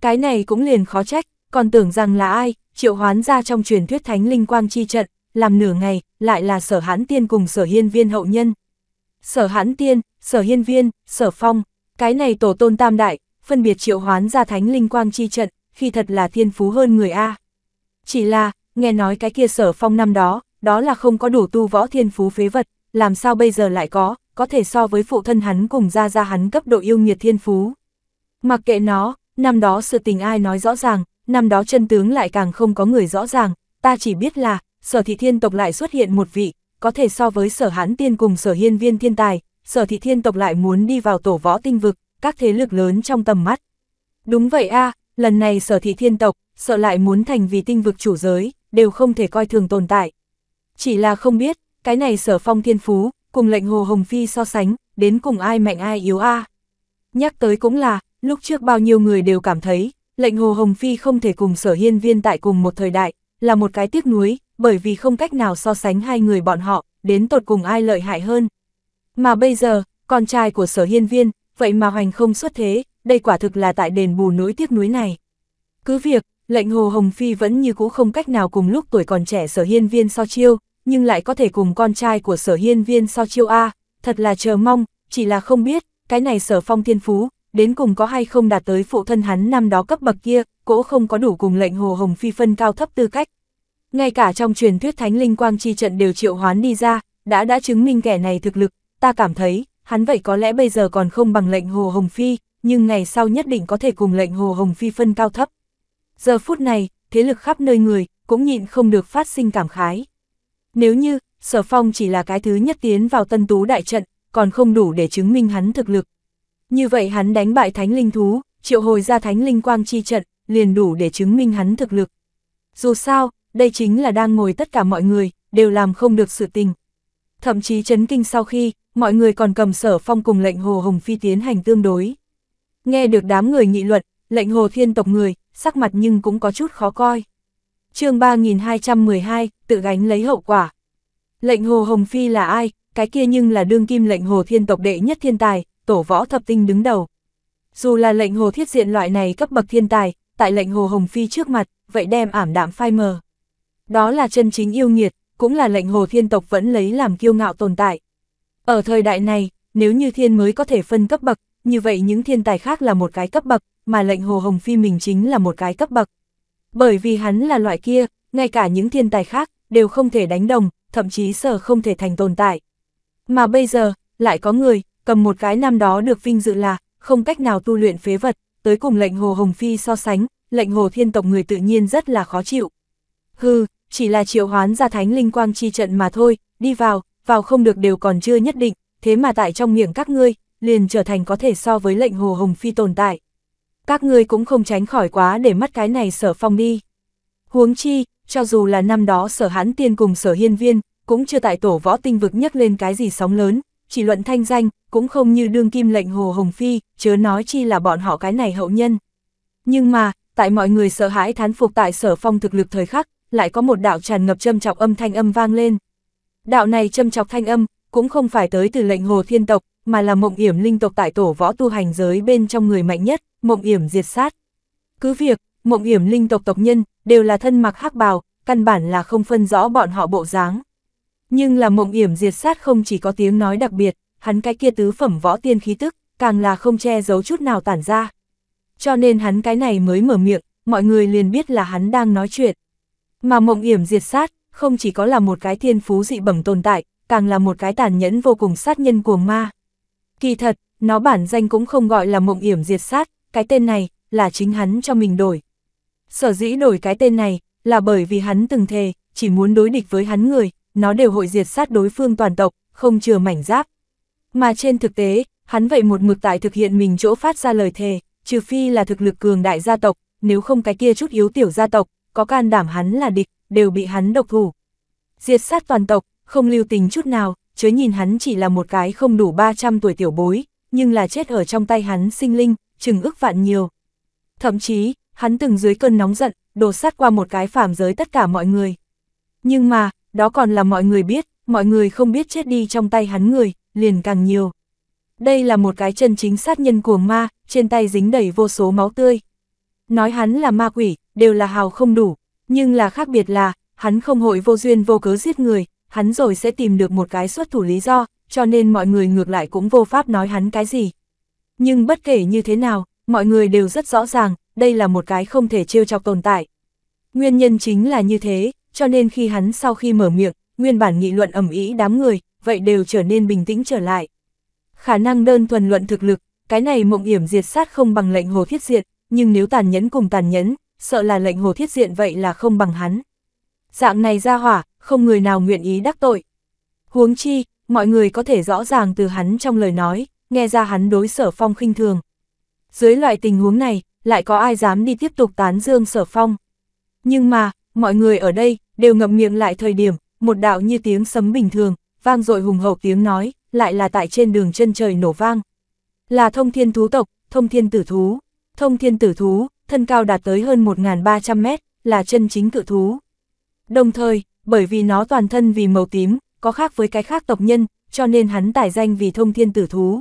Cái này cũng liền khó trách, còn tưởng rằng là ai, triệu hoán ra trong truyền thuyết thánh linh quang chi trận, làm nửa ngày, lại là sở hãn tiên cùng sở hiên viên hậu nhân. Sở hãn tiên, sở hiên viên, sở phong, cái này tổ tôn tam đại, phân biệt triệu hoán ra thánh linh quang chi trận, khi thật là thiên phú hơn người A. Chỉ là, nghe nói cái kia sở phong năm đó, đó là không có đủ tu võ thiên phú phế vật, làm sao bây giờ lại có, có thể so với phụ thân hắn cùng ra ra hắn cấp độ yêu nghiệt thiên phú. Mặc kệ nó, năm đó sự tình ai nói rõ ràng, năm đó chân tướng lại càng không có người rõ ràng, ta chỉ biết là, sở thị thiên tộc lại xuất hiện một vị, có thể so với sở hán tiên cùng sở hiên viên thiên tài, sở thị thiên tộc lại muốn đi vào tổ võ tinh vực, các thế lực lớn trong tầm mắt. Đúng vậy a lần này sở thị thiên tộc, sợ lại muốn thành vì tinh vực chủ giới, đều không thể coi thường tồn tại. Chỉ là không biết, cái này sở phong thiên phú, cùng lệnh hồ hồng phi so sánh, đến cùng ai mạnh ai yếu a Nhắc tới cũng là, lúc trước bao nhiêu người đều cảm thấy, lệnh hồ hồng phi không thể cùng sở hiên viên tại cùng một thời đại, là một cái tiếc nuối, bởi vì không cách nào so sánh hai người bọn họ, đến tột cùng ai lợi hại hơn. Mà bây giờ, con trai của sở hiên viên, vậy mà hoành không xuất thế, đây quả thực là tại đền bù nỗi tiếc núi này. Cứ việc, lệnh Hồ Hồng Phi vẫn như cũ không cách nào cùng lúc tuổi còn trẻ sở hiên viên so chiêu, nhưng lại có thể cùng con trai của sở hiên viên so chiêu A, thật là chờ mong, chỉ là không biết, cái này sở phong thiên phú, đến cùng có hay không đạt tới phụ thân hắn năm đó cấp bậc kia, cỗ không có đủ cùng lệnh Hồ Hồng Phi phân cao thấp tư cách, ngay cả trong truyền thuyết thánh linh quang chi trận đều triệu hoán đi ra, đã đã chứng minh kẻ này thực lực, ta cảm thấy, hắn vậy có lẽ bây giờ còn không bằng lệnh Hồ Hồng Phi, nhưng ngày sau nhất định có thể cùng lệnh Hồ Hồng Phi phân cao thấp. Giờ phút này, thế lực khắp nơi người, cũng nhịn không được phát sinh cảm khái. Nếu như, Sở Phong chỉ là cái thứ nhất tiến vào tân tú đại trận, còn không đủ để chứng minh hắn thực lực. Như vậy hắn đánh bại thánh linh thú, triệu hồi ra thánh linh quang chi trận, liền đủ để chứng minh hắn thực lực. Dù sao, đây chính là đang ngồi tất cả mọi người, đều làm không được sự tình. Thậm chí chấn kinh sau khi, mọi người còn cầm sở phong cùng lệnh Hồ Hồng Phi tiến hành tương đối. Nghe được đám người nghị luận, lệnh Hồ Thiên tộc người, sắc mặt nhưng cũng có chút khó coi. chương 3212, tự gánh lấy hậu quả. Lệnh Hồ Hồng Phi là ai, cái kia nhưng là đương kim lệnh Hồ Thiên tộc đệ nhất thiên tài, tổ võ thập tinh đứng đầu. Dù là lệnh Hồ Thiết Diện loại này cấp bậc thiên tài, tại lệnh Hồ Hồng Phi trước mặt, vậy đem ảm đạm phai mờ. Đó là chân chính yêu nghiệt, cũng là lệnh hồ thiên tộc vẫn lấy làm kiêu ngạo tồn tại. Ở thời đại này, nếu như thiên mới có thể phân cấp bậc, như vậy những thiên tài khác là một cái cấp bậc, mà lệnh hồ hồng phi mình chính là một cái cấp bậc. Bởi vì hắn là loại kia, ngay cả những thiên tài khác đều không thể đánh đồng, thậm chí sở không thể thành tồn tại. Mà bây giờ, lại có người, cầm một cái năm đó được vinh dự là, không cách nào tu luyện phế vật, tới cùng lệnh hồ hồng phi so sánh, lệnh hồ thiên tộc người tự nhiên rất là khó chịu. Hừ, chỉ là triệu hoán ra thánh linh quang chi trận mà thôi, đi vào, vào không được đều còn chưa nhất định, thế mà tại trong miệng các ngươi, liền trở thành có thể so với lệnh hồ hồng phi tồn tại. Các ngươi cũng không tránh khỏi quá để mắt cái này sở phong đi. Huống chi, cho dù là năm đó sở hán tiên cùng sở hiên viên, cũng chưa tại tổ võ tinh vực nhắc lên cái gì sóng lớn, chỉ luận thanh danh, cũng không như đương kim lệnh hồ hồng phi, chớ nói chi là bọn họ cái này hậu nhân. Nhưng mà, tại mọi người sợ hãi thán phục tại sở phong thực lực thời khắc, lại có một đạo tràn ngập châm chọc âm thanh âm vang lên. Đạo này châm chọc thanh âm, cũng không phải tới từ lệnh hồ thiên tộc, mà là mộng yểm linh tộc tại tổ võ tu hành giới bên trong người mạnh nhất, mộng yểm diệt sát. Cứ việc, mộng yểm linh tộc tộc nhân, đều là thân mặc hắc bào, căn bản là không phân rõ bọn họ bộ dáng. Nhưng là mộng yểm diệt sát không chỉ có tiếng nói đặc biệt, hắn cái kia tứ phẩm võ tiên khí tức, càng là không che giấu chút nào tản ra. Cho nên hắn cái này mới mở miệng, mọi người liền biết là hắn đang nói chuyện. Mà mộng yểm diệt sát, không chỉ có là một cái thiên phú dị bẩm tồn tại, càng là một cái tàn nhẫn vô cùng sát nhân cuồng ma. Kỳ thật, nó bản danh cũng không gọi là mộng yểm diệt sát, cái tên này, là chính hắn cho mình đổi. Sở dĩ đổi cái tên này, là bởi vì hắn từng thề, chỉ muốn đối địch với hắn người, nó đều hội diệt sát đối phương toàn tộc, không chừa mảnh giáp. Mà trên thực tế, hắn vậy một mực tại thực hiện mình chỗ phát ra lời thề, trừ phi là thực lực cường đại gia tộc, nếu không cái kia chút yếu tiểu gia tộc, có can đảm hắn là địch, đều bị hắn độc thủ. Diệt sát toàn tộc, không lưu tình chút nào, chớ nhìn hắn chỉ là một cái không đủ 300 tuổi tiểu bối, nhưng là chết ở trong tay hắn sinh linh, chừng ước vạn nhiều. Thậm chí, hắn từng dưới cơn nóng giận, đổ sát qua một cái phạm giới tất cả mọi người. Nhưng mà, đó còn là mọi người biết, mọi người không biết chết đi trong tay hắn người, liền càng nhiều. Đây là một cái chân chính sát nhân của ma, trên tay dính đầy vô số máu tươi nói hắn là ma quỷ, đều là hào không đủ, nhưng là khác biệt là, hắn không hội vô duyên vô cớ giết người, hắn rồi sẽ tìm được một cái xuất thủ lý do, cho nên mọi người ngược lại cũng vô pháp nói hắn cái gì. Nhưng bất kể như thế nào, mọi người đều rất rõ ràng, đây là một cái không thể trêu chọc tồn tại. Nguyên nhân chính là như thế, cho nên khi hắn sau khi mở miệng, nguyên bản nghị luận ẩm ý đám người, vậy đều trở nên bình tĩnh trở lại. Khả năng đơn thuần luận thực lực, cái này mộng hiểm diệt sát không bằng lệnh hồ thiết diệt, nhưng nếu tàn nhẫn cùng tàn nhẫn, sợ là lệnh hồ thiết diện vậy là không bằng hắn. Dạng này ra hỏa, không người nào nguyện ý đắc tội. Huống chi, mọi người có thể rõ ràng từ hắn trong lời nói, nghe ra hắn đối sở phong khinh thường. Dưới loại tình huống này, lại có ai dám đi tiếp tục tán dương sở phong. Nhưng mà, mọi người ở đây, đều ngậm miệng lại thời điểm, một đạo như tiếng sấm bình thường, vang dội hùng hậu tiếng nói, lại là tại trên đường chân trời nổ vang. Là thông thiên thú tộc, thông thiên tử thú. Thông thiên tử thú, thân cao đạt tới hơn 1.300 mét, là chân chính cự thú. Đồng thời, bởi vì nó toàn thân vì màu tím, có khác với cái khác tộc nhân, cho nên hắn tải danh vì thông thiên tử thú.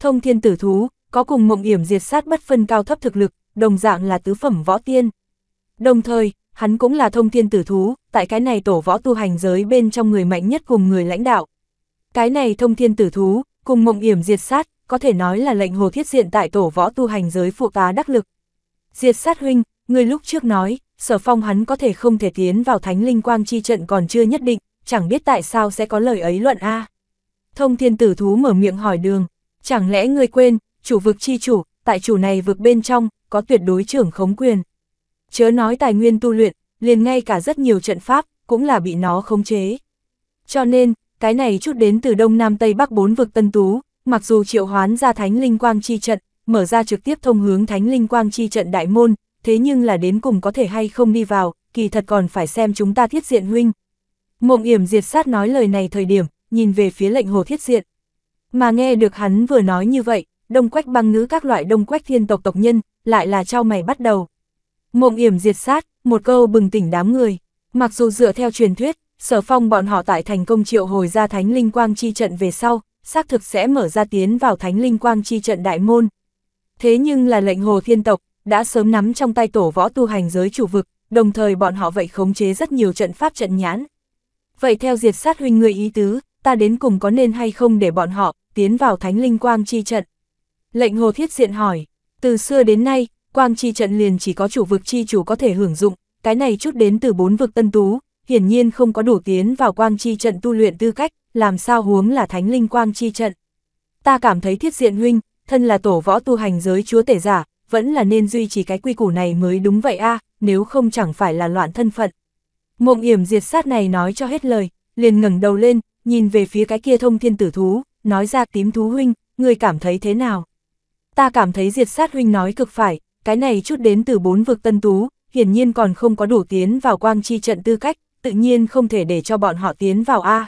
Thông thiên tử thú, có cùng mộng yểm diệt sát bất phân cao thấp thực lực, đồng dạng là tứ phẩm võ tiên. Đồng thời, hắn cũng là thông thiên tử thú, tại cái này tổ võ tu hành giới bên trong người mạnh nhất cùng người lãnh đạo. Cái này thông thiên tử thú, Cùng mộng yểm diệt sát, có thể nói là lệnh hồ thiết diện tại tổ võ tu hành giới phụ tá đắc lực. Diệt sát huynh, người lúc trước nói, sở phong hắn có thể không thể tiến vào thánh linh quang chi trận còn chưa nhất định, chẳng biết tại sao sẽ có lời ấy luận A. Thông thiên tử thú mở miệng hỏi đường, chẳng lẽ người quên, chủ vực chi chủ, tại chủ này vực bên trong, có tuyệt đối trưởng khống quyền. Chớ nói tài nguyên tu luyện, liền ngay cả rất nhiều trận pháp, cũng là bị nó khống chế. Cho nên, cái này chút đến từ Đông Nam Tây Bắc bốn vực Tân Tú, mặc dù triệu hoán ra Thánh Linh Quang Chi Trận, mở ra trực tiếp thông hướng Thánh Linh Quang Chi Trận Đại Môn, thế nhưng là đến cùng có thể hay không đi vào, kỳ thật còn phải xem chúng ta thiết diện huynh. Mộng yểm diệt sát nói lời này thời điểm, nhìn về phía lệnh hồ thiết diện. Mà nghe được hắn vừa nói như vậy, đông quách băng ngữ các loại đông quách thiên tộc tộc nhân, lại là trao mày bắt đầu. Mộng yểm diệt sát, một câu bừng tỉnh đám người. Mặc dù dựa theo truyền thuyết, sở phong bọn họ tại thành công triệu hồi ra thánh linh quang chi trận về sau, xác thực sẽ mở ra tiến vào thánh linh quang chi trận đại môn. Thế nhưng là lệnh hồ thiên tộc, đã sớm nắm trong tay tổ võ tu hành giới chủ vực, đồng thời bọn họ vậy khống chế rất nhiều trận pháp trận nhãn. Vậy theo diệt sát huynh người ý tứ, ta đến cùng có nên hay không để bọn họ tiến vào thánh linh quang chi trận? Lệnh hồ thiết diện hỏi, từ xưa đến nay, quang chi trận liền chỉ có chủ vực chi chủ có thể hưởng dụng, cái này chút đến từ bốn vực tân tú, hiển nhiên không có đủ tiến vào quang chi trận tu luyện tư cách, làm sao huống là thánh linh quang chi trận. Ta cảm thấy thiết diện huynh, thân là tổ võ tu hành giới chúa tể giả, vẫn là nên duy trì cái quy củ này mới đúng vậy a nếu không chẳng phải là loạn thân phận. Mộng yểm diệt sát này nói cho hết lời, liền ngẩng đầu lên, nhìn về phía cái kia thông thiên tử thú, nói ra tím thú huynh, người cảm thấy thế nào? Ta cảm thấy diệt sát huynh nói cực phải, cái này chút đến từ bốn vực tân tú, hiển nhiên còn không có đủ tiến vào quang chi trận tư cách, tự nhiên không thể để cho bọn họ tiến vào A.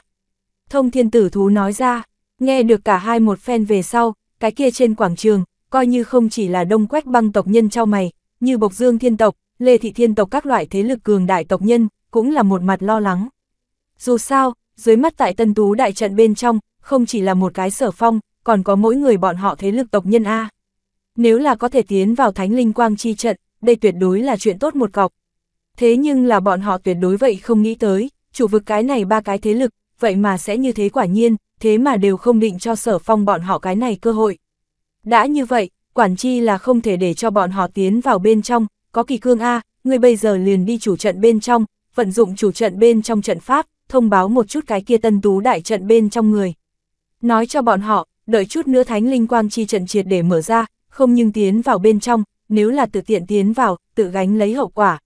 Thông thiên tử thú nói ra, nghe được cả hai một phen về sau, cái kia trên quảng trường, coi như không chỉ là đông quách băng tộc nhân trao mày, như Bộc Dương Thiên Tộc, Lê Thị Thiên Tộc các loại thế lực cường đại tộc nhân, cũng là một mặt lo lắng. Dù sao, dưới mắt tại tân tú đại trận bên trong, không chỉ là một cái sở phong, còn có mỗi người bọn họ thế lực tộc nhân A. Nếu là có thể tiến vào thánh linh quang chi trận, đây tuyệt đối là chuyện tốt một cọc. Thế nhưng là bọn họ tuyệt đối vậy không nghĩ tới, chủ vực cái này ba cái thế lực, vậy mà sẽ như thế quả nhiên, thế mà đều không định cho sở phong bọn họ cái này cơ hội. Đã như vậy, quản chi là không thể để cho bọn họ tiến vào bên trong, có kỳ cương A, người bây giờ liền đi chủ trận bên trong, vận dụng chủ trận bên trong trận pháp, thông báo một chút cái kia tân tú đại trận bên trong người. Nói cho bọn họ, đợi chút nữa thánh linh quang chi trận triệt để mở ra, không nhưng tiến vào bên trong, nếu là tự tiện tiến vào, tự gánh lấy hậu quả,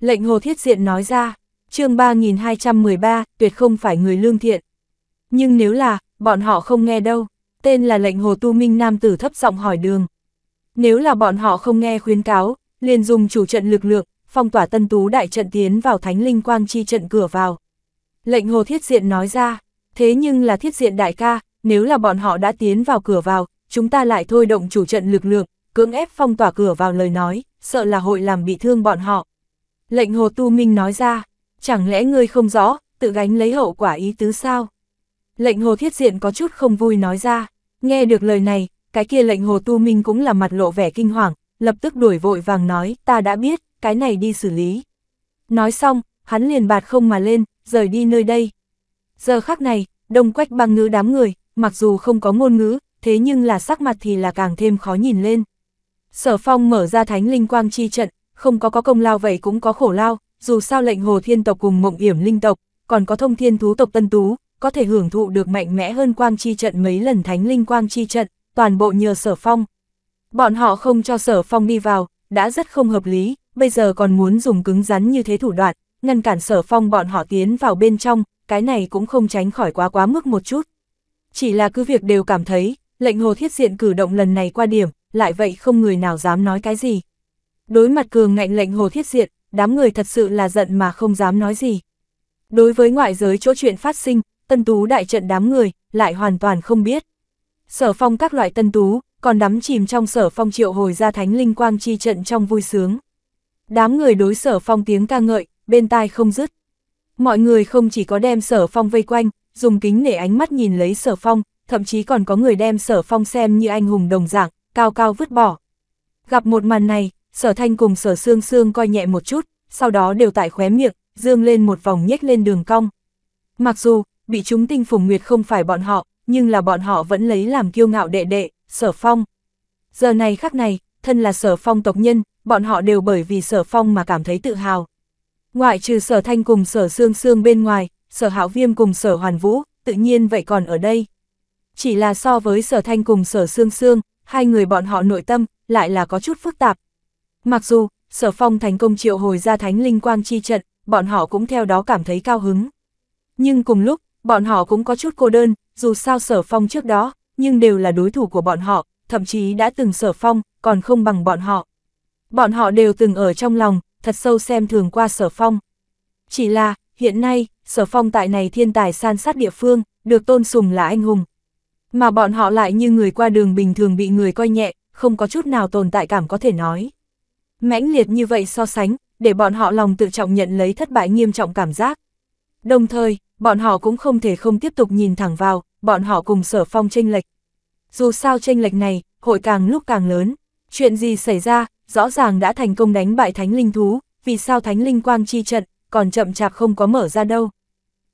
Lệnh Hồ Thiết Diện nói ra, chương 3213, tuyệt không phải người lương thiện. Nhưng nếu là, bọn họ không nghe đâu, tên là lệnh Hồ Tu Minh Nam Tử thấp giọng hỏi đường. Nếu là bọn họ không nghe khuyến cáo, liền dùng chủ trận lực lượng, phong tỏa tân tú đại trận tiến vào thánh linh quang chi trận cửa vào. Lệnh Hồ Thiết Diện nói ra, thế nhưng là Thiết Diện đại ca, nếu là bọn họ đã tiến vào cửa vào, chúng ta lại thôi động chủ trận lực lượng, cưỡng ép phong tỏa cửa vào lời nói, sợ là hội làm bị thương bọn họ. Lệnh Hồ Tu Minh nói ra, chẳng lẽ ngươi không rõ, tự gánh lấy hậu quả ý tứ sao? Lệnh Hồ Thiết Diện có chút không vui nói ra, nghe được lời này, cái kia lệnh Hồ Tu Minh cũng là mặt lộ vẻ kinh hoàng, lập tức đuổi vội vàng nói, ta đã biết, cái này đi xử lý. Nói xong, hắn liền bạt không mà lên, rời đi nơi đây. Giờ khắc này, đông quách băng ngữ đám người, mặc dù không có ngôn ngữ, thế nhưng là sắc mặt thì là càng thêm khó nhìn lên. Sở phong mở ra thánh linh quang chi trận, không có có công lao vậy cũng có khổ lao, dù sao lệnh hồ thiên tộc cùng mộng yểm linh tộc, còn có thông thiên thú tộc tân tú, có thể hưởng thụ được mạnh mẽ hơn quang chi trận mấy lần thánh linh quang chi trận, toàn bộ nhờ sở phong. Bọn họ không cho sở phong đi vào, đã rất không hợp lý, bây giờ còn muốn dùng cứng rắn như thế thủ đoạn, ngăn cản sở phong bọn họ tiến vào bên trong, cái này cũng không tránh khỏi quá quá mức một chút. Chỉ là cứ việc đều cảm thấy, lệnh hồ thiết diện cử động lần này qua điểm, lại vậy không người nào dám nói cái gì. Đối mặt cường ngạnh lệnh Hồ Thiết Diện, đám người thật sự là giận mà không dám nói gì. Đối với ngoại giới chỗ chuyện phát sinh, tân tú đại trận đám người, lại hoàn toàn không biết. Sở phong các loại tân tú, còn đắm chìm trong sở phong triệu hồi ra thánh linh quang chi trận trong vui sướng. Đám người đối sở phong tiếng ca ngợi, bên tai không dứt. Mọi người không chỉ có đem sở phong vây quanh, dùng kính để ánh mắt nhìn lấy sở phong, thậm chí còn có người đem sở phong xem như anh hùng đồng dạng, cao cao vứt bỏ. Gặp một màn này, sở thanh cùng sở Sương Sương coi nhẹ một chút, sau đó đều tại khóe miệng, dương lên một vòng nhếch lên đường cong. Mặc dù, bị chúng tinh phùng nguyệt không phải bọn họ, nhưng là bọn họ vẫn lấy làm kiêu ngạo đệ đệ, sở phong. Giờ này khắc này, thân là sở phong tộc nhân, bọn họ đều bởi vì sở phong mà cảm thấy tự hào. Ngoại trừ sở thanh cùng sở Sương Sương bên ngoài, sở hạo viêm cùng sở hoàn vũ, tự nhiên vậy còn ở đây. Chỉ là so với sở thanh cùng sở Sương Sương, hai người bọn họ nội tâm, lại là có chút phức tạp, Mặc dù, sở phong thành công triệu hồi ra thánh linh quang chi trận, bọn họ cũng theo đó cảm thấy cao hứng. Nhưng cùng lúc, bọn họ cũng có chút cô đơn, dù sao sở phong trước đó, nhưng đều là đối thủ của bọn họ, thậm chí đã từng sở phong, còn không bằng bọn họ. Bọn họ đều từng ở trong lòng, thật sâu xem thường qua sở phong. Chỉ là, hiện nay, sở phong tại này thiên tài san sát địa phương, được tôn sùng là anh hùng. Mà bọn họ lại như người qua đường bình thường bị người coi nhẹ, không có chút nào tồn tại cảm có thể nói. Mãnh liệt như vậy so sánh, để bọn họ lòng tự trọng nhận lấy thất bại nghiêm trọng cảm giác. Đồng thời, bọn họ cũng không thể không tiếp tục nhìn thẳng vào, bọn họ cùng sở phong tranh lệch. Dù sao tranh lệch này, hội càng lúc càng lớn. Chuyện gì xảy ra, rõ ràng đã thành công đánh bại thánh linh thú, vì sao thánh linh quang chi trận, còn chậm chạp không có mở ra đâu.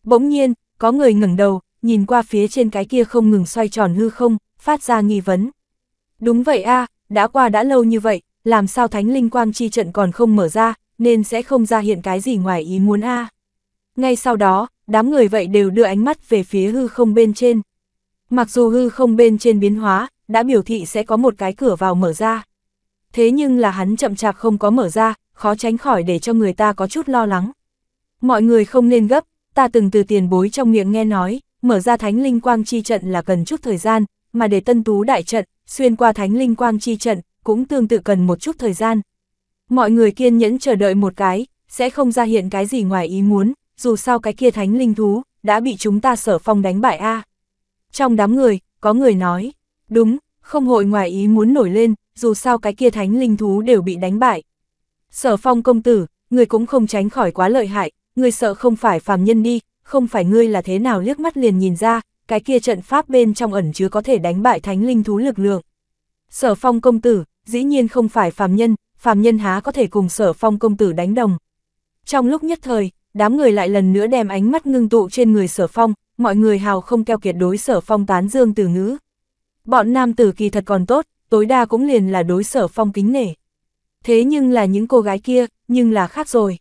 Bỗng nhiên, có người ngẩng đầu, nhìn qua phía trên cái kia không ngừng xoay tròn hư không, phát ra nghi vấn. Đúng vậy a đã qua đã lâu như vậy, làm sao thánh linh quang chi trận còn không mở ra, nên sẽ không ra hiện cái gì ngoài ý muốn a. Ngay sau đó, đám người vậy đều đưa ánh mắt về phía hư không bên trên. Mặc dù hư không bên trên biến hóa, đã biểu thị sẽ có một cái cửa vào mở ra. Thế nhưng là hắn chậm chạp không có mở ra, khó tránh khỏi để cho người ta có chút lo lắng. Mọi người không nên gấp, ta từng từ tiền bối trong miệng nghe nói, mở ra thánh linh quang chi trận là cần chút thời gian, mà để tân tú đại trận, xuyên qua thánh linh quang chi trận, cũng tương tự cần một chút thời gian. Mọi người kiên nhẫn chờ đợi một cái, sẽ không ra hiện cái gì ngoài ý muốn, dù sao cái kia thánh linh thú, đã bị chúng ta sở phong đánh bại a Trong đám người, có người nói, đúng, không hội ngoài ý muốn nổi lên, dù sao cái kia thánh linh thú đều bị đánh bại. Sở phong công tử, người cũng không tránh khỏi quá lợi hại, người sợ không phải phàm nhân đi, không phải ngươi là thế nào liếc mắt liền nhìn ra, cái kia trận pháp bên trong ẩn chứa có thể đánh bại thánh linh thú lực lượng. Sở phong công tử, dĩ nhiên không phải phàm nhân, phàm nhân há có thể cùng sở phong công tử đánh đồng. Trong lúc nhất thời, đám người lại lần nữa đem ánh mắt ngưng tụ trên người sở phong, mọi người hào không keo kiệt đối sở phong tán dương từ ngữ. Bọn nam tử kỳ thật còn tốt, tối đa cũng liền là đối sở phong kính nể. Thế nhưng là những cô gái kia, nhưng là khác rồi.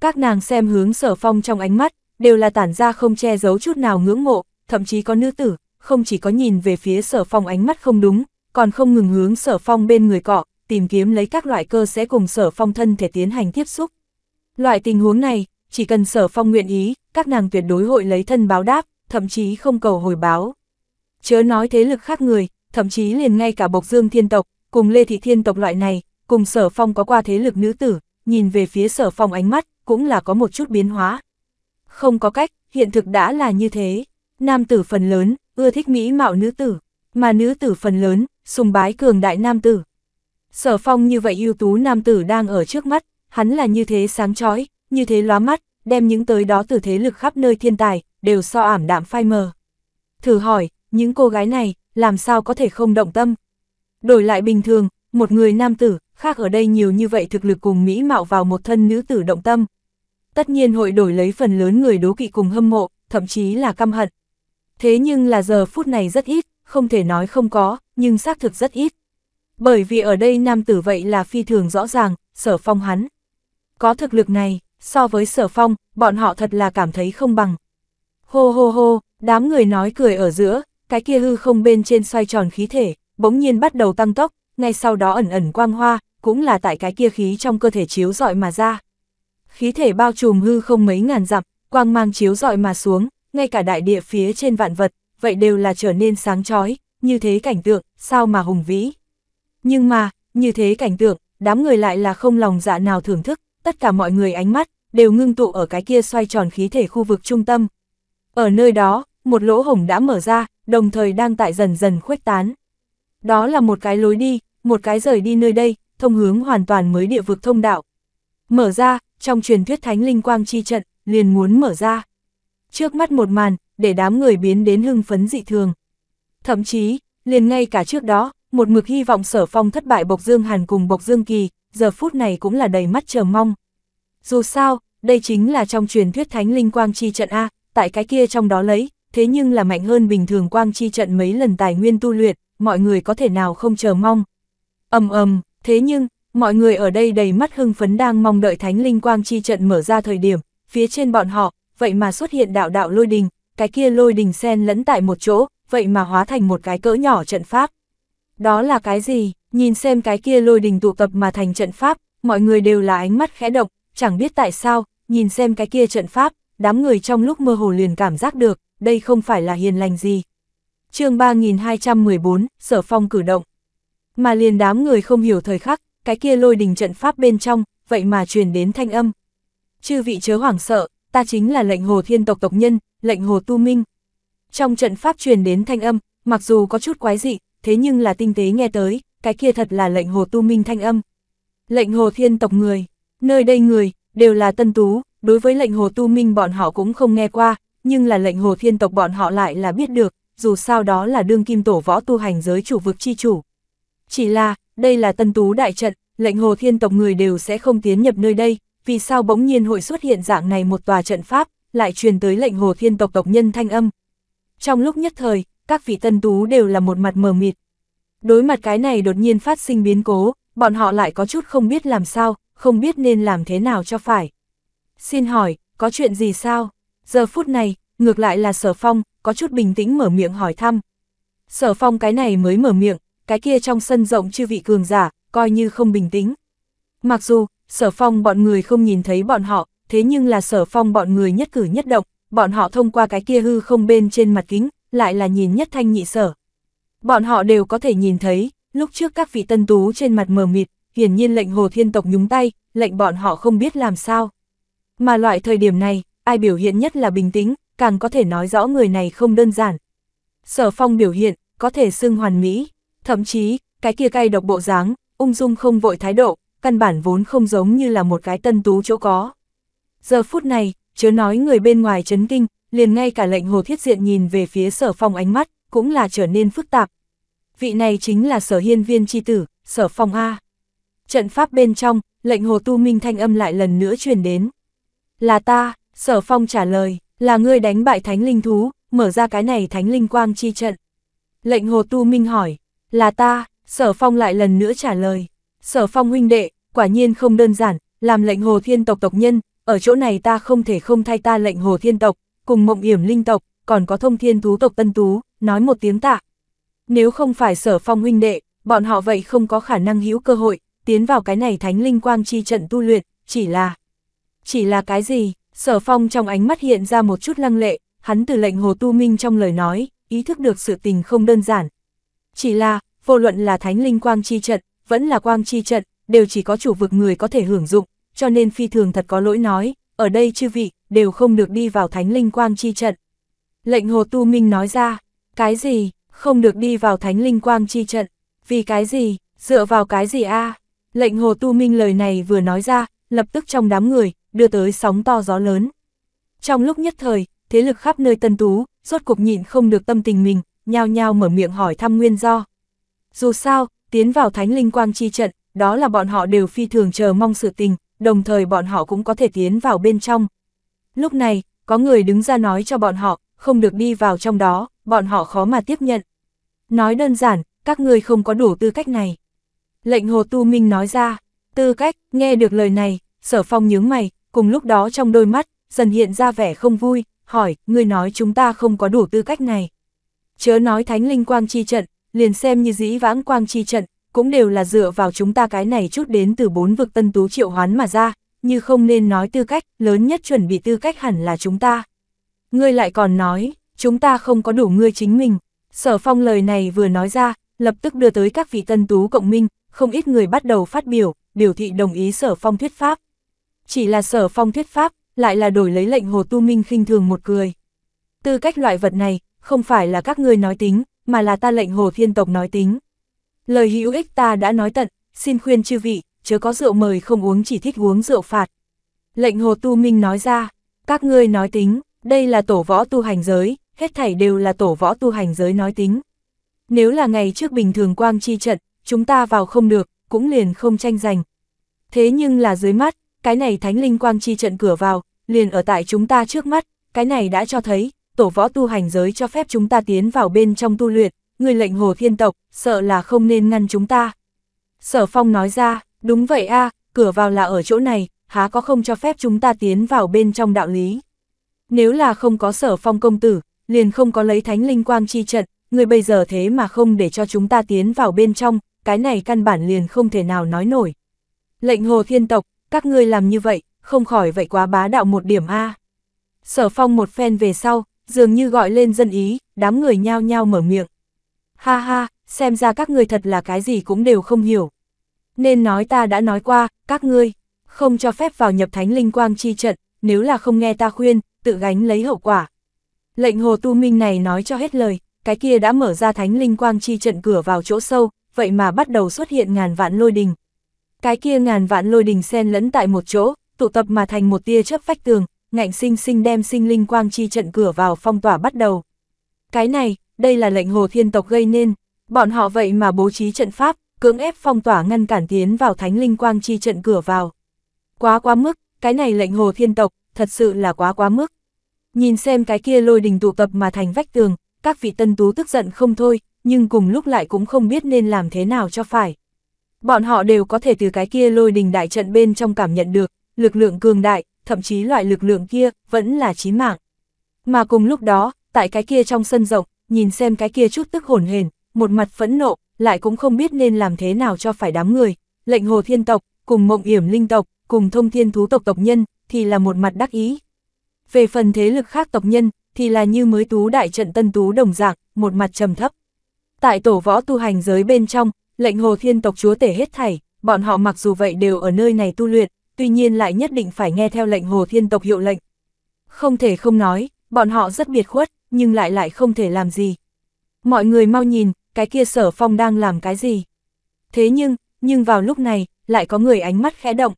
Các nàng xem hướng sở phong trong ánh mắt, đều là tản ra không che giấu chút nào ngưỡng mộ, thậm chí có nữ tử, không chỉ có nhìn về phía sở phong ánh mắt không đúng, còn không ngừng hướng sở phong bên người cọ, tìm kiếm lấy các loại cơ sẽ cùng sở phong thân thể tiến hành tiếp xúc. Loại tình huống này, chỉ cần sở phong nguyện ý, các nàng tuyệt đối hội lấy thân báo đáp, thậm chí không cầu hồi báo. Chớ nói thế lực khác người, thậm chí liền ngay cả bộc dương thiên tộc, cùng lê thị thiên tộc loại này, cùng sở phong có qua thế lực nữ tử, nhìn về phía sở phong ánh mắt, cũng là có một chút biến hóa. Không có cách, hiện thực đã là như thế. Nam tử phần lớn, ưa thích mỹ mạo nữ tử, mà nữ tử phần lớn, sùng bái cường đại nam tử. Sở phong như vậy ưu tú nam tử đang ở trước mắt, hắn là như thế sáng chói như thế lóa mắt, đem những tới đó từ thế lực khắp nơi thiên tài, đều so ảm đạm phai mờ. Thử hỏi, những cô gái này, làm sao có thể không động tâm? Đổi lại bình thường, một người nam tử, khác ở đây nhiều như vậy thực lực cùng mỹ mạo vào một thân nữ tử động tâm. Tất nhiên hội đổi lấy phần lớn người đố kỵ cùng hâm mộ, thậm chí là căm hận. Thế nhưng là giờ phút này rất ít, không thể nói không có, nhưng xác thực rất ít. Bởi vì ở đây nam tử vậy là phi thường rõ ràng, sở phong hắn. Có thực lực này, so với sở phong, bọn họ thật là cảm thấy không bằng. Hô hô hô, đám người nói cười ở giữa, cái kia hư không bên trên xoay tròn khí thể, bỗng nhiên bắt đầu tăng tốc, ngay sau đó ẩn ẩn quang hoa, cũng là tại cái kia khí trong cơ thể chiếu dọi mà ra. Khí thể bao trùm hư không mấy ngàn dặm, quang mang chiếu dọi mà xuống, ngay cả đại địa phía trên vạn vật, vậy đều là trở nên sáng chói như thế cảnh tượng, sao mà hùng vĩ. Nhưng mà, như thế cảnh tượng, đám người lại là không lòng dạ nào thưởng thức, tất cả mọi người ánh mắt, đều ngưng tụ ở cái kia xoay tròn khí thể khu vực trung tâm. Ở nơi đó, một lỗ hổng đã mở ra, đồng thời đang tại dần dần khuếch tán. Đó là một cái lối đi, một cái rời đi nơi đây, thông hướng hoàn toàn mới địa vực thông đạo. Mở ra, trong truyền thuyết thánh linh quang chi trận, liền muốn mở ra. Trước mắt một màn, để đám người biến đến hưng phấn dị thường. Thậm chí, liền ngay cả trước đó, một mực hy vọng sở phong thất bại Bộc Dương Hàn cùng Bộc Dương Kỳ, giờ phút này cũng là đầy mắt chờ mong. Dù sao, đây chính là trong truyền thuyết thánh linh quang chi trận A, tại cái kia trong đó lấy, thế nhưng là mạnh hơn bình thường quang chi trận mấy lần tài nguyên tu luyện, mọi người có thể nào không chờ mong. ầm ầm thế nhưng, mọi người ở đây đầy mắt hưng phấn đang mong đợi thánh linh quang chi trận mở ra thời điểm, phía trên bọn họ, vậy mà xuất hiện đạo đạo lôi đình, cái kia lôi đình sen lẫn tại một chỗ, vậy mà hóa thành một cái cỡ nhỏ trận pháp. Đó là cái gì, nhìn xem cái kia lôi đình tụ tập mà thành trận pháp, mọi người đều là ánh mắt khẽ động, chẳng biết tại sao, nhìn xem cái kia trận pháp, đám người trong lúc mơ hồ liền cảm giác được, đây không phải là hiền lành gì. chương 3214, Sở Phong cử động. Mà liền đám người không hiểu thời khắc, cái kia lôi đình trận pháp bên trong, vậy mà truyền đến thanh âm. Chư vị chớ hoảng sợ, ta chính là lệnh hồ thiên tộc tộc nhân, lệnh hồ tu minh, trong trận pháp truyền đến thanh âm, mặc dù có chút quái dị, thế nhưng là tinh tế nghe tới, cái kia thật là lệnh hồ tu minh thanh âm. Lệnh hồ thiên tộc người, nơi đây người, đều là tân tú, đối với lệnh hồ tu minh bọn họ cũng không nghe qua, nhưng là lệnh hồ thiên tộc bọn họ lại là biết được, dù sao đó là đương kim tổ võ tu hành giới chủ vực chi chủ. Chỉ là, đây là tân tú đại trận, lệnh hồ thiên tộc người đều sẽ không tiến nhập nơi đây, vì sao bỗng nhiên hội xuất hiện dạng này một tòa trận pháp, lại truyền tới lệnh hồ thiên tộc tộc nhân thanh âm, trong lúc nhất thời, các vị tân tú đều là một mặt mờ mịt. Đối mặt cái này đột nhiên phát sinh biến cố, bọn họ lại có chút không biết làm sao, không biết nên làm thế nào cho phải. Xin hỏi, có chuyện gì sao? Giờ phút này, ngược lại là sở phong, có chút bình tĩnh mở miệng hỏi thăm. Sở phong cái này mới mở miệng, cái kia trong sân rộng chư vị cường giả, coi như không bình tĩnh. Mặc dù, sở phong bọn người không nhìn thấy bọn họ, thế nhưng là sở phong bọn người nhất cử nhất động, bọn họ thông qua cái kia hư không bên trên mặt kính, lại là nhìn nhất thanh nhị sở. Bọn họ đều có thể nhìn thấy, lúc trước các vị tân tú trên mặt mờ mịt, hiển nhiên lệnh hồ thiên tộc nhúng tay, lệnh bọn họ không biết làm sao. Mà loại thời điểm này, ai biểu hiện nhất là bình tĩnh, càng có thể nói rõ người này không đơn giản. Sở phong biểu hiện, có thể xưng hoàn mỹ, thậm chí, cái kia cay độc bộ dáng, ung dung không vội thái độ, căn bản vốn không giống như là một cái tân tú chỗ có. Giờ phút này, chớ nói người bên ngoài chấn kinh, liền ngay cả lệnh hồ thiết diện nhìn về phía sở phong ánh mắt, cũng là trở nên phức tạp. Vị này chính là sở hiên viên chi tử, sở phong A. Trận pháp bên trong, lệnh hồ tu minh thanh âm lại lần nữa truyền đến. Là ta, sở phong trả lời, là ngươi đánh bại thánh linh thú, mở ra cái này thánh linh quang chi trận. Lệnh hồ tu minh hỏi, là ta, sở phong lại lần nữa trả lời. Sở phong huynh đệ, quả nhiên không đơn giản, làm lệnh hồ thiên tộc tộc nhân, ở chỗ này ta không thể không thay ta lệnh hồ thiên tộc, cùng mộng yểm linh tộc, còn có thông thiên thú tộc tân tú, nói một tiếng tạ. Nếu không phải sở phong huynh đệ, bọn họ vậy không có khả năng hữu cơ hội, tiến vào cái này thánh linh quang chi trận tu luyện, chỉ là... Chỉ là cái gì? Sở phong trong ánh mắt hiện ra một chút lăng lệ, hắn từ lệnh hồ tu minh trong lời nói, ý thức được sự tình không đơn giản. Chỉ là, vô luận là thánh linh quang chi trận, vẫn là quang chi trận, đều chỉ có chủ vực người có thể hưởng dụng, cho nên phi thường thật có lỗi nói, ở đây chư vị, đều không được đi vào thánh linh quang chi trận. Lệnh Hồ Tu Minh nói ra, cái gì, không được đi vào thánh linh quang chi trận, vì cái gì, dựa vào cái gì a Lệnh Hồ Tu Minh lời này vừa nói ra, lập tức trong đám người, đưa tới sóng to gió lớn. Trong lúc nhất thời, thế lực khắp nơi tân tú, rốt cuộc nhịn không được tâm tình mình, nhao nhao mở miệng hỏi thăm nguyên do. Dù sao, tiến vào thánh linh quang chi trận, đó là bọn họ đều phi thường chờ mong sự tình, đồng thời bọn họ cũng có thể tiến vào bên trong. Lúc này, có người đứng ra nói cho bọn họ, không được đi vào trong đó, bọn họ khó mà tiếp nhận. Nói đơn giản, các ngươi không có đủ tư cách này. Lệnh Hồ Tu Minh nói ra, tư cách, nghe được lời này, sở phong nhướng mày, cùng lúc đó trong đôi mắt, dần hiện ra vẻ không vui, hỏi, người nói chúng ta không có đủ tư cách này. Chớ nói thánh linh quang chi trận, liền xem như dĩ vãng quang chi trận, cũng đều là dựa vào chúng ta cái này chút đến từ bốn vực tân tú triệu hoán mà ra, như không nên nói tư cách, lớn nhất chuẩn bị tư cách hẳn là chúng ta. Ngươi lại còn nói, chúng ta không có đủ ngươi chính mình. Sở phong lời này vừa nói ra, lập tức đưa tới các vị tân tú cộng minh, không ít người bắt đầu phát biểu, biểu thị đồng ý sở phong thuyết pháp. Chỉ là sở phong thuyết pháp, lại là đổi lấy lệnh Hồ Tu Minh khinh thường một cười. Tư cách loại vật này, không phải là các ngươi nói tính, mà là ta lệnh Hồ Thiên Tộc nói tính. Lời hữu ích ta đã nói tận, xin khuyên chư vị, chớ có rượu mời không uống chỉ thích uống rượu phạt. Lệnh Hồ Tu Minh nói ra, các ngươi nói tính, đây là tổ võ tu hành giới, hết thảy đều là tổ võ tu hành giới nói tính. Nếu là ngày trước bình thường quang chi trận, chúng ta vào không được, cũng liền không tranh giành. Thế nhưng là dưới mắt, cái này thánh linh quang chi trận cửa vào, liền ở tại chúng ta trước mắt, cái này đã cho thấy, tổ võ tu hành giới cho phép chúng ta tiến vào bên trong tu luyện, người lệnh hồ thiên tộc, sợ là không nên ngăn chúng ta. Sở phong nói ra, đúng vậy a cửa vào là ở chỗ này, há có không cho phép chúng ta tiến vào bên trong đạo lý. Nếu là không có sở phong công tử, liền không có lấy thánh linh quang chi trận, người bây giờ thế mà không để cho chúng ta tiến vào bên trong, cái này căn bản liền không thể nào nói nổi. Lệnh hồ thiên tộc, các ngươi làm như vậy, không khỏi vậy quá bá đạo một điểm A. Sở phong một phen về sau, dường như gọi lên dân ý, đám người nhao nhao mở miệng. Ha ha, xem ra các ngươi thật là cái gì cũng đều không hiểu. Nên nói ta đã nói qua, các ngươi, không cho phép vào nhập thánh linh quang chi trận, nếu là không nghe ta khuyên, tự gánh lấy hậu quả. Lệnh hồ tu minh này nói cho hết lời, cái kia đã mở ra thánh linh quang chi trận cửa vào chỗ sâu, vậy mà bắt đầu xuất hiện ngàn vạn lôi đình. Cái kia ngàn vạn lôi đình xen lẫn tại một chỗ, tụ tập mà thành một tia chớp vách tường, ngạnh sinh sinh đem sinh linh quang chi trận cửa vào phong tỏa bắt đầu. Cái này, đây là lệnh Hồ Thiên tộc gây nên, bọn họ vậy mà bố trí trận pháp, cưỡng ép phong tỏa ngăn cản tiến vào Thánh Linh Quang Chi trận cửa vào. Quá quá mức, cái này lệnh Hồ Thiên tộc, thật sự là quá quá mức. Nhìn xem cái kia lôi đình tụ tập mà thành vách tường, các vị tân tú tức giận không thôi, nhưng cùng lúc lại cũng không biết nên làm thế nào cho phải. Bọn họ đều có thể từ cái kia lôi đình đại trận bên trong cảm nhận được, lực lượng cường đại, thậm chí loại lực lượng kia vẫn là chí mạng. Mà cùng lúc đó, tại cái kia trong sân rộng, nhìn xem cái kia chút tức hổn hển, một mặt phẫn nộ, lại cũng không biết nên làm thế nào cho phải đám người, lệnh hồ thiên tộc, cùng mộng yểm linh tộc, cùng thông thiên thú tộc tộc nhân, thì là một mặt đắc ý. Về phần thế lực khác tộc nhân, thì là như mới tú đại trận tân tú đồng dạng, một mặt trầm thấp. Tại tổ võ tu hành giới bên trong, lệnh hồ thiên tộc chúa tể hết thảy, bọn họ mặc dù vậy đều ở nơi này tu luyện, tuy nhiên lại nhất định phải nghe theo lệnh hồ thiên tộc hiệu lệnh. Không thể không nói, bọn họ rất biệt khuất, nhưng lại lại không thể làm gì. Mọi người mau nhìn, cái kia sở phong đang làm cái gì. Thế nhưng, nhưng vào lúc này, lại có người ánh mắt khẽ động.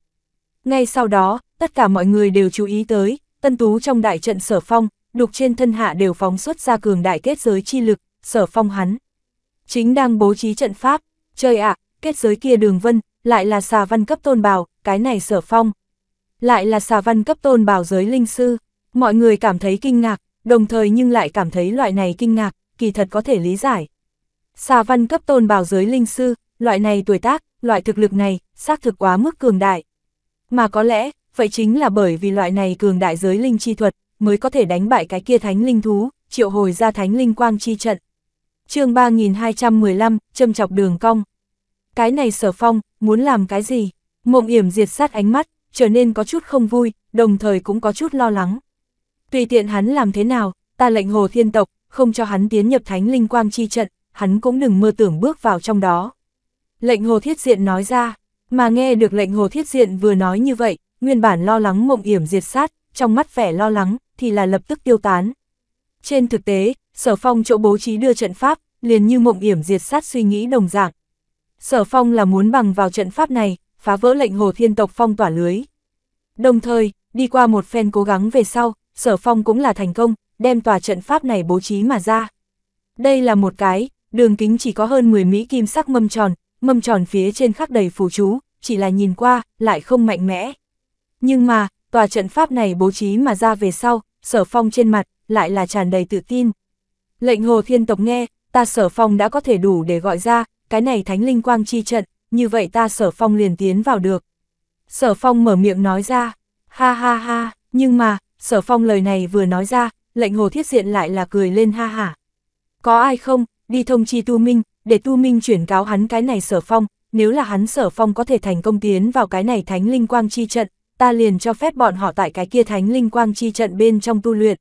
Ngay sau đó, tất cả mọi người đều chú ý tới, tân tú trong đại trận sở phong, đục trên thân hạ đều phóng xuất ra cường đại kết giới chi lực, sở phong hắn. Chính đang bố trí trận pháp, chơi ạ, kết giới kia đường vân, lại là xà văn cấp tôn bào, cái này sở phong. Lại là xà văn cấp tôn bào giới linh sư. Mọi người cảm thấy kinh ngạc, đồng thời nhưng lại cảm thấy loại này kinh ngạc, kỳ thật có thể lý giải. Xà văn cấp tôn bào giới linh sư, loại này tuổi tác, loại thực lực này, xác thực quá mức cường đại. Mà có lẽ, vậy chính là bởi vì loại này cường đại giới linh chi thuật, mới có thể đánh bại cái kia thánh linh thú, triệu hồi ra thánh linh quang chi trận. chương 3215, châm chọc đường cong. Cái này sở phong, muốn làm cái gì? Mộng yểm diệt sát ánh mắt, trở nên có chút không vui, đồng thời cũng có chút lo lắng. Tùy tiện hắn làm thế nào, ta lệnh hồ thiên tộc, không cho hắn tiến nhập thánh linh quang chi trận, hắn cũng đừng mơ tưởng bước vào trong đó. Lệnh hồ thiết diện nói ra, mà nghe được lệnh hồ thiết diện vừa nói như vậy, nguyên bản lo lắng mộng hiểm diệt sát, trong mắt vẻ lo lắng, thì là lập tức tiêu tán. Trên thực tế, sở phong chỗ bố trí đưa trận pháp, liền như mộng hiểm diệt sát suy nghĩ đồng dạng. Sở phong là muốn bằng vào trận pháp này, phá vỡ lệnh hồ thiên tộc phong tỏa lưới. Đồng thời, đi qua một phen cố gắng về sau, Sở Phong cũng là thành công, đem tòa trận pháp này bố trí mà ra. Đây là một cái, đường kính chỉ có hơn 10 mỹ kim sắc mâm tròn, mâm tròn phía trên khắc đầy phù chú, chỉ là nhìn qua, lại không mạnh mẽ. Nhưng mà, tòa trận pháp này bố trí mà ra về sau, sở phong trên mặt, lại là tràn đầy tự tin. Lệnh hồ thiên tộc nghe, ta sở phong đã có thể đủ để gọi ra, cái này thánh linh quang chi trận, như vậy ta sở phong liền tiến vào được. Sở phong mở miệng nói ra, ha ha ha, nhưng mà, sở phong lời này vừa nói ra, lệnh hồ thiết diện lại là cười lên ha hả. Có ai không, đi thông chi tu minh, để tu minh chuyển cáo hắn cái này sở phong, nếu là hắn sở phong có thể thành công tiến vào cái này thánh linh quang chi trận, ta liền cho phép bọn họ tại cái kia thánh linh quang chi trận bên trong tu luyện.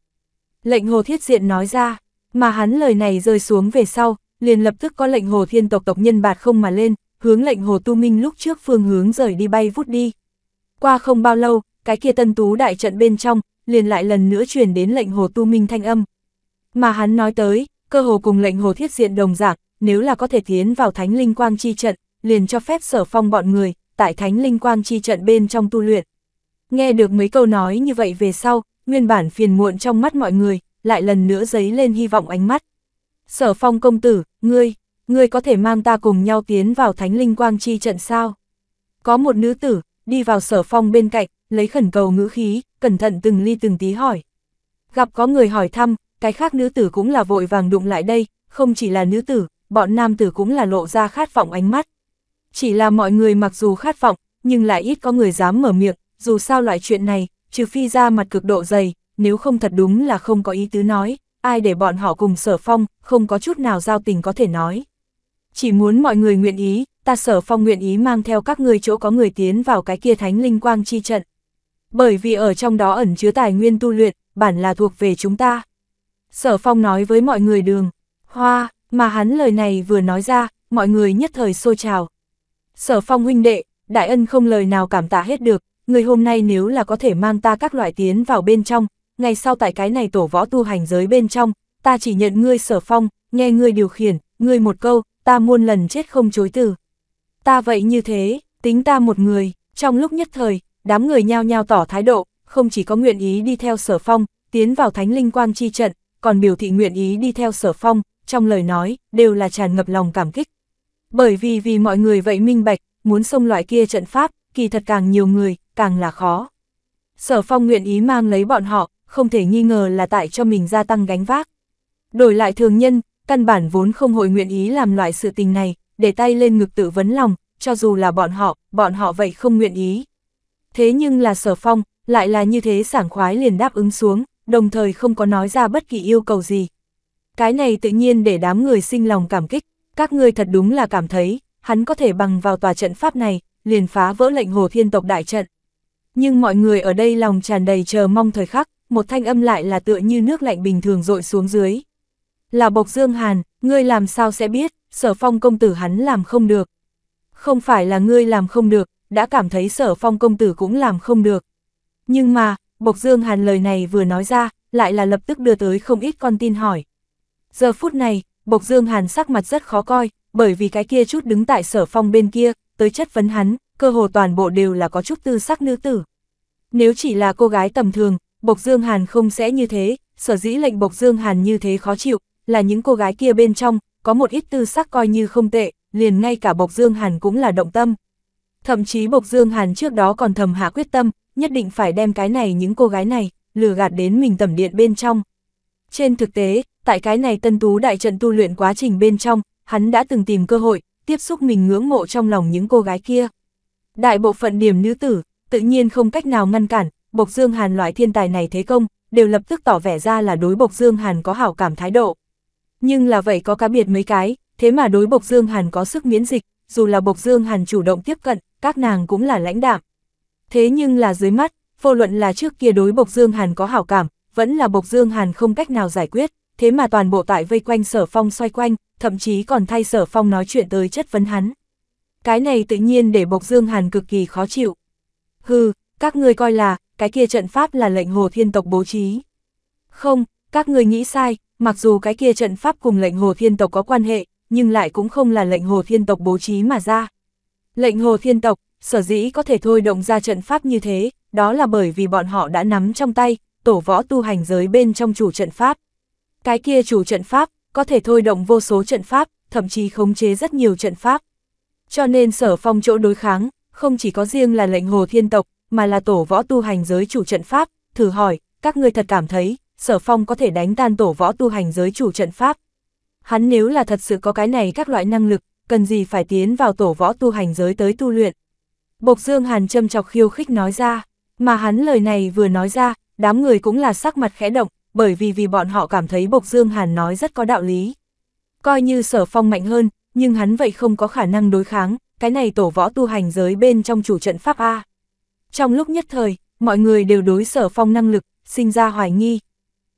Lệnh hồ thiết diện nói ra, mà hắn lời này rơi xuống về sau, liền lập tức có lệnh hồ thiên tộc tộc nhân bạt không mà lên, hướng lệnh hồ tu minh lúc trước phương hướng rời đi bay vút đi. Qua không bao lâu, cái kia tân tú đại trận bên trong, liền lại lần nữa truyền đến lệnh hồ tu minh thanh âm. Mà hắn nói tới, cơ hồ cùng lệnh hồ thiết diện đồng dạng, nếu là có thể tiến vào thánh linh quang chi trận, liền cho phép sở phong bọn người, tại thánh linh quang chi trận bên trong tu luyện. Nghe được mấy câu nói như vậy về sau, nguyên bản phiền muộn trong mắt mọi người, lại lần nữa dấy lên hy vọng ánh mắt. Sở phong công tử, ngươi, ngươi có thể mang ta cùng nhau tiến vào thánh linh quang chi trận sao? Có một nữ tử, đi vào sở phong bên cạnh, lấy khẩn cầu ngữ khí, cẩn thận từng ly từng tí hỏi. Gặp có người hỏi thăm, cái khác nữ tử cũng là vội vàng đụng lại đây, không chỉ là nữ tử, bọn nam tử cũng là lộ ra khát vọng ánh mắt. Chỉ là mọi người mặc dù khát vọng, nhưng lại ít có người dám mở miệng, dù sao loại chuyện này, trừ phi ra mặt cực độ dày, nếu không thật đúng là không có ý tứ nói, ai để bọn họ cùng sở phong, không có chút nào giao tình có thể nói. Chỉ muốn mọi người nguyện ý, ta sở phong nguyện ý mang theo các ngươi chỗ có người tiến vào cái kia thánh linh quang chi trận bởi vì ở trong đó ẩn chứa tài nguyên tu luyện, bản là thuộc về chúng ta. Sở Phong nói với mọi người đường, hoa, mà hắn lời này vừa nói ra, mọi người nhất thời xô trào. Sở Phong huynh đệ, đại ân không lời nào cảm tạ hết được, người hôm nay nếu là có thể mang ta các loại tiến vào bên trong, ngày sau tại cái này tổ võ tu hành giới bên trong, ta chỉ nhận ngươi Sở Phong, nghe ngươi điều khiển, ngươi một câu, ta muôn lần chết không chối từ. Ta vậy như thế, tính ta một người, trong lúc nhất thời, đám người nhao nhao tỏ thái độ, không chỉ có nguyện ý đi theo sở phong, tiến vào thánh linh quan chi trận, còn biểu thị nguyện ý đi theo sở phong, trong lời nói, đều là tràn ngập lòng cảm kích. Bởi vì vì mọi người vậy minh bạch, muốn xông loại kia trận pháp, kỳ thật càng nhiều người, càng là khó. Sở phong nguyện ý mang lấy bọn họ, không thể nghi ngờ là tại cho mình gia tăng gánh vác. Đổi lại thường nhân, căn bản vốn không hội nguyện ý làm loại sự tình này, để tay lên ngực tự vấn lòng, cho dù là bọn họ, bọn họ vậy không nguyện ý thế nhưng là sở phong, lại là như thế sảng khoái liền đáp ứng xuống, đồng thời không có nói ra bất kỳ yêu cầu gì. Cái này tự nhiên để đám người sinh lòng cảm kích, các ngươi thật đúng là cảm thấy, hắn có thể bằng vào tòa trận pháp này, liền phá vỡ lệnh hồ thiên tộc đại trận. Nhưng mọi người ở đây lòng tràn đầy chờ mong thời khắc, một thanh âm lại là tựa như nước lạnh bình thường rội xuống dưới. Là Bộc Dương Hàn, ngươi làm sao sẽ biết, sở phong công tử hắn làm không được. Không phải là ngươi làm không được, đã cảm thấy sở phong công tử cũng làm không được. Nhưng mà, Bộc Dương Hàn lời này vừa nói ra, lại là lập tức đưa tới không ít con tin hỏi. Giờ phút này, Bộc Dương Hàn sắc mặt rất khó coi, bởi vì cái kia chút đứng tại sở phong bên kia, tới chất vấn hắn, cơ hồ toàn bộ đều là có chút tư sắc nữ tử. Nếu chỉ là cô gái tầm thường, Bộc Dương Hàn không sẽ như thế, sở dĩ lệnh Bộc Dương Hàn như thế khó chịu, là những cô gái kia bên trong, có một ít tư sắc coi như không tệ, liền ngay cả Bộc Dương Hàn cũng là động tâm. Thậm chí Bộc Dương Hàn trước đó còn thầm hạ quyết tâm, nhất định phải đem cái này những cô gái này, lừa gạt đến mình tẩm điện bên trong. Trên thực tế, tại cái này tân tú đại trận tu luyện quá trình bên trong, hắn đã từng tìm cơ hội, tiếp xúc mình ngưỡng mộ trong lòng những cô gái kia. Đại bộ phận điểm nữ tử, tự nhiên không cách nào ngăn cản, Bộc Dương Hàn loại thiên tài này thế công, đều lập tức tỏ vẻ ra là đối Bộc Dương Hàn có hảo cảm thái độ. Nhưng là vậy có cá biệt mấy cái, thế mà đối Bộc Dương Hàn có sức miễn dịch, dù là Bộc Dương Hàn chủ động tiếp cận, các nàng cũng là lãnh đạm. Thế nhưng là dưới mắt, vô luận là trước kia đối Bộc Dương Hàn có hảo cảm, vẫn là Bộc Dương Hàn không cách nào giải quyết, thế mà toàn bộ tại vây quanh Sở Phong xoay quanh, thậm chí còn thay Sở Phong nói chuyện tới chất vấn hắn. Cái này tự nhiên để Bộc Dương Hàn cực kỳ khó chịu. Hừ, các ngươi coi là, cái kia trận pháp là lệnh hồ thiên tộc bố trí. Không, các ngươi nghĩ sai, mặc dù cái kia trận pháp cùng lệnh hồ thiên tộc có quan hệ, nhưng lại cũng không là lệnh hồ thiên tộc bố trí mà ra. Lệnh hồ thiên tộc, sở dĩ có thể thôi động ra trận pháp như thế, đó là bởi vì bọn họ đã nắm trong tay, tổ võ tu hành giới bên trong chủ trận pháp. Cái kia chủ trận pháp, có thể thôi động vô số trận pháp, thậm chí khống chế rất nhiều trận pháp. Cho nên sở phong chỗ đối kháng, không chỉ có riêng là lệnh hồ thiên tộc, mà là tổ võ tu hành giới chủ trận pháp, thử hỏi, các ngươi thật cảm thấy, sở phong có thể đánh tan tổ võ tu hành giới chủ trận pháp. Hắn nếu là thật sự có cái này các loại năng lực, cần gì phải tiến vào tổ võ tu hành giới tới tu luyện. Bộc Dương Hàn châm chọc khiêu khích nói ra, mà hắn lời này vừa nói ra, đám người cũng là sắc mặt khẽ động, bởi vì vì bọn họ cảm thấy Bộc Dương Hàn nói rất có đạo lý. Coi như sở phong mạnh hơn, nhưng hắn vậy không có khả năng đối kháng, cái này tổ võ tu hành giới bên trong chủ trận Pháp A. Trong lúc nhất thời, mọi người đều đối sở phong năng lực, sinh ra hoài nghi.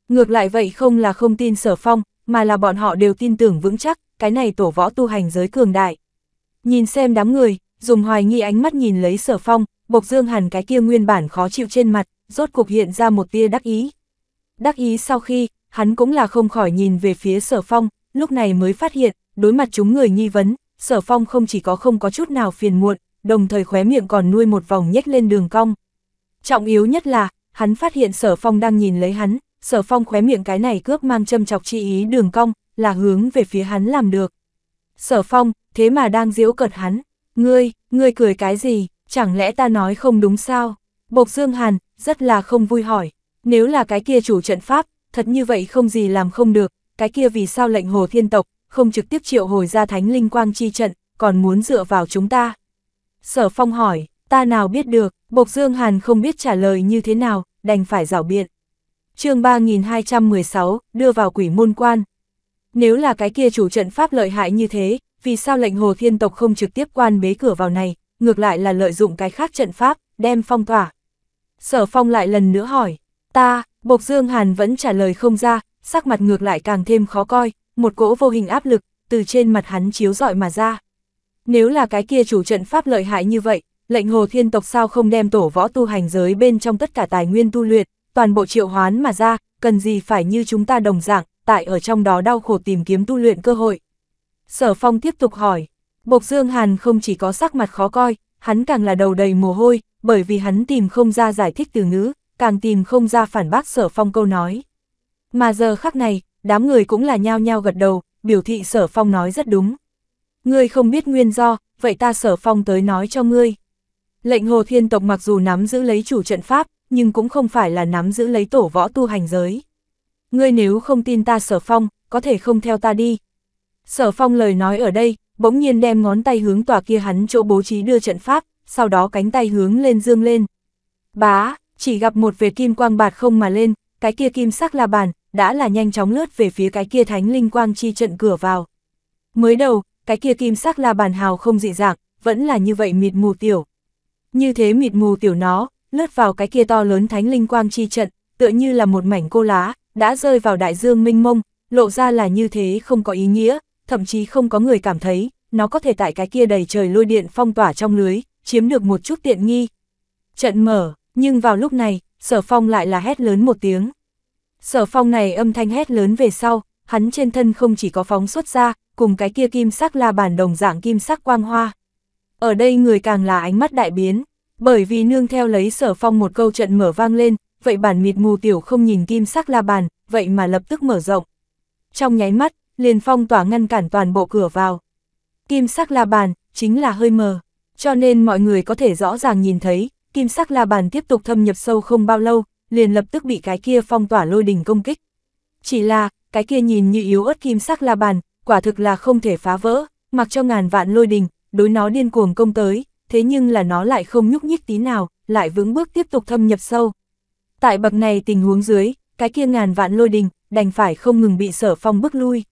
Ngược lại vậy không là không tin sở phong, mà là bọn họ đều tin tưởng vững chắc, cái này tổ võ tu hành giới cường đại. Nhìn xem đám người, dùng hoài nghi ánh mắt nhìn lấy sở phong, bộc dương hẳn cái kia nguyên bản khó chịu trên mặt, rốt cuộc hiện ra một tia đắc ý. Đắc ý sau khi, hắn cũng là không khỏi nhìn về phía sở phong, lúc này mới phát hiện, đối mặt chúng người nghi vấn, sở phong không chỉ có không có chút nào phiền muộn, đồng thời khóe miệng còn nuôi một vòng nhếch lên đường cong. Trọng yếu nhất là, hắn phát hiện sở phong đang nhìn lấy hắn, sở phong khóe miệng cái này cướp mang châm chọc chi ý đường cong, là hướng về phía hắn làm được. Sở phong, thế mà đang diễu cợt hắn, ngươi, ngươi cười cái gì, chẳng lẽ ta nói không đúng sao? Bộc Dương Hàn, rất là không vui hỏi, nếu là cái kia chủ trận pháp, thật như vậy không gì làm không được, cái kia vì sao lệnh hồ thiên tộc, không trực tiếp triệu hồi ra thánh linh quang chi trận, còn muốn dựa vào chúng ta? Sở phong hỏi, ta nào biết được, Bộc Dương Hàn không biết trả lời như thế nào, đành phải rảo biện. chương 3216, đưa vào quỷ môn quan, nếu là cái kia chủ trận pháp lợi hại như thế, vì sao lệnh hồ thiên tộc không trực tiếp quan bế cửa vào này, ngược lại là lợi dụng cái khác trận pháp, đem phong tỏa. Sở phong lại lần nữa hỏi, ta, Bộc Dương Hàn vẫn trả lời không ra, sắc mặt ngược lại càng thêm khó coi, một cỗ vô hình áp lực, từ trên mặt hắn chiếu dọi mà ra. Nếu là cái kia chủ trận pháp lợi hại như vậy, lệnh hồ thiên tộc sao không đem tổ võ tu hành giới bên trong tất cả tài nguyên tu luyện, toàn bộ triệu hoán mà ra, cần gì phải như chúng ta đồng dạng, tại ở trong đó đau khổ tìm kiếm tu luyện cơ hội. Sở Phong tiếp tục hỏi, Bộc Dương Hàn không chỉ có sắc mặt khó coi, hắn càng là đầu đầy mồ hôi, bởi vì hắn tìm không ra giải thích từ ngữ, càng tìm không ra phản bác Sở Phong câu nói. Mà giờ khắc này, đám người cũng là nhao nhao gật đầu, biểu thị Sở Phong nói rất đúng. Ngươi không biết nguyên do, vậy ta Sở Phong tới nói cho ngươi. Lệnh Hồ Thiên Tộc mặc dù nắm giữ lấy chủ trận pháp, nhưng cũng không phải là nắm giữ lấy tổ võ tu hành giới ngươi nếu không tin ta sở phong, có thể không theo ta đi. Sở phong lời nói ở đây, bỗng nhiên đem ngón tay hướng tòa kia hắn chỗ bố trí đưa trận pháp, sau đó cánh tay hướng lên dương lên. Bá, chỉ gặp một vệt kim quang bạt không mà lên, cái kia kim sắc la bàn, đã là nhanh chóng lướt về phía cái kia thánh linh quang chi trận cửa vào. Mới đầu, cái kia kim sắc la bàn hào không dị dạng, vẫn là như vậy mịt mù tiểu. Như thế mịt mù tiểu nó, lướt vào cái kia to lớn thánh linh quang chi trận, tựa như là một mảnh cô lá, đã rơi vào đại dương minh mông, lộ ra là như thế không có ý nghĩa, thậm chí không có người cảm thấy, nó có thể tại cái kia đầy trời lôi điện phong tỏa trong lưới, chiếm được một chút tiện nghi. Trận mở, nhưng vào lúc này, sở phong lại là hét lớn một tiếng. Sở phong này âm thanh hét lớn về sau, hắn trên thân không chỉ có phóng xuất ra, cùng cái kia kim sắc la bản đồng dạng kim sắc quang hoa. Ở đây người càng là ánh mắt đại biến, bởi vì nương theo lấy sở phong một câu trận mở vang lên, vậy bản mịt mù tiểu không nhìn kim sắc la bàn, vậy mà lập tức mở rộng. Trong nháy mắt, liền phong tỏa ngăn cản toàn bộ cửa vào. Kim sắc la bàn, chính là hơi mờ, cho nên mọi người có thể rõ ràng nhìn thấy, kim sắc la bàn tiếp tục thâm nhập sâu không bao lâu, liền lập tức bị cái kia phong tỏa lôi đình công kích. Chỉ là, cái kia nhìn như yếu ớt kim sắc la bàn, quả thực là không thể phá vỡ, mặc cho ngàn vạn lôi đình, đối nó điên cuồng công tới, thế nhưng là nó lại không nhúc nhích tí nào, lại vững bước tiếp tục thâm nhập sâu. Tại bậc này tình huống dưới, cái kia ngàn vạn lôi đình, đành phải không ngừng bị sở phong bước lui.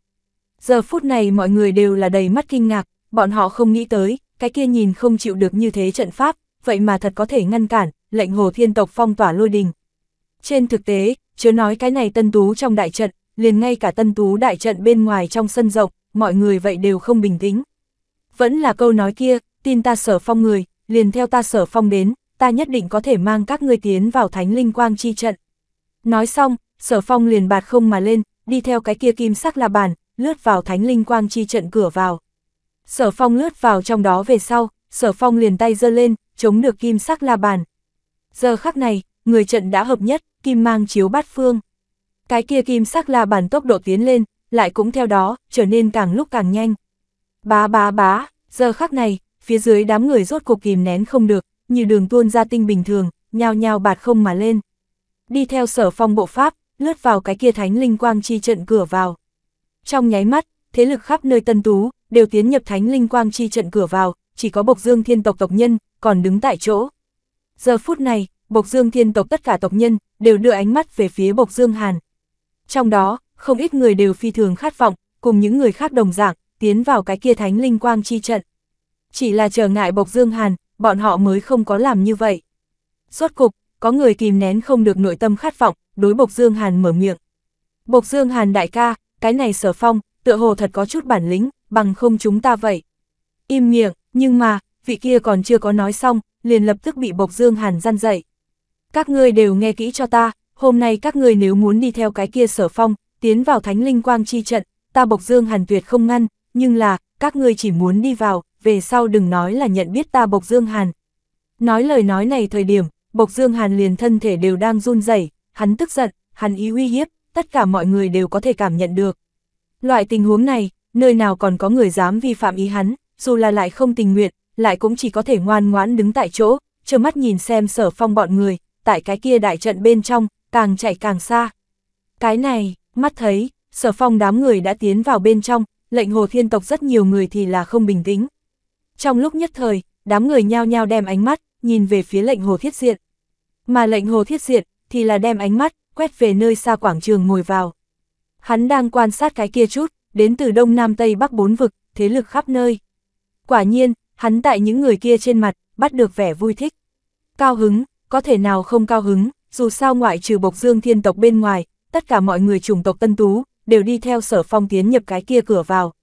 Giờ phút này mọi người đều là đầy mắt kinh ngạc, bọn họ không nghĩ tới, cái kia nhìn không chịu được như thế trận pháp, vậy mà thật có thể ngăn cản, lệnh hồ thiên tộc phong tỏa lôi đình. Trên thực tế, chớ nói cái này tân tú trong đại trận, liền ngay cả tân tú đại trận bên ngoài trong sân rộng, mọi người vậy đều không bình tĩnh. Vẫn là câu nói kia, tin ta sở phong người, liền theo ta sở phong đến, ta nhất định có thể mang các ngươi tiến vào thánh linh quang chi trận. Nói xong, sở phong liền bạt không mà lên, đi theo cái kia kim sắc là bàn, lướt vào thánh linh quang chi trận cửa vào. Sở phong lướt vào trong đó về sau, sở phong liền tay giơ lên, chống được kim sắc la bàn. Giờ khắc này, người trận đã hợp nhất, kim mang chiếu bát phương. Cái kia kim sắc la bàn tốc độ tiến lên, lại cũng theo đó, trở nên càng lúc càng nhanh. Bá bá bá, giờ khắc này, phía dưới đám người rốt cục kìm nén không được, như đường tuôn ra tinh bình thường, nhao nhao bạt không mà lên. Đi theo sở phong bộ pháp, lướt vào cái kia thánh linh quang chi trận cửa vào. Trong nháy mắt, thế lực khắp nơi tân tú, đều tiến nhập thánh linh quang chi trận cửa vào, chỉ có bộc dương thiên tộc tộc nhân, còn đứng tại chỗ. Giờ phút này, bộc dương thiên tộc tất cả tộc nhân, đều đưa ánh mắt về phía bộc dương hàn. Trong đó, không ít người đều phi thường khát vọng, cùng những người khác đồng dạng, tiến vào cái kia thánh linh quang chi trận. Chỉ là trở ngại bộc dương hàn, bọn họ mới không có làm như vậy. Rốt cục, có người kìm nén không được nội tâm khát vọng, đối Bộc Dương Hàn mở miệng. Bộc Dương Hàn đại ca, cái này sở phong, tựa hồ thật có chút bản lĩnh, bằng không chúng ta vậy. Im miệng, nhưng mà, vị kia còn chưa có nói xong, liền lập tức bị Bộc Dương Hàn gian dậy. Các ngươi đều nghe kỹ cho ta, hôm nay các ngươi nếu muốn đi theo cái kia sở phong, tiến vào thánh linh quang chi trận, ta Bộc Dương Hàn tuyệt không ngăn, nhưng là, các ngươi chỉ muốn đi vào, về sau đừng nói là nhận biết ta Bộc Dương Hàn. Nói lời nói này thời điểm, Bộc Dương Hàn liền thân thể đều đang run rẩy, hắn tức giận, hắn ý uy hiếp, tất cả mọi người đều có thể cảm nhận được. Loại tình huống này, nơi nào còn có người dám vi phạm ý hắn, dù là lại không tình nguyện, lại cũng chỉ có thể ngoan ngoãn đứng tại chỗ, trơ mắt nhìn xem sở phong bọn người, tại cái kia đại trận bên trong, càng chạy càng xa. Cái này, mắt thấy, sở phong đám người đã tiến vào bên trong, lệnh hồ thiên tộc rất nhiều người thì là không bình tĩnh. Trong lúc nhất thời, đám người nhao nhao đem ánh mắt, nhìn về phía lệnh hồ thiết diện. Mà lệnh hồ thiết diện, thì là đem ánh mắt, quét về nơi xa quảng trường ngồi vào. Hắn đang quan sát cái kia chút, đến từ đông nam tây bắc bốn vực, thế lực khắp nơi. Quả nhiên, hắn tại những người kia trên mặt, bắt được vẻ vui thích. Cao hứng, có thể nào không cao hứng, dù sao ngoại trừ bộc dương thiên tộc bên ngoài, tất cả mọi người chủng tộc tân tú, đều đi theo sở phong tiến nhập cái kia cửa vào.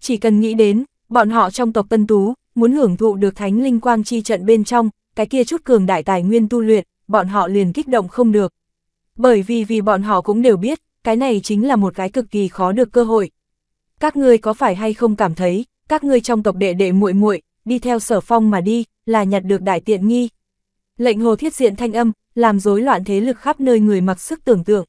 Chỉ cần nghĩ đến, Bọn họ trong tộc Tân Tú, muốn hưởng thụ được thánh linh quang chi trận bên trong, cái kia chút cường đại tài nguyên tu luyện, bọn họ liền kích động không được. Bởi vì vì bọn họ cũng đều biết, cái này chính là một cái cực kỳ khó được cơ hội. Các ngươi có phải hay không cảm thấy, các ngươi trong tộc đệ đệ muội muội đi theo sở phong mà đi, là nhặt được đại tiện nghi. Lệnh hồ thiết diện thanh âm, làm rối loạn thế lực khắp nơi người mặc sức tưởng tượng.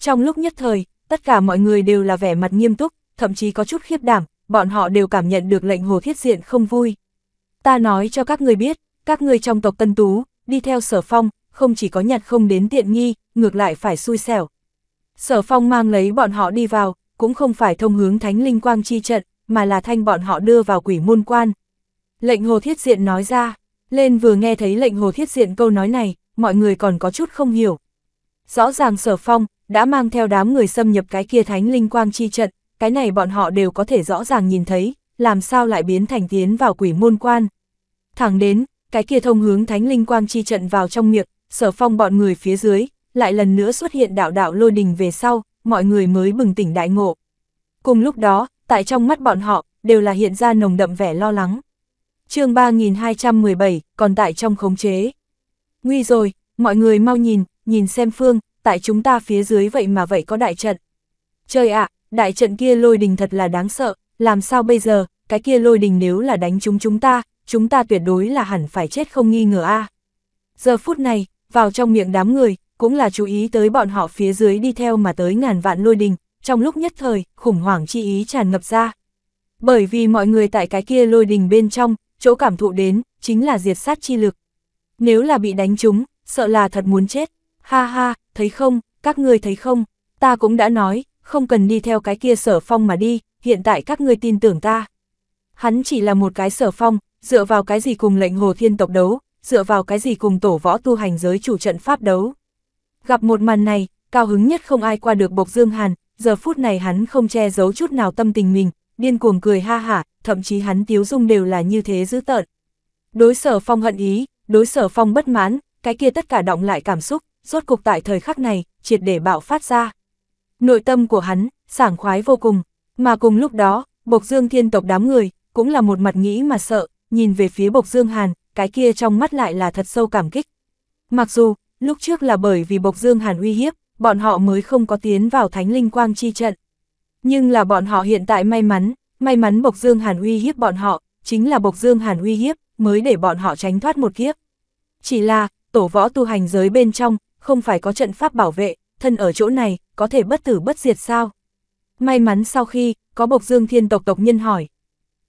Trong lúc nhất thời, tất cả mọi người đều là vẻ mặt nghiêm túc, thậm chí có chút khiếp đảm, bọn họ đều cảm nhận được lệnh hồ thiết diện không vui. Ta nói cho các người biết, các người trong tộc Tân Tú, đi theo sở phong, không chỉ có nhặt không đến tiện nghi, ngược lại phải xui xẻo. Sở phong mang lấy bọn họ đi vào, cũng không phải thông hướng thánh linh quang chi trận, mà là thanh bọn họ đưa vào quỷ môn quan. Lệnh hồ thiết diện nói ra, lên vừa nghe thấy lệnh hồ thiết diện câu nói này, mọi người còn có chút không hiểu. Rõ ràng sở phong, đã mang theo đám người xâm nhập cái kia thánh linh quang chi trận, cái này bọn họ đều có thể rõ ràng nhìn thấy, làm sao lại biến thành tiến vào quỷ môn quan. Thẳng đến, cái kia thông hướng thánh linh quang chi trận vào trong miệng, sở phong bọn người phía dưới, lại lần nữa xuất hiện đạo đạo lôi đình về sau, mọi người mới bừng tỉnh đại ngộ. Cùng lúc đó, tại trong mắt bọn họ, đều là hiện ra nồng đậm vẻ lo lắng. chương 3217, còn tại trong khống chế. Nguy rồi, mọi người mau nhìn, nhìn xem phương, tại chúng ta phía dưới vậy mà vậy có đại trận. Trời ạ, à, đại trận kia lôi đình thật là đáng sợ, làm sao bây giờ, cái kia lôi đình nếu là đánh chúng chúng ta, chúng ta tuyệt đối là hẳn phải chết không nghi ngờ a. Giờ phút này, vào trong miệng đám người, cũng là chú ý tới bọn họ phía dưới đi theo mà tới ngàn vạn lôi đình, trong lúc nhất thời, khủng hoảng chi ý tràn ngập ra. Bởi vì mọi người tại cái kia lôi đình bên trong, chỗ cảm thụ đến, chính là diệt sát chi lực. Nếu là bị đánh chúng sợ là thật muốn chết. Ha ha, thấy không, các người thấy không, ta cũng đã nói, không cần đi theo cái kia sở phong mà đi, hiện tại các ngươi tin tưởng ta. Hắn chỉ là một cái sở phong, dựa vào cái gì cùng lệnh hồ thiên tộc đấu, dựa vào cái gì cùng tổ võ tu hành giới chủ trận pháp đấu. Gặp một màn này, cao hứng nhất không ai qua được Bộc Dương Hàn, giờ phút này hắn không che giấu chút nào tâm tình mình, điên cuồng cười ha hả, thậm chí hắn tiếu dung đều là như thế dữ tợn. Đối sở phong hận ý, đối sở phong bất mãn, cái kia tất cả động lại cảm xúc, rốt cục tại thời khắc này, triệt để bạo phát ra nội tâm của hắn, sảng khoái vô cùng, mà cùng lúc đó, Bộc Dương thiên tộc đám người, cũng là một mặt nghĩ mà sợ, nhìn về phía Bộc Dương Hàn, cái kia trong mắt lại là thật sâu cảm kích. Mặc dù, lúc trước là bởi vì Bộc Dương Hàn uy hiếp, bọn họ mới không có tiến vào Thánh Linh Quang chi trận. Nhưng là bọn họ hiện tại may mắn, may mắn Bộc Dương Hàn uy hiếp bọn họ, chính là Bộc Dương Hàn uy hiếp, mới để bọn họ tránh thoát một kiếp. Chỉ là, tổ võ tu hành giới bên trong, không phải có trận pháp bảo vệ, thân ở chỗ này, có thể bất tử bất diệt sao? May mắn sau khi, có bộc dương thiên tộc tộc nhân hỏi.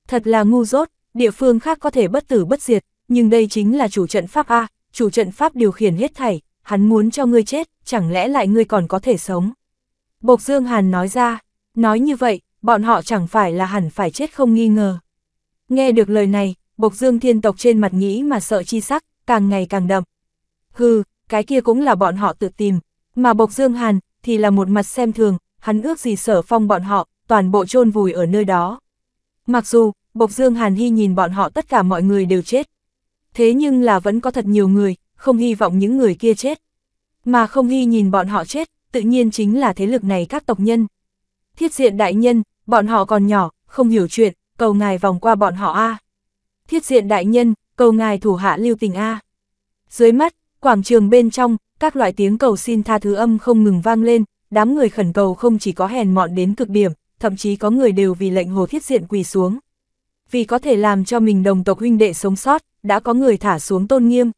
Thật là ngu dốt, địa phương khác có thể bất tử bất diệt, nhưng đây chính là chủ trận pháp A, chủ trận pháp điều khiển hết thảy, hắn muốn cho ngươi chết, chẳng lẽ lại ngươi còn có thể sống? Bộc Dương Hàn nói ra, nói như vậy, bọn họ chẳng phải là hẳn phải chết không nghi ngờ. Nghe được lời này, Bộc Dương thiên tộc trên mặt nghĩ mà sợ chi sắc, càng ngày càng đậm. Hừ, cái kia cũng là bọn họ tự tìm, mà Bộc Dương Hàn, thì là một mặt xem thường, hắn ước gì sở phong bọn họ, toàn bộ chôn vùi ở nơi đó. Mặc dù, Bộc Dương Hàn Hy nhìn bọn họ tất cả mọi người đều chết. Thế nhưng là vẫn có thật nhiều người, không hy vọng những người kia chết. Mà không hy nhìn bọn họ chết, tự nhiên chính là thế lực này các tộc nhân. Thiết diện đại nhân, bọn họ còn nhỏ, không hiểu chuyện, cầu ngài vòng qua bọn họ A. Thiết diện đại nhân, cầu ngài thủ hạ lưu tình A. Dưới mắt, Quảng trường bên trong, các loại tiếng cầu xin tha thứ âm không ngừng vang lên, đám người khẩn cầu không chỉ có hèn mọn đến cực điểm, thậm chí có người đều vì lệnh hồ thiết diện quỳ xuống. Vì có thể làm cho mình đồng tộc huynh đệ sống sót, đã có người thả xuống tôn nghiêm.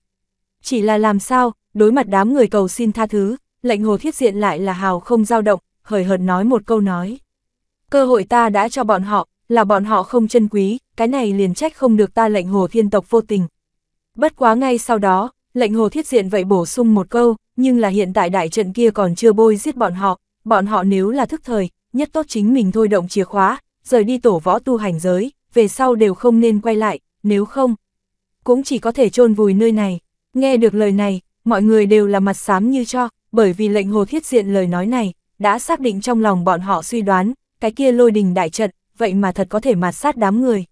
Chỉ là làm sao, đối mặt đám người cầu xin tha thứ, lệnh hồ thiết diện lại là hào không dao động, hời hợt nói một câu nói. Cơ hội ta đã cho bọn họ, là bọn họ không chân quý, cái này liền trách không được ta lệnh hồ thiên tộc vô tình. Bất quá ngay sau đó, Lệnh hồ thiết diện vậy bổ sung một câu, nhưng là hiện tại đại trận kia còn chưa bôi giết bọn họ, bọn họ nếu là thức thời, nhất tốt chính mình thôi động chìa khóa, rời đi tổ võ tu hành giới, về sau đều không nên quay lại, nếu không, cũng chỉ có thể chôn vùi nơi này. Nghe được lời này, mọi người đều là mặt xám như cho, bởi vì lệnh hồ thiết diện lời nói này, đã xác định trong lòng bọn họ suy đoán, cái kia lôi đình đại trận, vậy mà thật có thể mặt sát đám người.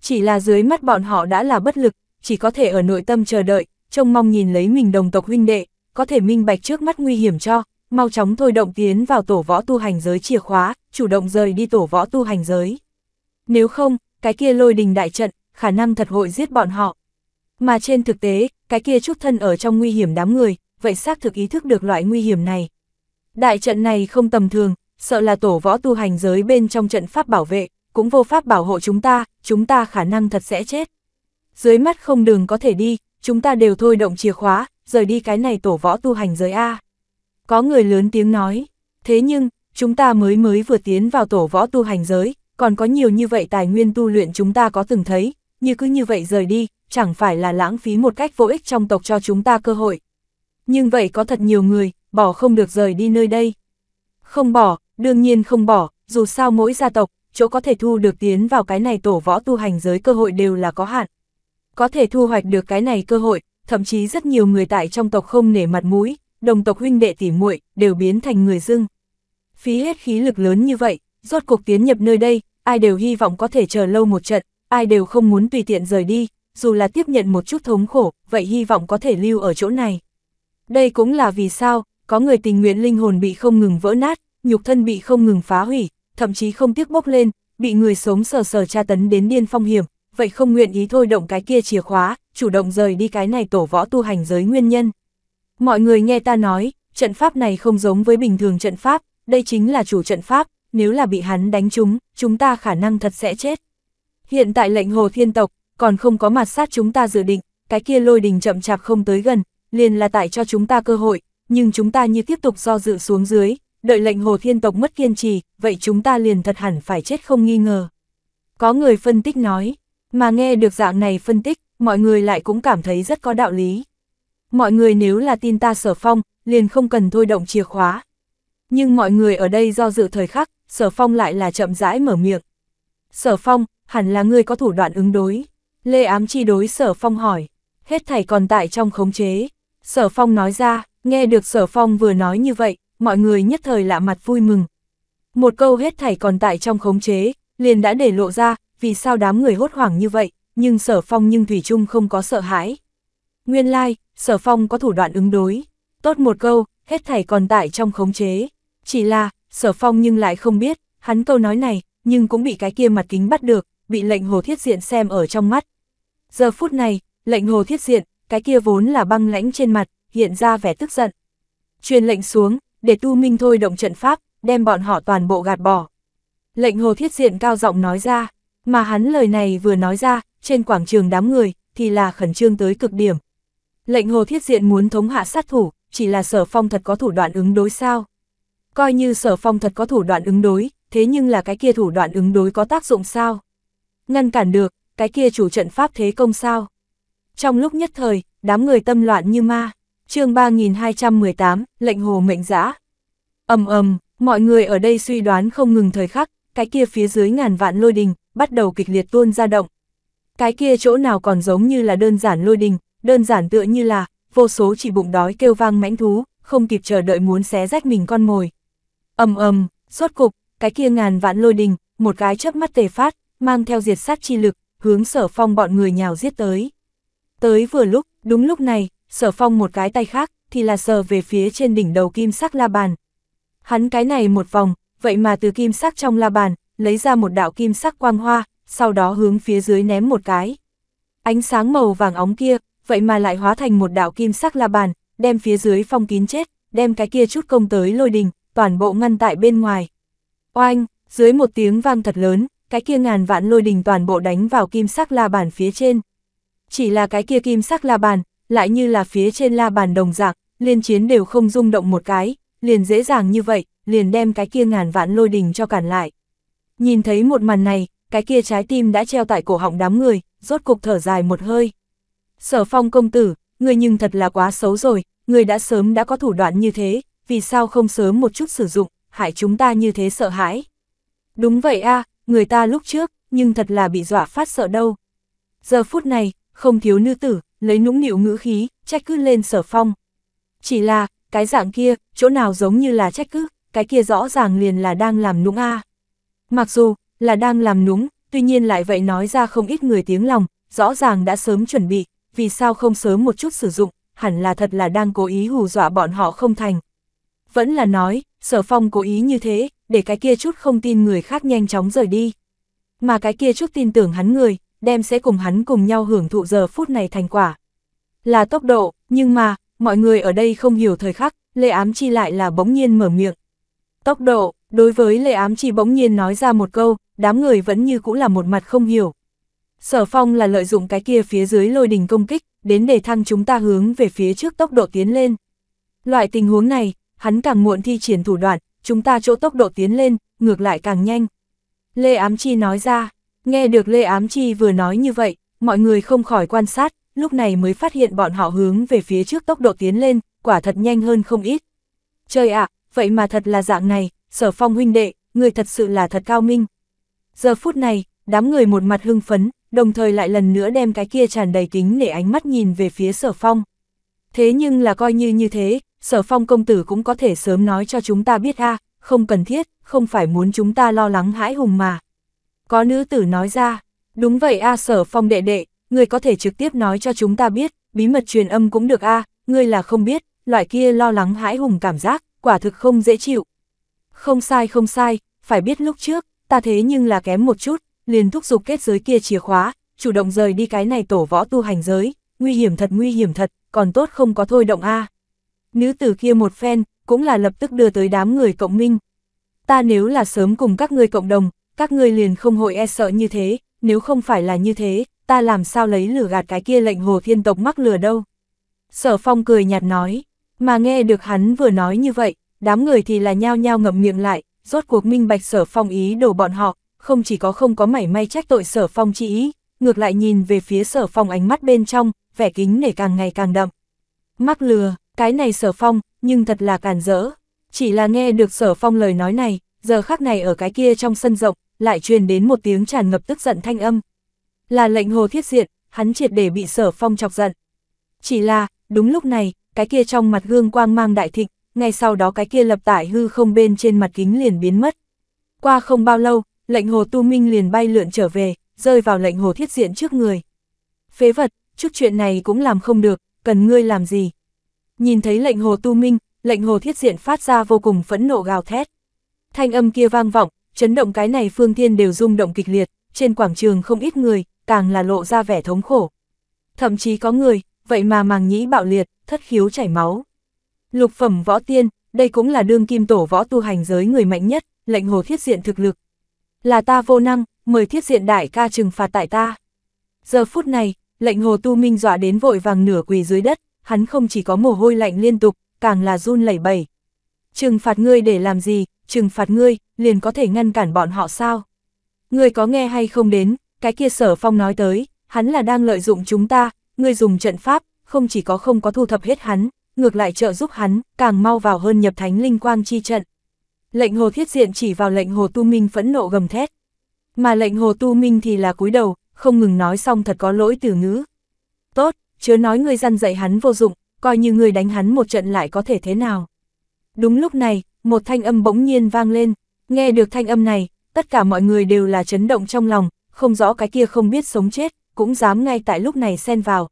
Chỉ là dưới mắt bọn họ đã là bất lực, chỉ có thể ở nội tâm chờ đợi, trông mong nhìn lấy mình đồng tộc huynh đệ, có thể minh bạch trước mắt nguy hiểm cho, mau chóng thôi động tiến vào tổ võ tu hành giới chìa khóa, chủ động rời đi tổ võ tu hành giới. Nếu không, cái kia lôi đình đại trận, khả năng thật hội giết bọn họ. Mà trên thực tế, cái kia trúc thân ở trong nguy hiểm đám người, vậy xác thực ý thức được loại nguy hiểm này. Đại trận này không tầm thường, sợ là tổ võ tu hành giới bên trong trận pháp bảo vệ, cũng vô pháp bảo hộ chúng ta, chúng ta khả năng thật sẽ chết. Dưới mắt không đường có thể đi, chúng ta đều thôi động chìa khóa, rời đi cái này tổ võ tu hành giới A. Có người lớn tiếng nói, thế nhưng, chúng ta mới mới vừa tiến vào tổ võ tu hành giới, còn có nhiều như vậy tài nguyên tu luyện chúng ta có từng thấy, như cứ như vậy rời đi, chẳng phải là lãng phí một cách vô ích trong tộc cho chúng ta cơ hội. Nhưng vậy có thật nhiều người, bỏ không được rời đi nơi đây. Không bỏ, đương nhiên không bỏ, dù sao mỗi gia tộc, chỗ có thể thu được tiến vào cái này tổ võ tu hành giới cơ hội đều là có hạn có thể thu hoạch được cái này cơ hội, thậm chí rất nhiều người tại trong tộc không nể mặt mũi, đồng tộc huynh đệ tỉ muội đều biến thành người dưng. Phí hết khí lực lớn như vậy, rốt cuộc tiến nhập nơi đây, ai đều hy vọng có thể chờ lâu một trận, ai đều không muốn tùy tiện rời đi, dù là tiếp nhận một chút thống khổ, vậy hy vọng có thể lưu ở chỗ này. Đây cũng là vì sao, có người tình nguyện linh hồn bị không ngừng vỡ nát, nhục thân bị không ngừng phá hủy, thậm chí không tiếc bốc lên, bị người sống sờ sờ tra tấn đến điên phong hiểm, vậy không nguyện ý thôi động cái kia chìa khóa, chủ động rời đi cái này tổ võ tu hành giới nguyên nhân. Mọi người nghe ta nói, trận pháp này không giống với bình thường trận pháp, đây chính là chủ trận pháp, nếu là bị hắn đánh chúng chúng ta khả năng thật sẽ chết. Hiện tại lệnh hồ thiên tộc, còn không có mặt sát chúng ta dự định, cái kia lôi đình chậm chạp không tới gần, liền là tại cho chúng ta cơ hội, nhưng chúng ta như tiếp tục do dự xuống dưới, đợi lệnh hồ thiên tộc mất kiên trì, vậy chúng ta liền thật hẳn phải chết không nghi ngờ. Có người phân tích nói, mà nghe được dạng này phân tích, mọi người lại cũng cảm thấy rất có đạo lý. Mọi người nếu là tin ta sở phong, liền không cần thôi động chìa khóa. Nhưng mọi người ở đây do dự thời khắc, sở phong lại là chậm rãi mở miệng. Sở phong, hẳn là người có thủ đoạn ứng đối. Lê ám chi đối sở phong hỏi, hết thảy còn tại trong khống chế. Sở phong nói ra, nghe được sở phong vừa nói như vậy, mọi người nhất thời lạ mặt vui mừng. Một câu hết thảy còn tại trong khống chế, liền đã để lộ ra, vì sao đám người hốt hoảng như vậy, nhưng Sở Phong nhưng Thủy chung không có sợ hãi. Nguyên lai, like, Sở Phong có thủ đoạn ứng đối, tốt một câu, hết thảy còn tại trong khống chế. Chỉ là, Sở Phong nhưng lại không biết, hắn câu nói này, nhưng cũng bị cái kia mặt kính bắt được, bị lệnh hồ thiết diện xem ở trong mắt. Giờ phút này, lệnh hồ thiết diện, cái kia vốn là băng lãnh trên mặt, hiện ra vẻ tức giận. Truyền lệnh xuống, để tu minh thôi động trận pháp, đem bọn họ toàn bộ gạt bỏ. Lệnh hồ thiết diện cao giọng nói ra, mà hắn lời này vừa nói ra, trên quảng trường đám người, thì là khẩn trương tới cực điểm. Lệnh Hồ Thiết Diện muốn thống hạ sát thủ, chỉ là sở phong thật có thủ đoạn ứng đối sao? Coi như sở phong thật có thủ đoạn ứng đối, thế nhưng là cái kia thủ đoạn ứng đối có tác dụng sao? Ngăn cản được, cái kia chủ trận pháp thế công sao? Trong lúc nhất thời, đám người tâm loạn như ma. chương 3218, lệnh hồ mệnh giã. ầm ầm mọi người ở đây suy đoán không ngừng thời khắc, cái kia phía dưới ngàn vạn lôi đình, bắt đầu kịch liệt tuôn ra động. Cái kia chỗ nào còn giống như là đơn giản lôi đình, đơn giản tựa như là, vô số chỉ bụng đói kêu vang mãnh thú, không kịp chờ đợi muốn xé rách mình con mồi. ầm ầm, suốt cục, cái kia ngàn vạn lôi đình, một cái chớp mắt tề phát, mang theo diệt sát chi lực, hướng sở phong bọn người nhào giết tới. Tới vừa lúc, đúng lúc này, sở phong một cái tay khác, thì là sờ về phía trên đỉnh đầu kim sắc la bàn. Hắn cái này một vòng, vậy mà từ kim sắc trong la bàn, lấy ra một đạo kim sắc quang hoa, sau đó hướng phía dưới ném một cái. Ánh sáng màu vàng óng kia, vậy mà lại hóa thành một đạo kim sắc la bàn, đem phía dưới phong kín chết, đem cái kia chút công tới lôi đình, toàn bộ ngăn tại bên ngoài. Oanh, dưới một tiếng vang thật lớn, cái kia ngàn vạn lôi đình toàn bộ đánh vào kim sắc la bàn phía trên. Chỉ là cái kia kim sắc la bàn, lại như là phía trên la bàn đồng dạng, liên chiến đều không rung động một cái, liền dễ dàng như vậy, liền đem cái kia ngàn vạn lôi đình cho cản lại. Nhìn thấy một màn này, cái kia trái tim đã treo tại cổ họng đám người, rốt cục thở dài một hơi. Sở phong công tử, người nhưng thật là quá xấu rồi, người đã sớm đã có thủ đoạn như thế, vì sao không sớm một chút sử dụng, hại chúng ta như thế sợ hãi. Đúng vậy a người ta lúc trước, nhưng thật là bị dọa phát sợ đâu. Giờ phút này, không thiếu nữ tử, lấy nũng nịu ngữ khí, trách cứ lên sở phong. Chỉ là, cái dạng kia, chỗ nào giống như là trách cứ, cái kia rõ ràng liền là đang làm nũng a Mặc dù là đang làm núng, tuy nhiên lại vậy nói ra không ít người tiếng lòng, rõ ràng đã sớm chuẩn bị, vì sao không sớm một chút sử dụng, hẳn là thật là đang cố ý hù dọa bọn họ không thành. Vẫn là nói, sở phong cố ý như thế, để cái kia chút không tin người khác nhanh chóng rời đi. Mà cái kia chút tin tưởng hắn người, đem sẽ cùng hắn cùng nhau hưởng thụ giờ phút này thành quả. Là tốc độ, nhưng mà, mọi người ở đây không hiểu thời khắc, Lê Ám Chi lại là bỗng nhiên mở miệng, Tốc độ, đối với lệ ám chỉ bỗng nhiên nói ra một câu, đám người vẫn như cũng là một mặt không hiểu. Sở phong là lợi dụng cái kia phía dưới lôi đình công kích, đến để thăng chúng ta hướng về phía trước tốc độ tiến lên. Loại tình huống này, hắn càng muộn thi triển thủ đoạn, chúng ta chỗ tốc độ tiến lên, ngược lại càng nhanh. Lê Ám Chi nói ra, nghe được Lê Ám Chi vừa nói như vậy, mọi người không khỏi quan sát, lúc này mới phát hiện bọn họ hướng về phía trước tốc độ tiến lên, quả thật nhanh hơn không ít. Trời ạ, à, vậy mà thật là dạng này, sở phong huynh đệ, người thật sự là thật cao minh. Giờ phút này, đám người một mặt hưng phấn, đồng thời lại lần nữa đem cái kia tràn đầy kính để ánh mắt nhìn về phía sở phong. Thế nhưng là coi như như thế, sở phong công tử cũng có thể sớm nói cho chúng ta biết a không cần thiết, không phải muốn chúng ta lo lắng hãi hùng mà. Có nữ tử nói ra, đúng vậy a sở phong đệ đệ, người có thể trực tiếp nói cho chúng ta biết, bí mật truyền âm cũng được a à, ngươi là không biết, loại kia lo lắng hãi hùng cảm giác, quả thực không dễ chịu. Không sai không sai, phải biết lúc trước, ta thế nhưng là kém một chút, liền thúc giục kết giới kia chìa khóa, chủ động rời đi cái này tổ võ tu hành giới, nguy hiểm thật nguy hiểm thật, còn tốt không có thôi động a. À. Nữ tử kia một phen, cũng là lập tức đưa tới đám người cộng minh. Ta nếu là sớm cùng các người cộng đồng, các người liền không hội e sợ như thế, nếu không phải là như thế, ta làm sao lấy lửa gạt cái kia lệnh hồ thiên tộc mắc lửa đâu. Sở phong cười nhạt nói. Mà nghe được hắn vừa nói như vậy, đám người thì là nhao nhao ngậm miệng lại, rốt cuộc minh bạch sở phong ý đổ bọn họ, không chỉ có không có mảy may trách tội sở phong chi ý, ngược lại nhìn về phía sở phong ánh mắt bên trong, vẻ kính nể càng ngày càng đậm. Mắc lừa, cái này sở phong, nhưng thật là càn rỡ. Chỉ là nghe được sở phong lời nói này, giờ khắc này ở cái kia trong sân rộng, lại truyền đến một tiếng tràn ngập tức giận thanh âm. Là lệnh hồ thiết diện, hắn triệt để bị sở phong chọc giận. Chỉ là, đúng lúc này, cái kia trong mặt gương quang mang đại thịnh, ngay sau đó cái kia lập tại hư không bên trên mặt kính liền biến mất. Qua không bao lâu, lệnh hồ tu minh liền bay lượn trở về, rơi vào lệnh hồ thiết diện trước người. Phế vật, chút chuyện này cũng làm không được, cần ngươi làm gì? Nhìn thấy lệnh hồ tu minh, lệnh hồ thiết diện phát ra vô cùng phẫn nộ gào thét. Thanh âm kia vang vọng, chấn động cái này phương thiên đều rung động kịch liệt, trên quảng trường không ít người, càng là lộ ra vẻ thống khổ. Thậm chí có người, vậy mà màng nhĩ bạo liệt, thất khiếu chảy máu. Lục phẩm võ tiên, đây cũng là đương kim tổ võ tu hành giới người mạnh nhất, lệnh hồ thiết diện thực lực. Là ta vô năng, mời thiết diện đại ca trừng phạt tại ta. Giờ phút này, lệnh hồ tu minh dọa đến vội vàng nửa quỳ dưới đất, hắn không chỉ có mồ hôi lạnh liên tục, càng là run lẩy bẩy. Trừng phạt ngươi để làm gì, trừng phạt ngươi, liền có thể ngăn cản bọn họ sao? Ngươi có nghe hay không đến, cái kia sở phong nói tới, hắn là đang lợi dụng chúng ta, ngươi dùng trận pháp, không chỉ có không có thu thập hết hắn, ngược lại trợ giúp hắn, càng mau vào hơn nhập thánh linh quang chi trận. Lệnh hồ thiết diện chỉ vào lệnh hồ tu minh phẫn nộ gầm thét. Mà lệnh hồ tu minh thì là cúi đầu, không ngừng nói xong thật có lỗi từ ngữ. Tốt, chứa nói người răn dạy hắn vô dụng, coi như người đánh hắn một trận lại có thể thế nào. Đúng lúc này, một thanh âm bỗng nhiên vang lên, nghe được thanh âm này, tất cả mọi người đều là chấn động trong lòng, không rõ cái kia không biết sống chết, cũng dám ngay tại lúc này xen vào,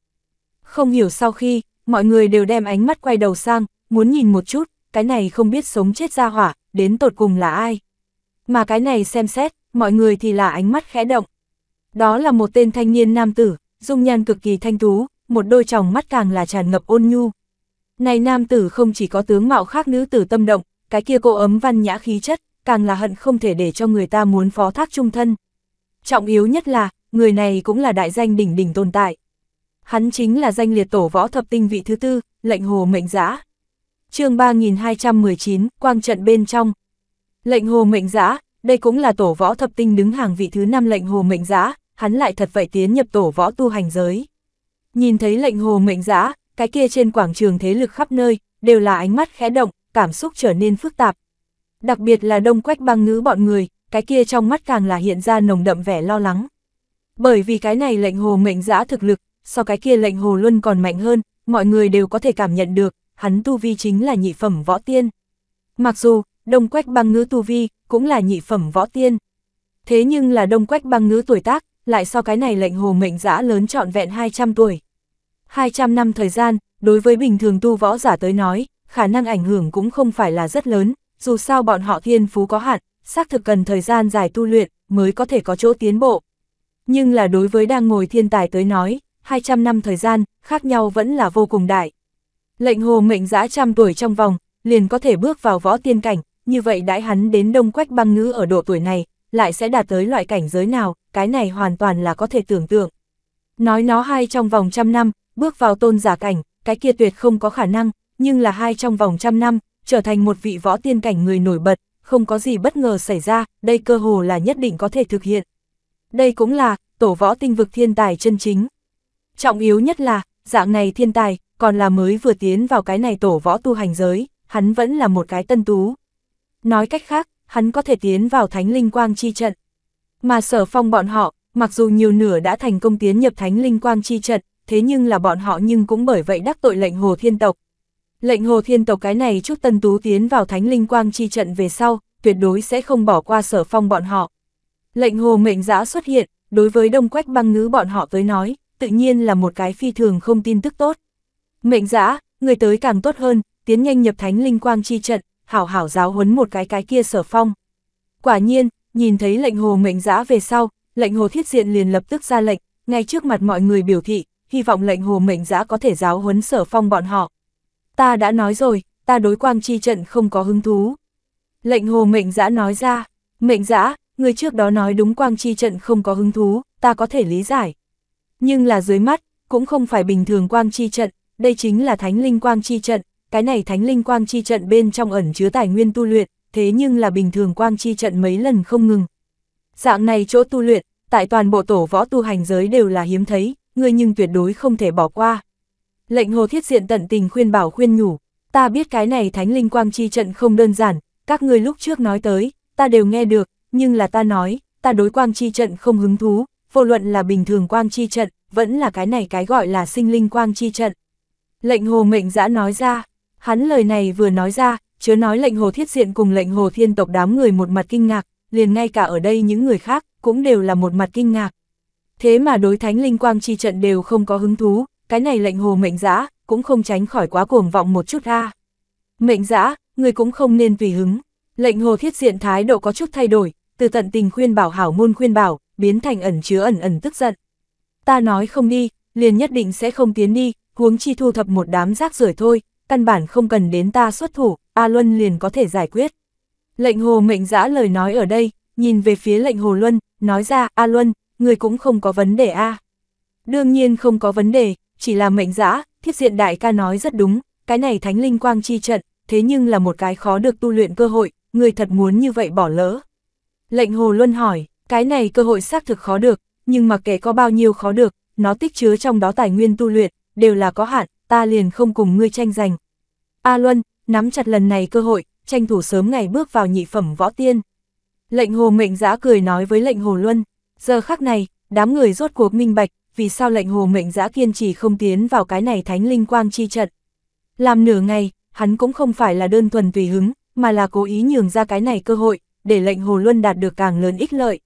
không hiểu sau khi, mọi người đều đem ánh mắt quay đầu sang, muốn nhìn một chút, cái này không biết sống chết ra hỏa, đến tột cùng là ai. Mà cái này xem xét, mọi người thì là ánh mắt khẽ động. Đó là một tên thanh niên nam tử, dung nhan cực kỳ thanh tú, một đôi tròng mắt càng là tràn ngập ôn nhu. Này nam tử không chỉ có tướng mạo khác nữ tử tâm động, cái kia cô ấm văn nhã khí chất, càng là hận không thể để cho người ta muốn phó thác trung thân. Trọng yếu nhất là, người này cũng là đại danh đỉnh đỉnh tồn tại. Hắn chính là danh liệt tổ võ thập tinh vị thứ tư, lệnh hồ mệnh giã. chương 3219, quang trận bên trong. Lệnh hồ mệnh giã, đây cũng là tổ võ thập tinh đứng hàng vị thứ năm lệnh hồ mệnh giã, hắn lại thật vậy tiến nhập tổ võ tu hành giới. Nhìn thấy lệnh hồ mệnh giã, cái kia trên quảng trường thế lực khắp nơi, đều là ánh mắt khẽ động, cảm xúc trở nên phức tạp. Đặc biệt là đông quách băng ngữ bọn người, cái kia trong mắt càng là hiện ra nồng đậm vẻ lo lắng. Bởi vì cái này lệnh hồ mệnh giã thực lực, so cái kia lệnh Hồ Luân còn mạnh hơn, mọi người đều có thể cảm nhận được, hắn tu vi chính là nhị phẩm võ tiên. Mặc dù, đông quách băng ngữ tu vi, cũng là nhị phẩm võ tiên. Thế nhưng là đông quách băng ngữ tuổi tác, lại so cái này lệnh hồ mệnh giã lớn trọn vẹn 200 tuổi. 200 năm thời gian, đối với bình thường tu võ giả tới nói, khả năng ảnh hưởng cũng không phải là rất lớn, dù sao bọn họ thiên phú có hạn, xác thực cần thời gian dài tu luyện mới có thể có chỗ tiến bộ. Nhưng là đối với đang ngồi thiên tài tới nói, 200 năm thời gian, khác nhau vẫn là vô cùng đại. Lệnh hồ mệnh giã trăm tuổi trong vòng, liền có thể bước vào võ tiên cảnh, như vậy đãi hắn đến đông quách băng ngữ ở độ tuổi này, lại sẽ đạt tới loại cảnh giới nào, cái này hoàn toàn là có thể tưởng tượng. Nói nó hai trong vòng trăm năm, bước vào tôn giả cảnh, cái kia tuyệt không có khả năng, nhưng là hai trong vòng trăm năm, trở thành một vị võ tiên cảnh người nổi bật, không có gì bất ngờ xảy ra, đây cơ hồ là nhất định có thể thực hiện. Đây cũng là tổ võ tinh vực thiên tài chân chính. Trọng yếu nhất là, dạng này thiên tài, còn là mới vừa tiến vào cái này tổ võ tu hành giới, hắn vẫn là một cái tân tú. Nói cách khác, hắn có thể tiến vào thánh linh quang chi trận. Mà sở phong bọn họ, mặc dù nhiều nửa đã thành công tiến nhập thánh linh quang chi trận, thế nhưng là bọn họ nhưng cũng bởi vậy đắc tội lệnh hồ thiên tộc. Lệnh hồ thiên tộc cái này chúc tân tú tiến vào thánh linh quang chi trận về sau, tuyệt đối sẽ không bỏ qua sở phong bọn họ. Lệnh hồ mệnh giã xuất hiện, đối với đông quách băng ngữ bọn họ tới nói, tự nhiên là một cái phi thường không tin tức tốt. Mệnh giã, người tới càng tốt hơn, tiến nhanh nhập thánh linh quang chi trận, hảo hảo giáo huấn một cái cái kia sở phong. Quả nhiên, nhìn thấy lệnh hồ mệnh giã về sau, lệnh hồ thiết diện liền lập tức ra lệnh, ngay trước mặt mọi người biểu thị, hy vọng lệnh hồ mệnh giã có thể giáo huấn sở phong bọn họ. Ta đã nói rồi, ta đối quang chi trận không có hứng thú. Lệnh hồ mệnh giã nói ra, mệnh giã, người trước đó nói đúng quang chi trận không có hứng thú, ta có thể lý giải. Nhưng là dưới mắt, cũng không phải bình thường quang chi trận, đây chính là thánh linh quang chi trận, cái này thánh linh quang chi trận bên trong ẩn chứa tài nguyên tu luyện, thế nhưng là bình thường quang chi trận mấy lần không ngừng. Dạng này chỗ tu luyện, tại toàn bộ tổ võ tu hành giới đều là hiếm thấy, ngươi nhưng tuyệt đối không thể bỏ qua. Lệnh hồ thiết diện tận tình khuyên bảo khuyên nhủ, ta biết cái này thánh linh quang chi trận không đơn giản, các ngươi lúc trước nói tới, ta đều nghe được, nhưng là ta nói, ta đối quang chi trận không hứng thú, vô luận là bình thường quang chi trận, vẫn là cái này cái gọi là sinh linh quang chi trận. Lệnh hồ mệnh giã nói ra, hắn lời này vừa nói ra, chứa nói lệnh hồ thiết diện cùng lệnh hồ thiên tộc đám người một mặt kinh ngạc, liền ngay cả ở đây những người khác, cũng đều là một mặt kinh ngạc. Thế mà đối thánh linh quang chi trận đều không có hứng thú, cái này lệnh hồ mệnh giã, cũng không tránh khỏi quá cuồng vọng một chút a. Mệnh giã, người cũng không nên tùy hứng. Lệnh hồ thiết diện thái độ có chút thay đổi, từ tận tình khuyên bảo hảo môn khuyên bảo, biến thành ẩn chứa ẩn ẩn tức giận. Ta nói không đi, liền nhất định sẽ không tiến đi, huống chi thu thập một đám rác rưởi thôi, căn bản không cần đến ta xuất thủ, A Luân liền có thể giải quyết. Lệnh hồ mệnh dã lời nói ở đây, nhìn về phía lệnh hồ Luân, nói ra, A Luân, người cũng không có vấn đề A. Đương nhiên không có vấn đề, chỉ là mệnh dã thiết diện đại ca nói rất đúng, cái này thánh linh quang chi trận, thế nhưng là một cái khó được tu luyện cơ hội, người thật muốn như vậy bỏ lỡ. Lệnh hồ Luân hỏi, cái này cơ hội xác thực khó được, nhưng mà kẻ có bao nhiêu khó được, nó tích chứa trong đó tài nguyên tu luyện, đều là có hạn, ta liền không cùng ngươi tranh giành. A Luân, nắm chặt lần này cơ hội, tranh thủ sớm ngày bước vào nhị phẩm võ tiên. Lệnh hồ mệnh giã cười nói với lệnh hồ Luân, giờ khắc này, đám người rốt cuộc minh bạch, vì sao lệnh hồ mệnh giã kiên trì không tiến vào cái này thánh linh quang chi trận. Làm nửa ngày, hắn cũng không phải là đơn thuần tùy hứng, mà là cố ý nhường ra cái này cơ hội, để lệnh hồ Luân đạt được càng lớn ích lợi.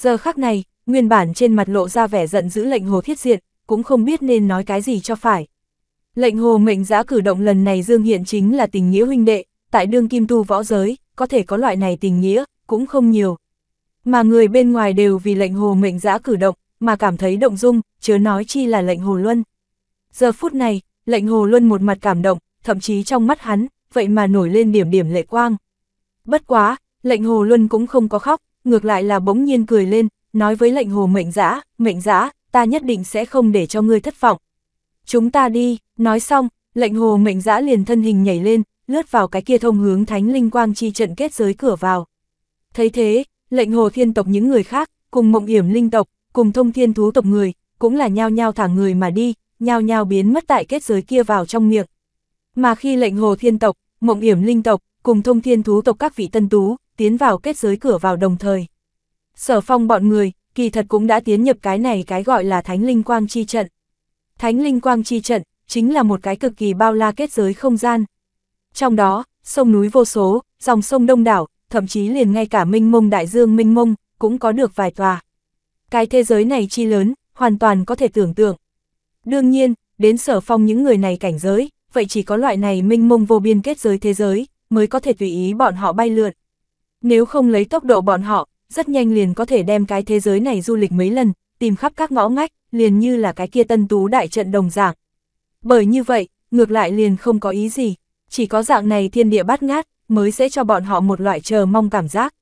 Giờ khắc này, nguyên bản trên mặt lộ ra vẻ giận dữ lệnh hồ thiết diện, cũng không biết nên nói cái gì cho phải. Lệnh hồ mệnh giã cử động lần này dương hiện chính là tình nghĩa huynh đệ, tại đương kim tu võ giới, có thể có loại này tình nghĩa, cũng không nhiều. Mà người bên ngoài đều vì lệnh hồ mệnh giã cử động, mà cảm thấy động dung, chớ nói chi là lệnh hồ luân. Giờ phút này, lệnh hồ luân một mặt cảm động, thậm chí trong mắt hắn, vậy mà nổi lên điểm điểm lệ quang. Bất quá, lệnh hồ luân cũng không có khóc, ngược lại là bỗng nhiên cười lên, nói với lệnh hồ mệnh giã, mệnh giã, ta nhất định sẽ không để cho ngươi thất vọng. Chúng ta đi, nói xong, lệnh hồ mệnh giã liền thân hình nhảy lên, lướt vào cái kia thông hướng thánh linh quang chi trận kết giới cửa vào. Thấy thế, lệnh hồ thiên tộc những người khác, cùng mộng hiểm linh tộc, cùng thông thiên thú tộc người, cũng là nhao nhao thả người mà đi, nhao nhao biến mất tại kết giới kia vào trong miệng. Mà khi lệnh hồ thiên tộc, mộng hiểm linh tộc, cùng thông thiên thú tộc các vị tân tú, tiến vào kết giới cửa vào đồng thời. Sở phong bọn người, kỳ thật cũng đã tiến nhập cái này cái gọi là Thánh Linh Quang Chi Trận. Thánh Linh Quang Chi Trận, chính là một cái cực kỳ bao la kết giới không gian. Trong đó, sông núi vô số, dòng sông đông đảo, thậm chí liền ngay cả minh mông đại dương minh mông, cũng có được vài tòa. Cái thế giới này chi lớn, hoàn toàn có thể tưởng tượng. Đương nhiên, đến sở phong những người này cảnh giới, vậy chỉ có loại này minh mông vô biên kết giới thế giới, mới có thể tùy ý bọn họ bay lượn. Nếu không lấy tốc độ bọn họ, rất nhanh liền có thể đem cái thế giới này du lịch mấy lần, tìm khắp các ngõ ngách, liền như là cái kia tân tú đại trận đồng dạng. Bởi như vậy, ngược lại liền không có ý gì, chỉ có dạng này thiên địa bát ngát, mới sẽ cho bọn họ một loại chờ mong cảm giác.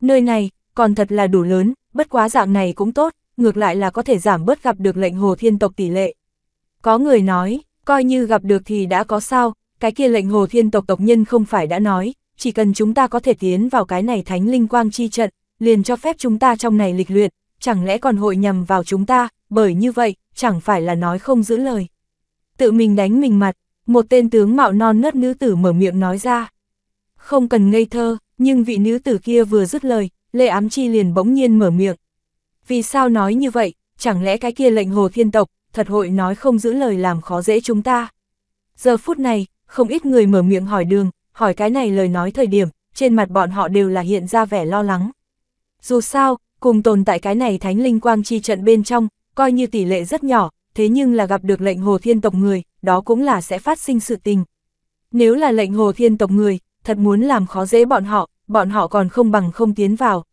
Nơi này, còn thật là đủ lớn, bất quá dạng này cũng tốt, ngược lại là có thể giảm bớt gặp được lệnh hồ thiên tộc tỷ lệ. Có người nói, coi như gặp được thì đã có sao, cái kia lệnh hồ thiên tộc tộc nhân không phải đã nói, chỉ cần chúng ta có thể tiến vào cái này thánh linh quang chi trận, liền cho phép chúng ta trong này lịch luyện, chẳng lẽ còn hội nhầm vào chúng ta, bởi như vậy, chẳng phải là nói không giữ lời. Tự mình đánh mình mặt, một tên tướng mạo non nớt nữ tử mở miệng nói ra. Không cần ngây thơ, nhưng vị nữ tử kia vừa dứt lời, Lê Ám Chi liền bỗng nhiên mở miệng. Vì sao nói như vậy, chẳng lẽ cái kia lệnh hồ thiên tộc, thật hội nói không giữ lời làm khó dễ chúng ta. Giờ phút này, không ít người mở miệng hỏi đường, hỏi cái này lời nói thời điểm, trên mặt bọn họ đều là hiện ra vẻ lo lắng. Dù sao, cùng tồn tại cái này thánh linh quang chi trận bên trong, coi như tỷ lệ rất nhỏ, thế nhưng là gặp được lệnh hồ thiên tộc người, đó cũng là sẽ phát sinh sự tình. Nếu là lệnh hồ thiên tộc người, thật muốn làm khó dễ bọn họ, bọn họ còn không bằng không tiến vào,